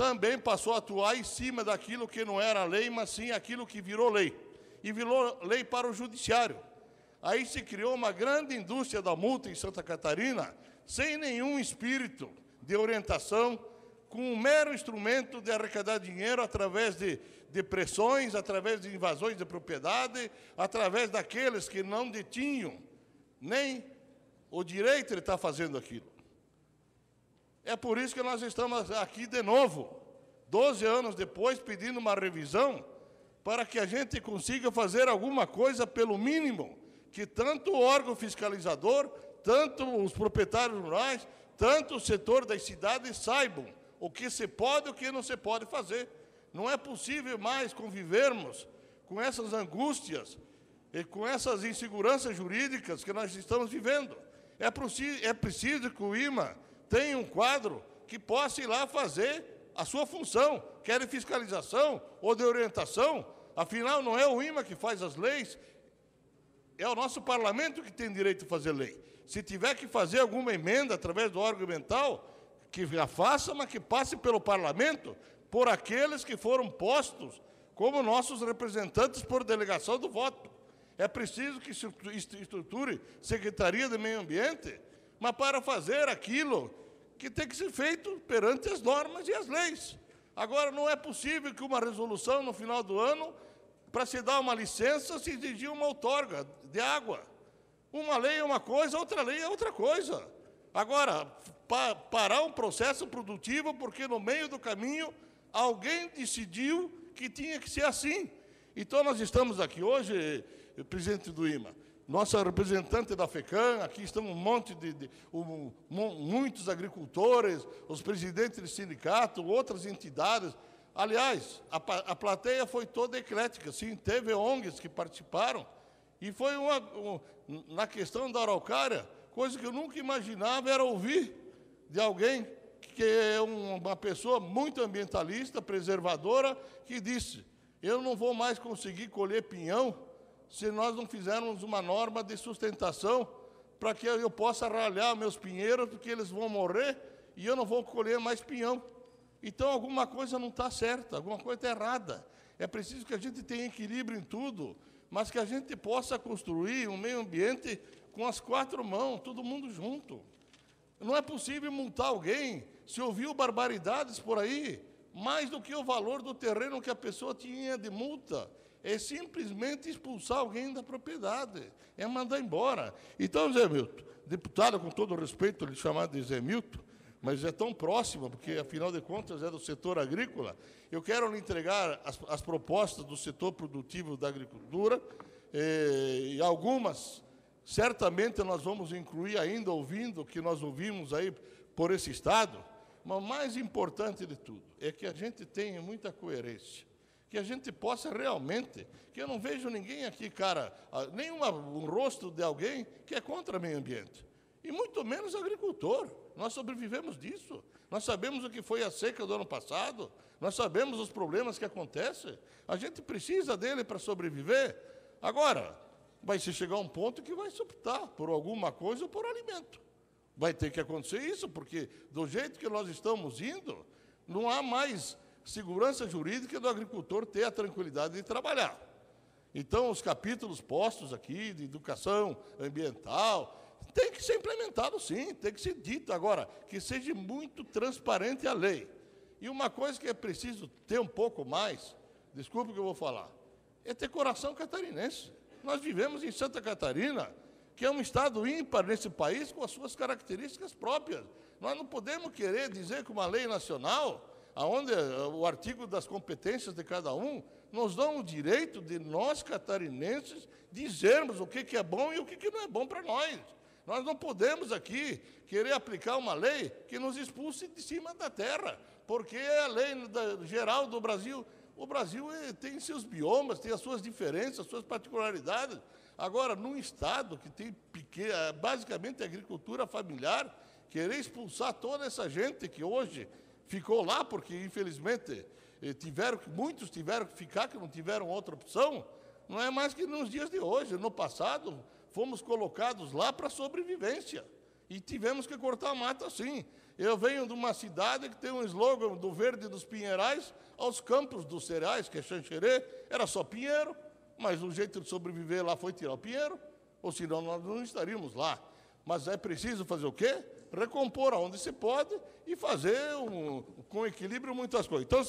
também passou a atuar em cima daquilo que não era lei, mas sim aquilo que virou lei. E virou lei para o judiciário. Aí se criou uma grande indústria da multa em Santa Catarina, sem nenhum espírito de orientação, com um mero instrumento de arrecadar dinheiro através de, de pressões, através de invasões de propriedade, através daqueles que não detinham nem o direito de estar fazendo aquilo. É por isso que nós estamos aqui de novo, 12 anos depois, pedindo uma revisão para que a gente consiga fazer alguma coisa, pelo mínimo, que tanto o órgão fiscalizador, tanto os proprietários rurais, tanto o setor das cidades saibam o que se pode e o que não se pode fazer. Não é possível mais convivermos com essas angústias e com essas inseguranças jurídicas que nós estamos vivendo. É, é preciso que o IMA tem um quadro que possa ir lá fazer a sua função, quer é de fiscalização ou de orientação. Afinal, não é o IMA que faz as leis, é o nosso parlamento que tem direito de fazer lei. Se tiver que fazer alguma emenda através do órgão mental, que a faça, mas que passe pelo parlamento, por aqueles que foram postos como nossos representantes por delegação do voto. É preciso que se estruture Secretaria de Meio Ambiente mas para fazer aquilo que tem que ser feito perante as normas e as leis. Agora, não é possível que uma resolução no final do ano, para se dar uma licença, se exigir uma outorga de água. Uma lei é uma coisa, outra lei é outra coisa. Agora, pa parar um processo produtivo porque no meio do caminho alguém decidiu que tinha que ser assim. Então, nós estamos aqui hoje, eh, presidente do IMA, nossa representante da FECAM, aqui estão um monte de, de um, muitos agricultores, os presidentes de sindicato, outras entidades. Aliás, a, a plateia foi toda eclética, sim, teve ONGs que participaram, e foi uma, um, na questão da araucária, coisa que eu nunca imaginava era ouvir de alguém que é uma pessoa muito ambientalista, preservadora, que disse: eu não vou mais conseguir colher pinhão se nós não fizermos uma norma de sustentação para que eu possa ralhar meus pinheiros, porque eles vão morrer e eu não vou colher mais pinhão. Então, alguma coisa não está certa, alguma coisa está errada. É preciso que a gente tenha equilíbrio em tudo, mas que a gente possa construir um meio ambiente com as quatro mãos, todo mundo junto. Não é possível multar alguém se ouviu barbaridades por aí, mais do que o valor do terreno que a pessoa tinha de multa é simplesmente expulsar alguém da propriedade, é mandar embora. Então, Zé Milton, deputado, com todo respeito, lhe chamar de Zé Milton, mas é tão próxima, porque afinal de contas é do setor agrícola. Eu quero lhe entregar as, as propostas do setor produtivo da agricultura, eh, e algumas certamente nós vamos incluir ainda ouvindo o que nós ouvimos aí por esse Estado, mas o mais importante de tudo é que a gente tenha muita coerência que a gente possa realmente, que eu não vejo ninguém aqui, cara, ah, nenhum um rosto de alguém que é contra o meio ambiente, e muito menos agricultor. Nós sobrevivemos disso. Nós sabemos o que foi a seca do ano passado, nós sabemos os problemas que acontecem. A gente precisa dele para sobreviver. Agora, vai se chegar a um ponto que vai se optar por alguma coisa ou por alimento. Vai ter que acontecer isso, porque do jeito que nós estamos indo, não há mais segurança jurídica do agricultor ter a tranquilidade de trabalhar. Então, os capítulos postos aqui de educação ambiental tem que ser implementado, sim, tem que ser dito agora, que seja muito transparente a lei. E uma coisa que é preciso ter um pouco mais, desculpe que eu vou falar, é ter coração catarinense. Nós vivemos em Santa Catarina, que é um estado ímpar nesse país com as suas características próprias. Nós não podemos querer dizer que uma lei nacional aonde eh, o artigo das competências de cada um, nos dão o direito de nós, catarinenses, dizermos o que, que é bom e o que, que não é bom para nós. Nós não podemos aqui querer aplicar uma lei que nos expulse de cima da terra, porque é a lei geral do Brasil. O Brasil eh, tem seus biomas, tem as suas diferenças, as suas particularidades. Agora, num Estado que tem eh, basicamente agricultura familiar, querer expulsar toda essa gente que hoje ficou lá porque, infelizmente, eh, tiveram, muitos tiveram que ficar, que não tiveram outra opção, não é mais que nos dias de hoje. No passado, fomos colocados lá para sobrevivência e tivemos que cortar a mata assim. Eu venho de uma cidade que tem um slogan do verde dos pinheirais aos campos dos cereais, que é Xanxerê, era só pinheiro, mas o jeito de sobreviver lá foi tirar o pinheiro, ou senão nós não estaríamos lá. Mas é preciso fazer o quê? recompor aonde se pode e fazer um, com equilíbrio muitas coisas. Então,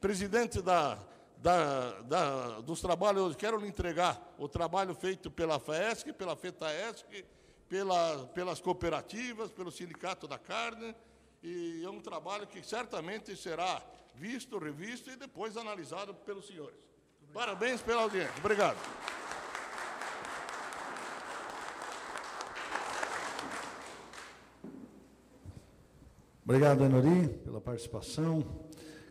presidente da, da, da, dos trabalhos, quero lhe entregar o trabalho feito pela FESC, pela FETAESC, pela, pelas cooperativas, pelo Sindicato da Carne, e é um trabalho que certamente será visto, revisto e depois analisado pelos senhores. Parabéns pela audiência. Obrigado. Obrigado, Enori, pela participação.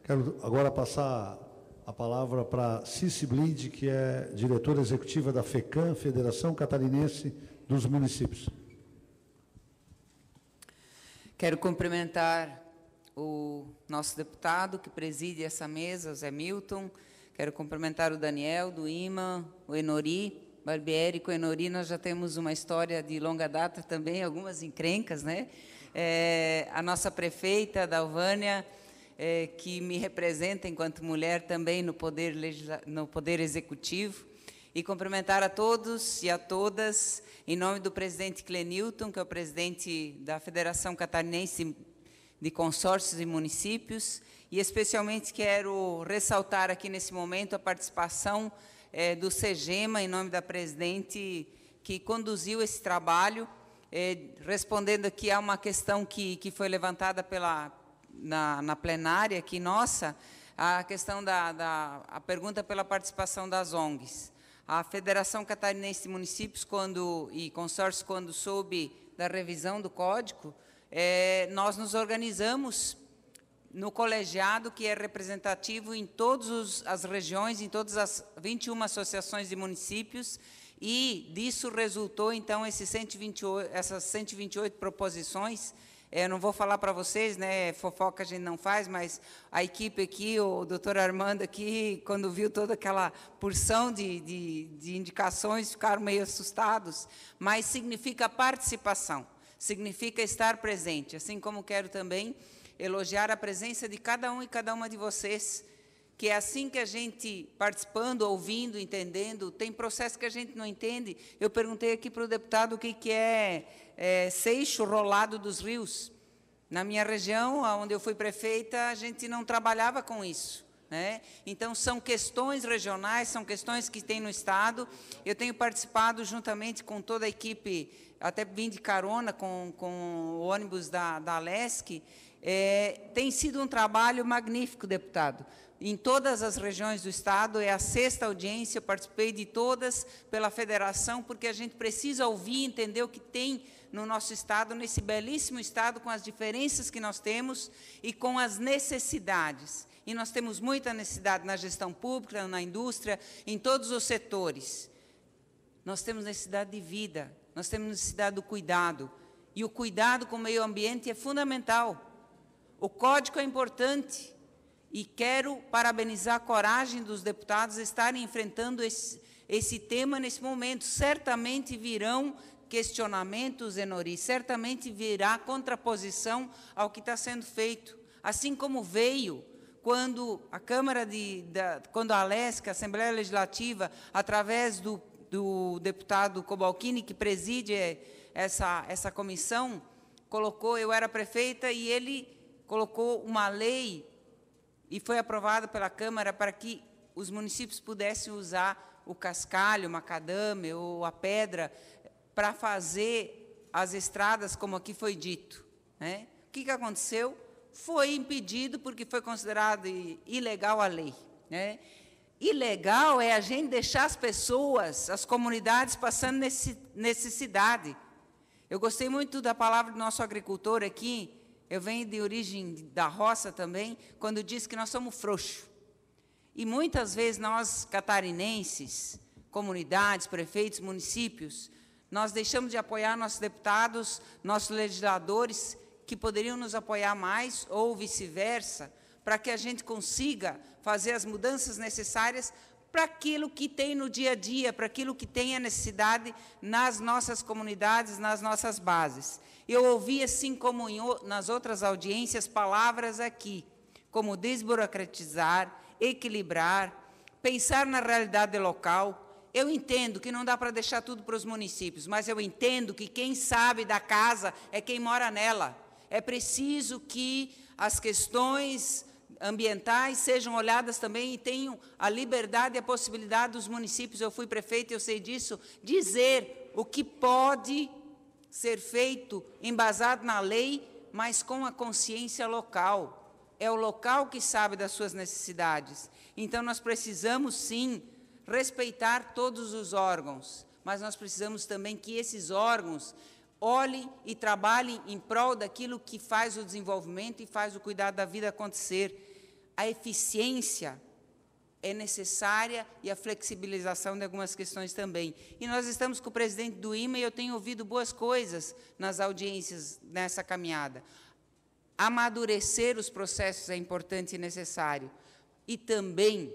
Quero agora passar a palavra para Cici Blind, que é diretora executiva da FECAM, Federação Catarinense dos Municípios. Quero cumprimentar o nosso deputado que preside essa mesa, Zé Milton. Quero cumprimentar o Daniel, do IMA, o Enori, Barbieri. Com o Enori nós já temos uma história de longa data também, algumas encrencas, né? é, a nossa prefeita, Dalvânia, é, que me representa enquanto mulher também no poder, no poder Executivo, e cumprimentar a todos e a todas, em nome do presidente Clenilton, que é o presidente da Federação Catarinense de Consórcios e Municípios, e especialmente quero ressaltar aqui nesse momento a participação é, do SEGEMA, em nome da presidente, que conduziu esse trabalho é, respondendo aqui a uma questão que, que foi levantada pela, na, na plenária aqui nossa, a questão da, da a pergunta pela participação das ONGs. A Federação Catarinense de Municípios quando, e Consórcio, quando soube da revisão do código, é, nós nos organizamos no colegiado que é representativo em todas as regiões, em todas as 21 associações de municípios, e disso resultou, então, 128, essas 128 proposições. Eu é, não vou falar para vocês, né? Fofoca a gente não faz, mas a equipe aqui, o doutor Armando aqui, quando viu toda aquela porção de, de, de indicações, ficaram meio assustados. Mas significa participação, significa estar presente. Assim como quero também elogiar a presença de cada um e cada uma de vocês que é assim que a gente, participando, ouvindo, entendendo, tem processo que a gente não entende. Eu perguntei aqui para o deputado o que, que é, é seixo rolado dos rios. Na minha região, onde eu fui prefeita, a gente não trabalhava com isso. Né? Então, são questões regionais, são questões que tem no Estado. Eu tenho participado, juntamente com toda a equipe, até vim de carona com, com o ônibus da, da Lesc, é, tem sido um trabalho magnífico, deputado. Em todas as regiões do Estado, é a sexta audiência, eu participei de todas pela federação, porque a gente precisa ouvir e entender o que tem no nosso Estado, nesse belíssimo Estado, com as diferenças que nós temos e com as necessidades. E nós temos muita necessidade na gestão pública, na indústria, em todos os setores. Nós temos necessidade de vida, nós temos necessidade do cuidado. E o cuidado com o meio ambiente é fundamental o código é importante e quero parabenizar a coragem dos deputados estarem enfrentando esse, esse tema nesse momento. Certamente virão questionamentos, Enori, certamente virá contraposição ao que está sendo feito, assim como veio quando a Câmara de, da, quando a Alesc, a Assembleia Legislativa, através do, do deputado Cobalcini, que preside essa, essa comissão, colocou, eu era prefeita, e ele colocou uma lei e foi aprovada pela Câmara para que os municípios pudessem usar o cascalho, o macadame ou a pedra para fazer as estradas, como aqui foi dito. Né? O que, que aconteceu? Foi impedido porque foi considerado ilegal a lei. Né? Ilegal é a gente deixar as pessoas, as comunidades passando necessidade. Eu gostei muito da palavra do nosso agricultor aqui, eu venho de origem da roça também, quando diz que nós somos frouxos. E muitas vezes nós, catarinenses, comunidades, prefeitos, municípios, nós deixamos de apoiar nossos deputados, nossos legisladores, que poderiam nos apoiar mais, ou vice-versa, para que a gente consiga fazer as mudanças necessárias para aquilo que tem no dia a dia, para aquilo que tem a necessidade nas nossas comunidades, nas nossas bases. Eu ouvi, assim como em, nas outras audiências, palavras aqui, como desburocratizar, equilibrar, pensar na realidade local. Eu entendo que não dá para deixar tudo para os municípios, mas eu entendo que quem sabe da casa é quem mora nela. É preciso que as questões ambientais sejam olhadas também e tenham a liberdade e a possibilidade dos municípios, eu fui prefeito, eu sei disso, dizer o que pode ser feito embasado na lei, mas com a consciência local. É o local que sabe das suas necessidades. Então, nós precisamos, sim, respeitar todos os órgãos, mas nós precisamos também que esses órgãos olhem e trabalhem em prol daquilo que faz o desenvolvimento e faz o cuidado da vida acontecer. A eficiência é necessária e a flexibilização de algumas questões também. E nós estamos com o presidente do IMA e eu tenho ouvido boas coisas nas audiências nessa caminhada. Amadurecer os processos é importante e necessário. E também,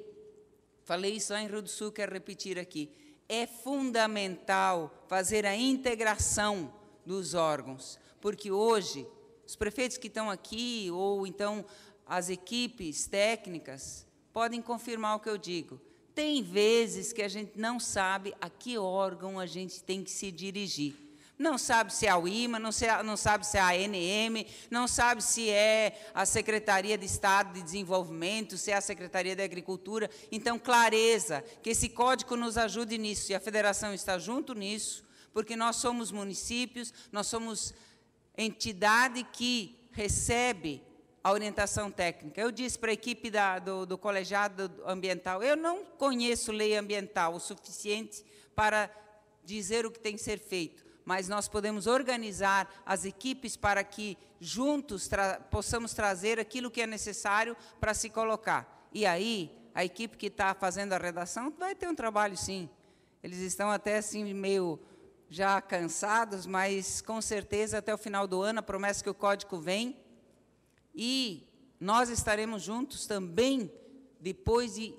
falei isso lá em Rio do Sul, quero repetir aqui, é fundamental fazer a integração dos órgãos, porque hoje os prefeitos que estão aqui ou então as equipes técnicas podem confirmar o que eu digo. Tem vezes que a gente não sabe a que órgão a gente tem que se dirigir. Não sabe se é a IMA, não, é não sabe se é a ANM, não sabe se é a Secretaria de Estado de Desenvolvimento, se é a Secretaria da Agricultura. Então, clareza, que esse código nos ajude nisso, e a federação está junto nisso, porque nós somos municípios, nós somos entidade que recebe a orientação técnica. Eu disse para a equipe da, do, do colegiado ambiental, eu não conheço lei ambiental o suficiente para dizer o que tem que ser feito, mas nós podemos organizar as equipes para que juntos tra possamos trazer aquilo que é necessário para se colocar. E aí, a equipe que está fazendo a redação vai ter um trabalho, sim. Eles estão até assim meio já cansados, mas com certeza até o final do ano a promessa que o código vem e nós estaremos juntos também depois de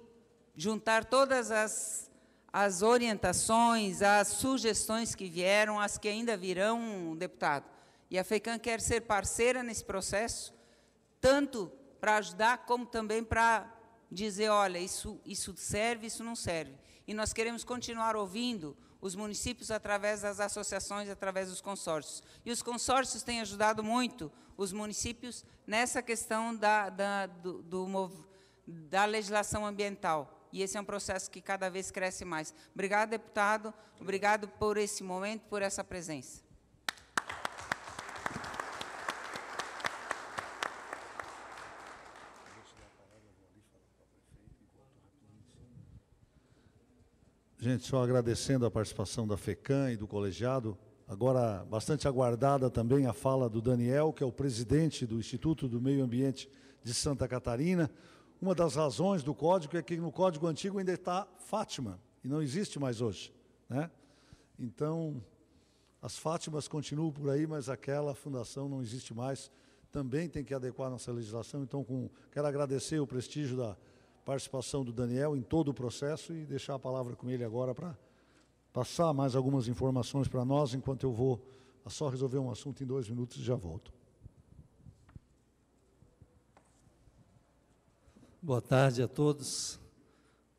juntar todas as, as orientações, as sugestões que vieram, as que ainda virão, deputado. E a FECAM quer ser parceira nesse processo, tanto para ajudar como também para dizer, olha, isso, isso serve, isso não serve. E nós queremos continuar ouvindo os municípios através das associações, através dos consórcios. E os consórcios têm ajudado muito os municípios nessa questão da, da, do, do, da legislação ambiental. E esse é um processo que cada vez cresce mais. Obrigado, deputado. Obrigado por esse momento, por essa presença. Gente, só agradecendo a participação da FECAM e do colegiado. Agora, bastante aguardada também a fala do Daniel, que é o presidente do Instituto do Meio Ambiente de Santa Catarina. Uma das razões do código é que no código antigo ainda está Fátima, e não existe mais hoje. Né? Então, as Fátimas continuam por aí, mas aquela fundação não existe mais. Também tem que adequar nossa legislação. Então, com, quero agradecer o prestígio da participação do Daniel em todo o processo e deixar a palavra com ele agora para passar mais algumas informações para nós, enquanto eu vou só resolver um assunto em dois minutos e já volto. Boa tarde a todos.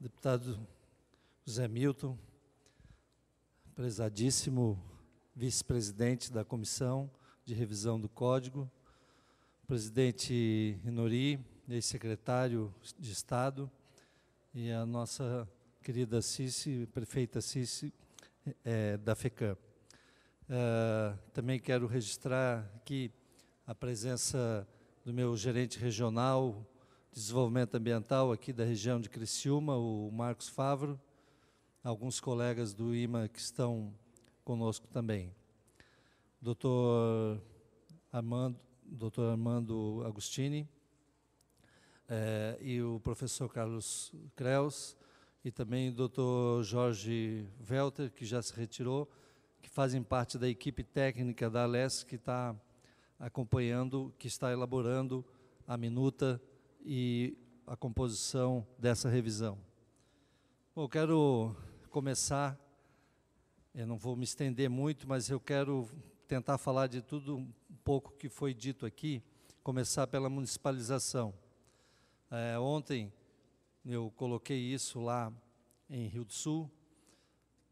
Deputado José Milton, prezadíssimo vice-presidente da Comissão de Revisão do Código, presidente Inori, ex-secretário de Estado, e a nossa querida Cici, prefeita Cici, é, da FECAM. Uh, também quero registrar aqui a presença do meu gerente regional de desenvolvimento ambiental aqui da região de Criciúma, o Marcos Favro, alguns colegas do IMA que estão conosco também. Doutor Armando, doutor Armando Agostini, eh, e o professor Carlos Creus, e também o doutor Jorge Velter, que já se retirou, que fazem parte da equipe técnica da ALES, que está acompanhando, que está elaborando a minuta e a composição dessa revisão. Bom, eu quero começar, eu não vou me estender muito, mas eu quero tentar falar de tudo um pouco que foi dito aqui, começar pela municipalização. É, ontem eu coloquei isso lá em Rio do Sul,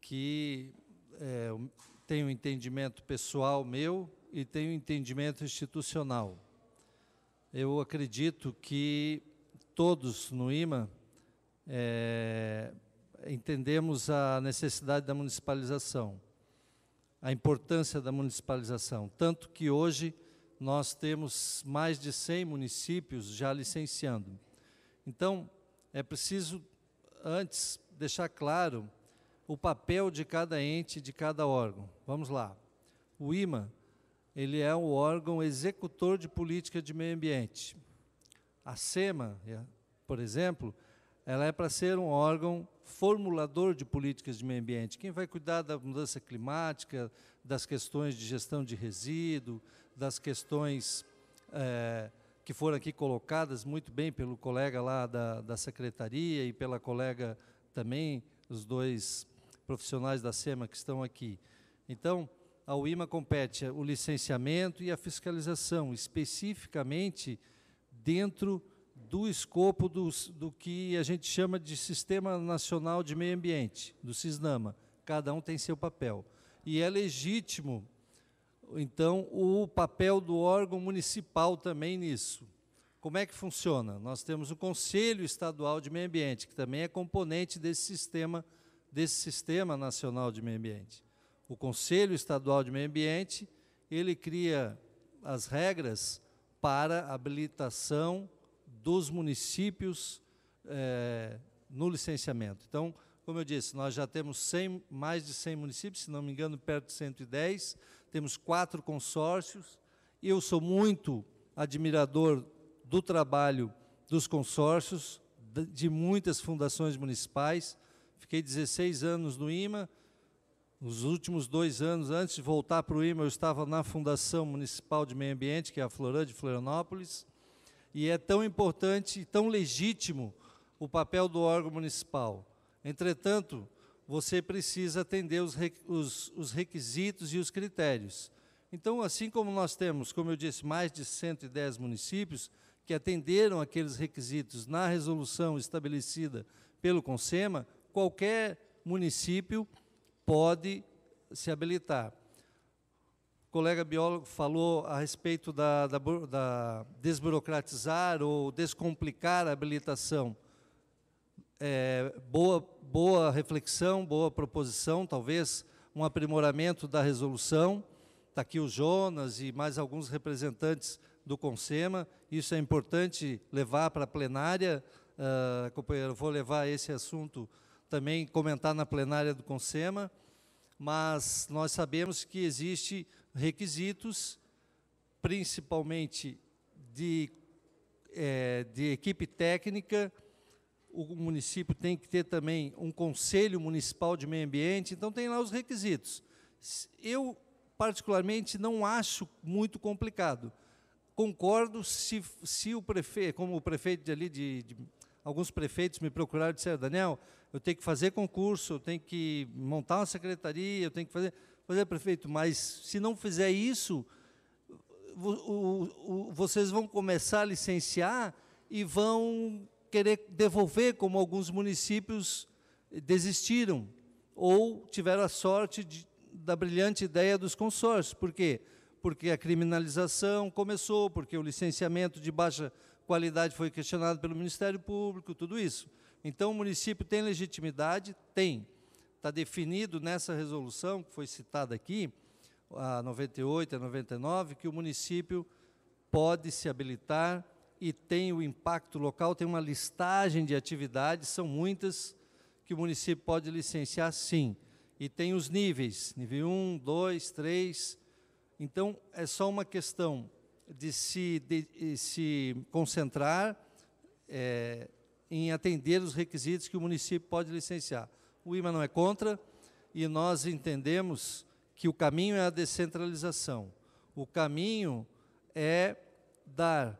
que é, tem um entendimento pessoal meu e tem um entendimento institucional. Eu acredito que todos no IMA é, entendemos a necessidade da municipalização, a importância da municipalização, tanto que hoje nós temos mais de 100 municípios já licenciando. Então, é preciso, antes, deixar claro o papel de cada ente, de cada órgão. Vamos lá. O IMA, ele é o órgão executor de política de meio ambiente. A SEMA, é, por exemplo, ela é para ser um órgão formulador de políticas de meio ambiente. Quem vai cuidar da mudança climática, das questões de gestão de resíduo, das questões é, que foram aqui colocadas muito bem pelo colega lá da, da secretaria e pela colega também, os dois profissionais da SEMA que estão aqui. Então, a UIMA compete o licenciamento e a fiscalização, especificamente dentro do escopo do, do que a gente chama de Sistema Nacional de Meio Ambiente, do CISNAMA. Cada um tem seu papel. E é legítimo então, o papel do órgão municipal também nisso. Como é que funciona? Nós temos o Conselho Estadual de Meio Ambiente, que também é componente desse sistema, desse sistema nacional de meio ambiente. O Conselho Estadual de Meio Ambiente, ele cria as regras para habilitação dos municípios é, no licenciamento. Então, como eu disse, nós já temos 100, mais de 100 municípios, se não me engano, perto de 110 temos quatro consórcios. Eu sou muito admirador do trabalho dos consórcios, de muitas fundações municipais. Fiquei 16 anos no IMA. nos últimos dois anos, antes de voltar para o IMA, eu estava na Fundação Municipal de Meio Ambiente, que é a Florã de Florianópolis. E é tão importante e tão legítimo o papel do órgão municipal. Entretanto, você precisa atender os, os, os requisitos e os critérios. Então, assim como nós temos, como eu disse, mais de 110 municípios que atenderam aqueles requisitos na resolução estabelecida pelo CONSEMA, qualquer município pode se habilitar. O colega biólogo falou a respeito da, da, da desburocratizar ou descomplicar a habilitação é, boa, boa reflexão, boa proposição, talvez um aprimoramento da resolução. Está aqui o Jonas e mais alguns representantes do Consema. Isso é importante levar para a plenária. Uh, companheiro, vou levar esse assunto também, comentar na plenária do Consema. Mas nós sabemos que existem requisitos, principalmente de, é, de equipe técnica, o município tem que ter também um conselho municipal de meio ambiente, então tem lá os requisitos. Eu, particularmente, não acho muito complicado. Concordo se, se o prefeito, como o prefeito de ali, de, de alguns prefeitos me procuraram e disseram, Daniel, eu tenho que fazer concurso, eu tenho que montar uma secretaria, eu tenho que fazer. fazer prefeito, mas se não fizer isso, o, o, o, vocês vão começar a licenciar e vão querer devolver, como alguns municípios desistiram ou tiveram a sorte de, da brilhante ideia dos consórcios. Por quê? Porque a criminalização começou, porque o licenciamento de baixa qualidade foi questionado pelo Ministério Público, tudo isso. Então, o município tem legitimidade? Tem. Está definido nessa resolução, que foi citada aqui, a 98 e a 99, que o município pode se habilitar e tem o impacto local, tem uma listagem de atividades, são muitas que o município pode licenciar, sim. E tem os níveis, nível 1, 2, 3. Então, é só uma questão de se, de, de se concentrar é, em atender os requisitos que o município pode licenciar. O IMA não é contra e nós entendemos que o caminho é a descentralização. O caminho é dar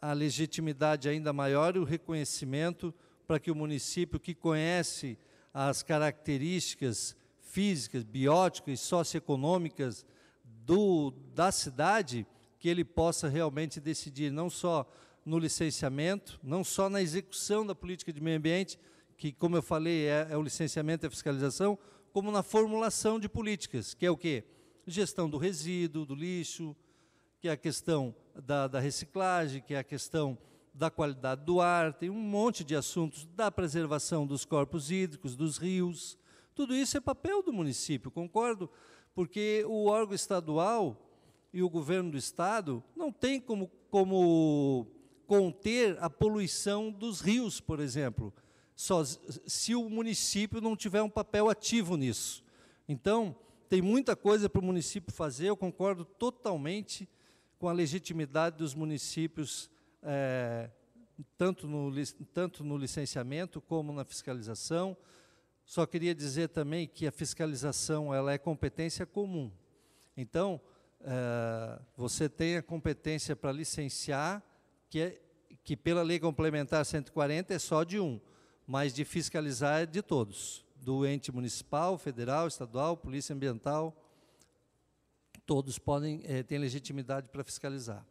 a legitimidade ainda maior e o reconhecimento para que o município que conhece as características físicas, bióticas e socioeconômicas do, da cidade, que ele possa realmente decidir não só no licenciamento, não só na execução da política de meio ambiente, que, como eu falei, é, é o licenciamento e a fiscalização, como na formulação de políticas, que é o quê? Gestão do resíduo, do lixo, que é a questão da, da reciclagem, que é a questão da qualidade do ar, tem um monte de assuntos da preservação dos corpos hídricos, dos rios. Tudo isso é papel do município, concordo? Porque o órgão estadual e o governo do estado não tem como, como conter a poluição dos rios, por exemplo, só se o município não tiver um papel ativo nisso. Então, tem muita coisa para o município fazer, eu concordo totalmente com a legitimidade dos municípios, é, tanto, no, tanto no licenciamento como na fiscalização. Só queria dizer também que a fiscalização ela é competência comum. Então, é, você tem a competência para licenciar, que, é, que pela lei complementar 140 é só de um, mas de fiscalizar é de todos, do ente municipal, federal, estadual, polícia ambiental todos podem é, têm legitimidade para fiscalizar.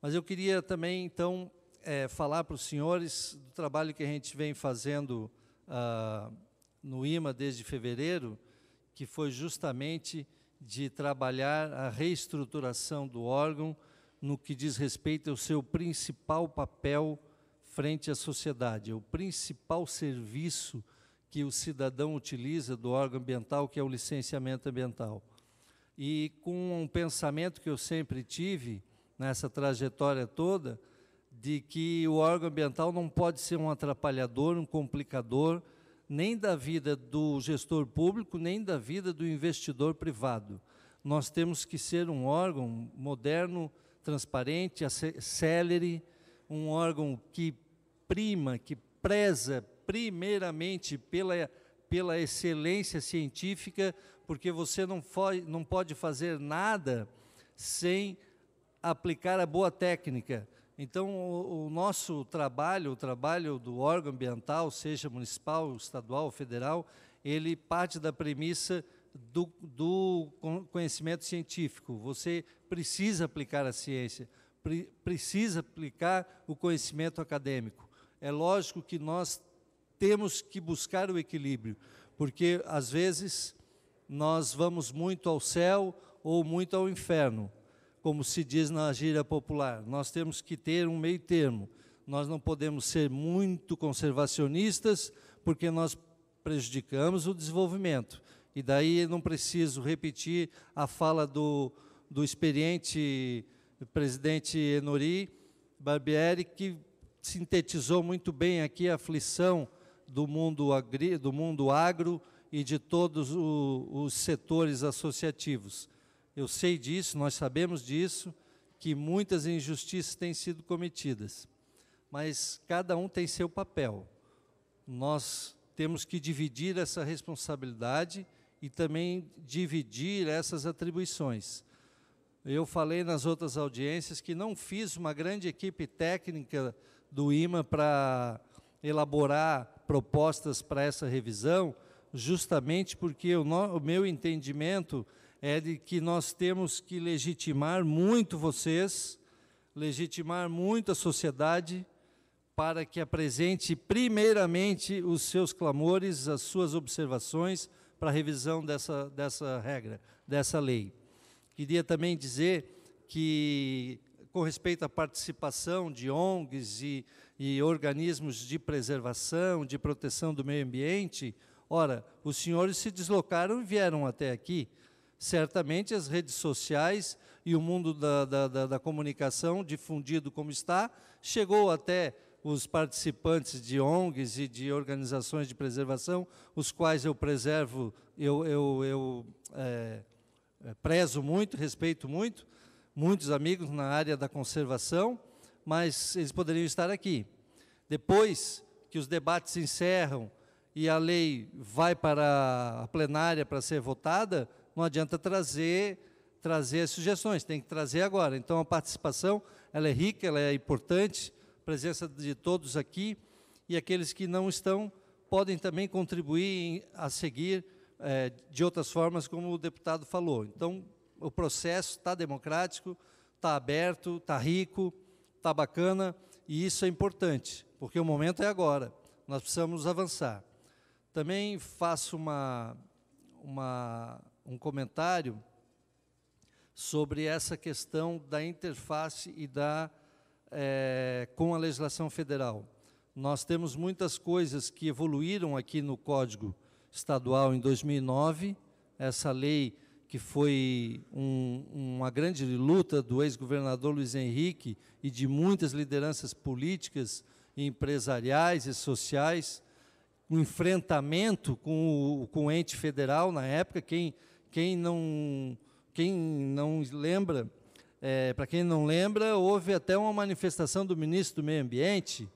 Mas eu queria também, então, é, falar para os senhores do trabalho que a gente vem fazendo ah, no IMA desde fevereiro, que foi justamente de trabalhar a reestruturação do órgão no que diz respeito ao seu principal papel frente à sociedade, o principal serviço que o cidadão utiliza do órgão ambiental, que é o licenciamento ambiental e com um pensamento que eu sempre tive nessa trajetória toda, de que o órgão ambiental não pode ser um atrapalhador, um complicador, nem da vida do gestor público, nem da vida do investidor privado. Nós temos que ser um órgão moderno, transparente, célere, um órgão que prima, que preza primeiramente pela, pela excelência científica, porque você não, foi, não pode fazer nada sem aplicar a boa técnica. Então, o, o, nosso trabalho, o trabalho do órgão ambiental, seja municipal, estadual, federal, ele parte da premissa do, do conhecimento científico. Você precisa aplicar a ciência, pre, precisa aplicar o conhecimento acadêmico. É lógico que nós temos que buscar o equilíbrio, porque às vezes nós vamos muito ao céu ou muito ao inferno, como se diz na gíria popular. Nós temos que ter um meio termo. Nós não podemos ser muito conservacionistas, porque nós prejudicamos o desenvolvimento. E daí não preciso repetir a fala do, do experiente presidente Enori Barbieri, que sintetizou muito bem aqui a aflição do mundo, agri, do mundo agro, e de todos o, os setores associativos. Eu sei disso, nós sabemos disso, que muitas injustiças têm sido cometidas, mas cada um tem seu papel. Nós temos que dividir essa responsabilidade e também dividir essas atribuições. Eu falei nas outras audiências que não fiz uma grande equipe técnica do IMA para elaborar propostas para essa revisão, justamente porque o, no, o meu entendimento é de que nós temos que legitimar muito vocês, legitimar muito a sociedade, para que apresente primeiramente os seus clamores, as suas observações para a revisão dessa, dessa regra, dessa lei. Queria também dizer que, com respeito à participação de ONGs e, e organismos de preservação, de proteção do meio ambiente, Ora, os senhores se deslocaram e vieram até aqui. Certamente as redes sociais e o mundo da, da, da, da comunicação, difundido como está, chegou até os participantes de ONGs e de organizações de preservação, os quais eu preservo, eu, eu, eu é, é, prezo muito, respeito muito, muitos amigos na área da conservação, mas eles poderiam estar aqui. Depois que os debates encerram e a lei vai para a plenária para ser votada, não adianta trazer trazer as sugestões, tem que trazer agora. Então a participação, ela é rica, ela é importante, a presença de todos aqui e aqueles que não estão podem também contribuir a seguir é, de outras formas, como o deputado falou. Então o processo está democrático, está aberto, está rico, está bacana e isso é importante, porque o momento é agora. Nós precisamos avançar. Também faço uma, uma, um comentário sobre essa questão da interface e da é, com a legislação federal. Nós temos muitas coisas que evoluíram aqui no Código Estadual em 2009, essa lei que foi um, uma grande luta do ex-governador Luiz Henrique e de muitas lideranças políticas, empresariais e sociais enfrentamento com o, com o ente federal na época. Quem, quem, não, quem não lembra, é, para quem não lembra, houve até uma manifestação do ministro do Meio Ambiente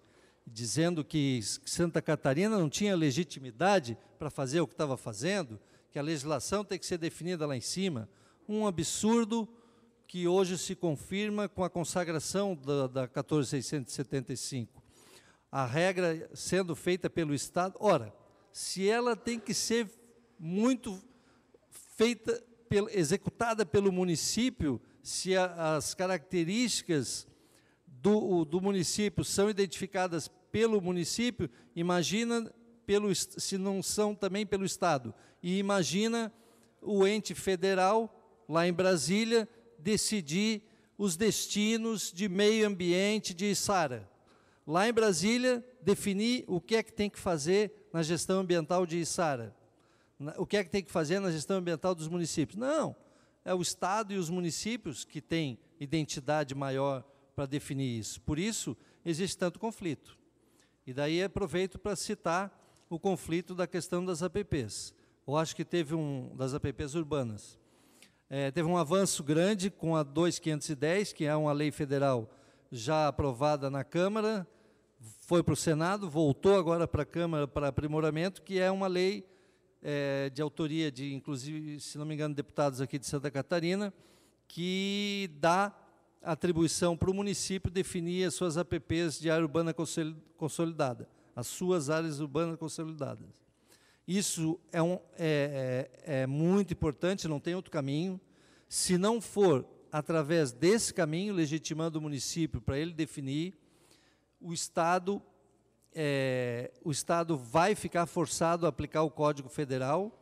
dizendo que Santa Catarina não tinha legitimidade para fazer o que estava fazendo, que a legislação tem que ser definida lá em cima. Um absurdo que hoje se confirma com a consagração da, da 14675 a regra sendo feita pelo Estado. Ora, se ela tem que ser muito feita, executada pelo município, se a, as características do, do município são identificadas pelo município, imagina pelo, se não são também pelo Estado. E imagina o ente federal, lá em Brasília, decidir os destinos de meio ambiente de Sara lá em Brasília, definir o que é que tem que fazer na gestão ambiental de Içara. O que é que tem que fazer na gestão ambiental dos municípios? Não, é o Estado e os municípios que têm identidade maior para definir isso. Por isso, existe tanto conflito. E daí aproveito para citar o conflito da questão das APPs. Eu acho que teve um das APPs urbanas. É, teve um avanço grande com a 2510, que é uma lei federal já aprovada na Câmara, foi para o Senado, voltou agora para a Câmara para aprimoramento, que é uma lei é, de autoria de, inclusive, se não me engano, deputados aqui de Santa Catarina, que dá atribuição para o município definir as suas APPs de área urbana consolidada, as suas áreas urbanas consolidadas. Isso é, um, é, é, é muito importante, não tem outro caminho. Se não for através desse caminho, legitimando o município para ele definir, o Estado, é, o Estado vai ficar forçado a aplicar o Código Federal.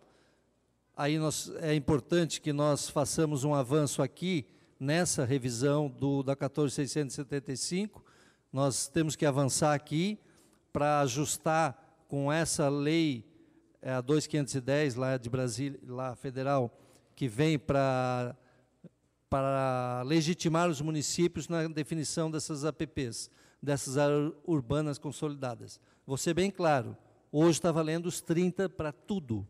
Aí nós, é importante que nós façamos um avanço aqui nessa revisão do, da 14675. Nós temos que avançar aqui para ajustar com essa lei é, a 2510 lá de Brasília, lá federal, que vem para para legitimar os municípios na definição dessas APPs, dessas áreas urbanas consolidadas. Vou ser bem claro, hoje está valendo os 30 para tudo.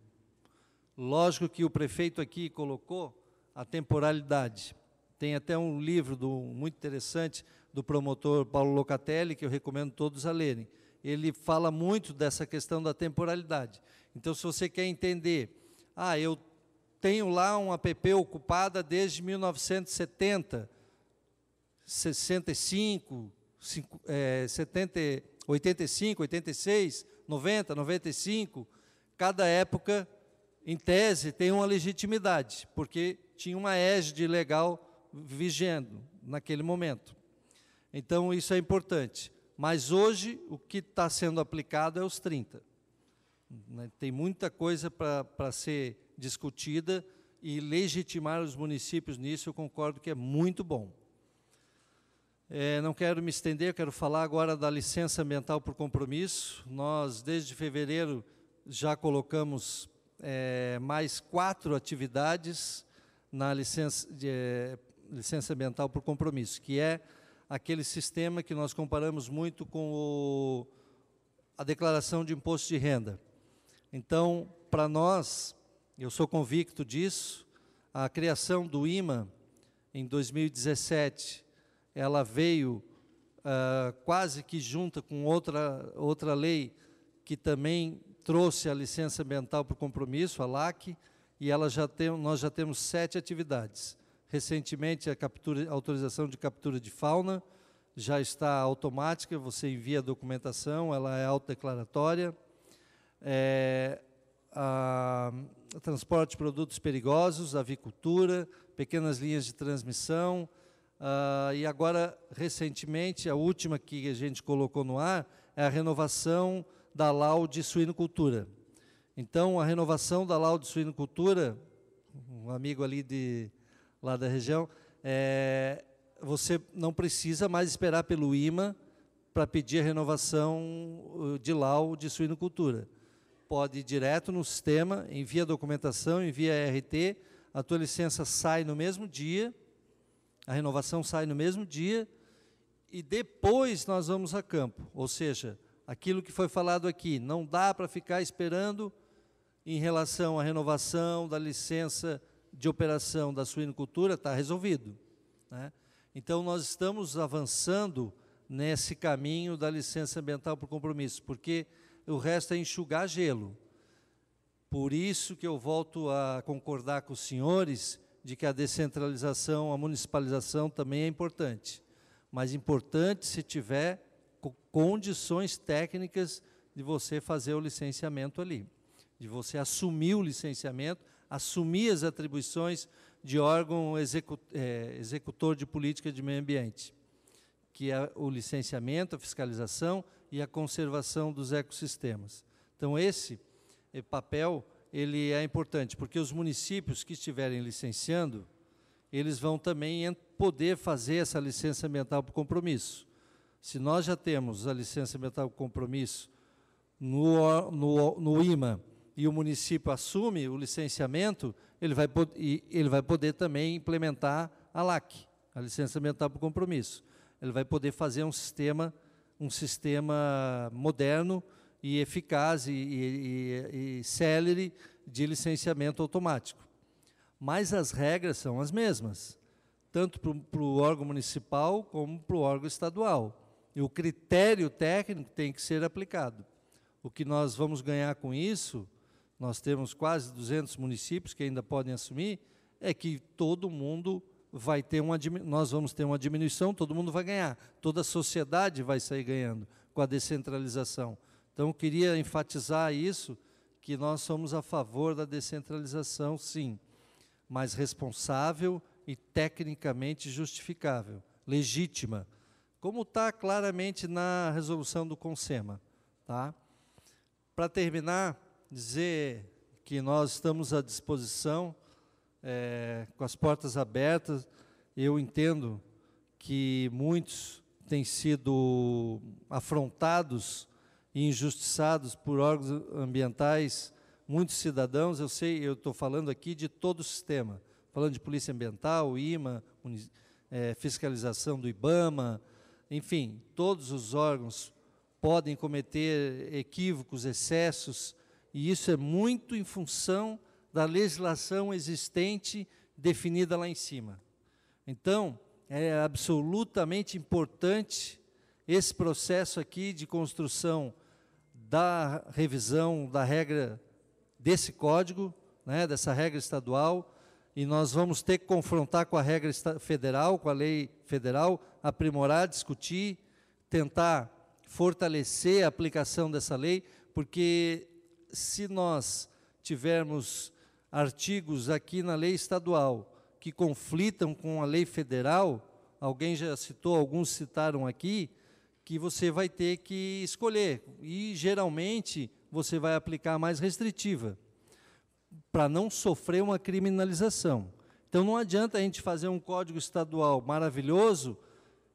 Lógico que o prefeito aqui colocou a temporalidade. Tem até um livro do, muito interessante do promotor Paulo Locatelli, que eu recomendo todos a lerem. Ele fala muito dessa questão da temporalidade. Então, se você quer entender, ah, eu tenho lá um app ocupada desde 1970, 65, 5, é, 70, 85, 86, 90, 95. Cada época, em tese, tem uma legitimidade, porque tinha uma égide legal vigendo naquele momento. Então, isso é importante. Mas hoje, o que está sendo aplicado é os 30. Né? Tem muita coisa para ser discutida e legitimar os municípios nisso, eu concordo que é muito bom. É, não quero me estender, quero falar agora da licença ambiental por compromisso. Nós, desde fevereiro, já colocamos é, mais quatro atividades na licença, de, é, licença ambiental por compromisso, que é aquele sistema que nós comparamos muito com o, a declaração de imposto de renda. Então, para nós, eu sou convicto disso. A criação do IMA em 2017, ela veio uh, quase que junta com outra, outra lei que também trouxe a licença ambiental para o compromisso, a LAC, e ela já tem, nós já temos sete atividades. Recentemente, a, captura, autorização de captura de fauna já está automática, você envia a documentação, ela é autodeclaratória. É, a, transporte de produtos perigosos, avicultura, pequenas linhas de transmissão. Uh, e agora, recentemente, a última que a gente colocou no ar é a renovação da LAU de suinocultura. Então, a renovação da LAU de suinocultura, um amigo ali de, lá da região, é, você não precisa mais esperar pelo IMA para pedir a renovação uh, de LAU de suinocultura pode ir direto no sistema, envia a documentação, envia a RT, a tua licença sai no mesmo dia, a renovação sai no mesmo dia, e depois nós vamos a campo. Ou seja, aquilo que foi falado aqui, não dá para ficar esperando em relação à renovação da licença de operação da suinocultura, está resolvido. Né? Então, nós estamos avançando nesse caminho da licença ambiental por compromisso, porque o resto é enxugar gelo. Por isso que eu volto a concordar com os senhores de que a descentralização, a municipalização também é importante. Mas importante se tiver condições técnicas de você fazer o licenciamento ali, de você assumir o licenciamento, assumir as atribuições de órgão é, executor de política de meio ambiente, que é o licenciamento, a fiscalização e a conservação dos ecossistemas. Então esse eh, papel ele é importante, porque os municípios que estiverem licenciando, eles vão também poder fazer essa licença ambiental por compromisso. Se nós já temos a licença ambiental por compromisso no, no, no IMA e o município assume o licenciamento, ele vai, ele vai poder também implementar a LAC, a licença ambiental por compromisso. Ele vai poder fazer um sistema um sistema moderno e eficaz e, e, e, célere de licenciamento automático. Mas as regras são as mesmas, tanto para o órgão municipal como para o órgão estadual. E o critério técnico tem que ser aplicado. O que nós vamos ganhar com isso, nós temos quase 200 municípios que ainda podem assumir, é que todo mundo vai ter uma nós vamos ter uma diminuição, todo mundo vai ganhar, toda a sociedade vai sair ganhando com a descentralização. Então eu queria enfatizar isso que nós somos a favor da descentralização, sim, mas responsável e tecnicamente justificável, legítima, como está claramente na resolução do CONSEMA, tá? Para terminar, dizer que nós estamos à disposição é, com as portas abertas. Eu entendo que muitos têm sido afrontados e injustiçados por órgãos ambientais, muitos cidadãos. Eu sei, eu estou falando aqui de todo o sistema, falando de polícia ambiental, IMA, é, fiscalização do IBAMA, enfim, todos os órgãos podem cometer equívocos, excessos, e isso é muito em função da legislação existente definida lá em cima. Então, é absolutamente importante esse processo aqui de construção da revisão da regra desse código, né, dessa regra estadual, e nós vamos ter que confrontar com a regra federal, com a lei federal, aprimorar, discutir, tentar fortalecer a aplicação dessa lei, porque se nós tivermos artigos aqui na lei estadual que conflitam com a lei federal, alguém já citou, alguns citaram aqui, que você vai ter que escolher. E geralmente você vai aplicar a mais restritiva, para não sofrer uma criminalização. Então não adianta a gente fazer um código estadual maravilhoso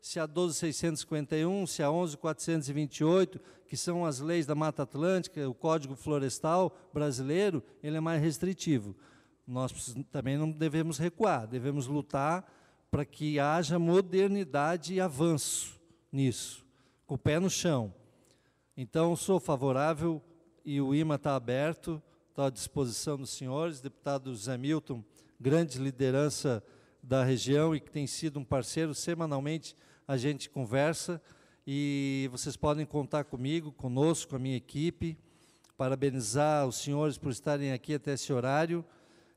se a 12651, se a 11428, que são as leis da Mata Atlântica, o Código Florestal brasileiro, ele é mais restritivo. Nós também não devemos recuar, devemos lutar para que haja modernidade e avanço nisso, com o pé no chão. Então, sou favorável e o IMA está aberto, está à disposição dos senhores, deputado Zé Milton, grande liderança da região e que tem sido um parceiro semanalmente a gente conversa e vocês podem contar comigo, conosco, com a minha equipe. Parabenizar os senhores por estarem aqui até esse horário,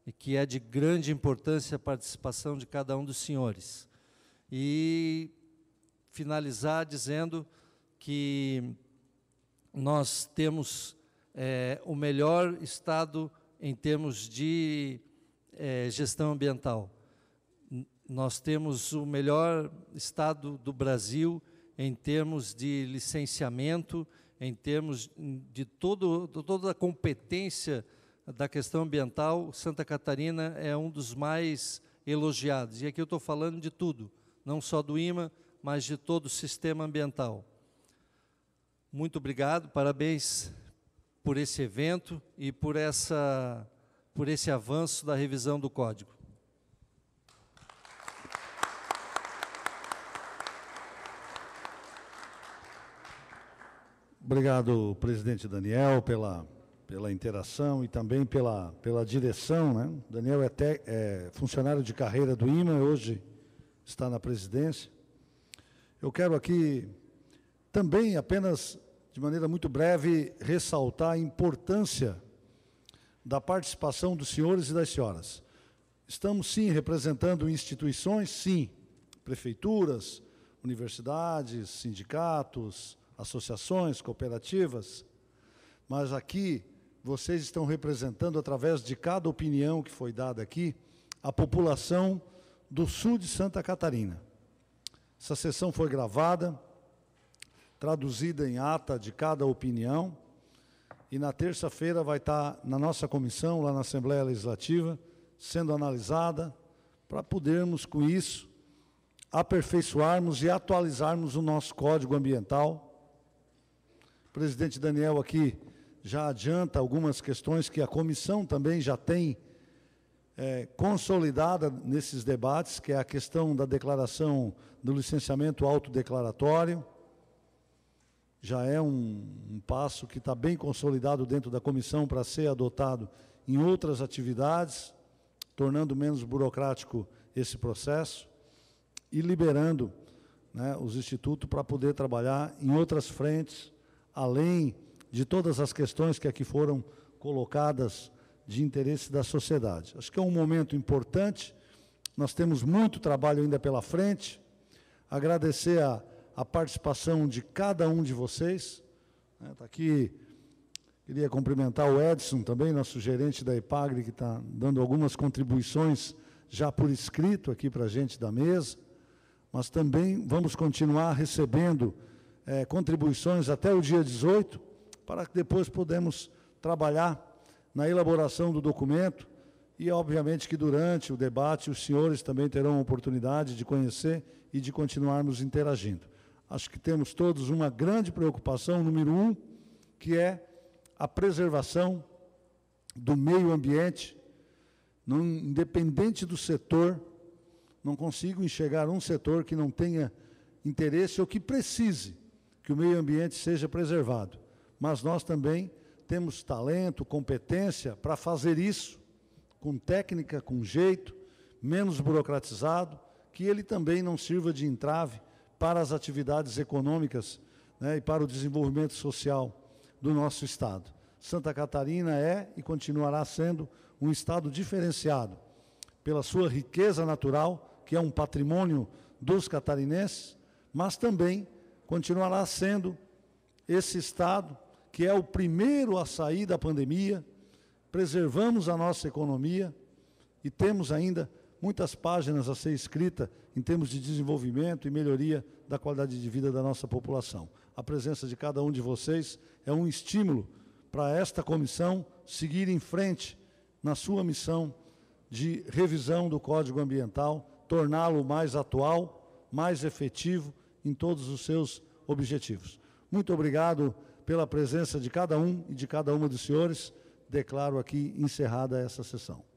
e que é de grande importância a participação de cada um dos senhores. E finalizar dizendo que nós temos é, o melhor estado em termos de é, gestão ambiental nós temos o melhor estado do Brasil em termos de licenciamento, em termos de todo, de toda a competência da questão ambiental, Santa Catarina é um dos mais elogiados. E aqui eu estou falando de tudo, não só do IMA, mas de todo o sistema ambiental. Muito obrigado, parabéns por esse evento e por, essa, por esse avanço da revisão do código. Obrigado, presidente Daniel, pela, pela interação e também pela, pela direção. Né? Daniel é, te, é funcionário de carreira do IMA, hoje está na presidência. Eu quero aqui também, apenas de maneira muito breve, ressaltar a importância da participação dos senhores e das senhoras. Estamos, sim, representando instituições, sim, prefeituras, universidades, sindicatos, associações, cooperativas, mas aqui vocês estão representando, através de cada opinião que foi dada aqui, a população do sul de Santa Catarina. Essa sessão foi gravada, traduzida em ata de cada opinião, e na terça-feira vai estar na nossa comissão, lá na Assembleia Legislativa, sendo analisada, para podermos, com isso, aperfeiçoarmos e atualizarmos o nosso Código Ambiental presidente Daniel aqui já adianta algumas questões que a comissão também já tem é, consolidada nesses debates, que é a questão da declaração do licenciamento autodeclaratório. Já é um, um passo que está bem consolidado dentro da comissão para ser adotado em outras atividades, tornando menos burocrático esse processo e liberando né, os institutos para poder trabalhar em outras frentes além de todas as questões que aqui foram colocadas de interesse da sociedade. Acho que é um momento importante, nós temos muito trabalho ainda pela frente. Agradecer a, a participação de cada um de vocês. Está né? aqui, queria cumprimentar o Edson também, nosso gerente da EPAGRE, que está dando algumas contribuições já por escrito aqui para a gente da mesa, mas também vamos continuar recebendo é, contribuições até o dia 18, para que depois podemos trabalhar na elaboração do documento e, obviamente, que durante o debate os senhores também terão a oportunidade de conhecer e de continuarmos interagindo. Acho que temos todos uma grande preocupação, número um, que é a preservação do meio ambiente, não, independente do setor, não consigo enxergar um setor que não tenha interesse ou que precise que o meio ambiente seja preservado. Mas nós também temos talento, competência para fazer isso com técnica, com jeito, menos burocratizado, que ele também não sirva de entrave para as atividades econômicas né, e para o desenvolvimento social do nosso Estado. Santa Catarina é e continuará sendo um Estado diferenciado pela sua riqueza natural, que é um patrimônio dos catarinenses, mas também continuará sendo esse Estado que é o primeiro a sair da pandemia, preservamos a nossa economia e temos ainda muitas páginas a ser escrita em termos de desenvolvimento e melhoria da qualidade de vida da nossa população. A presença de cada um de vocês é um estímulo para esta comissão seguir em frente na sua missão de revisão do Código Ambiental, torná-lo mais atual, mais efetivo em todos os seus objetivos. Muito obrigado pela presença de cada um e de cada uma dos senhores. Declaro aqui encerrada essa sessão.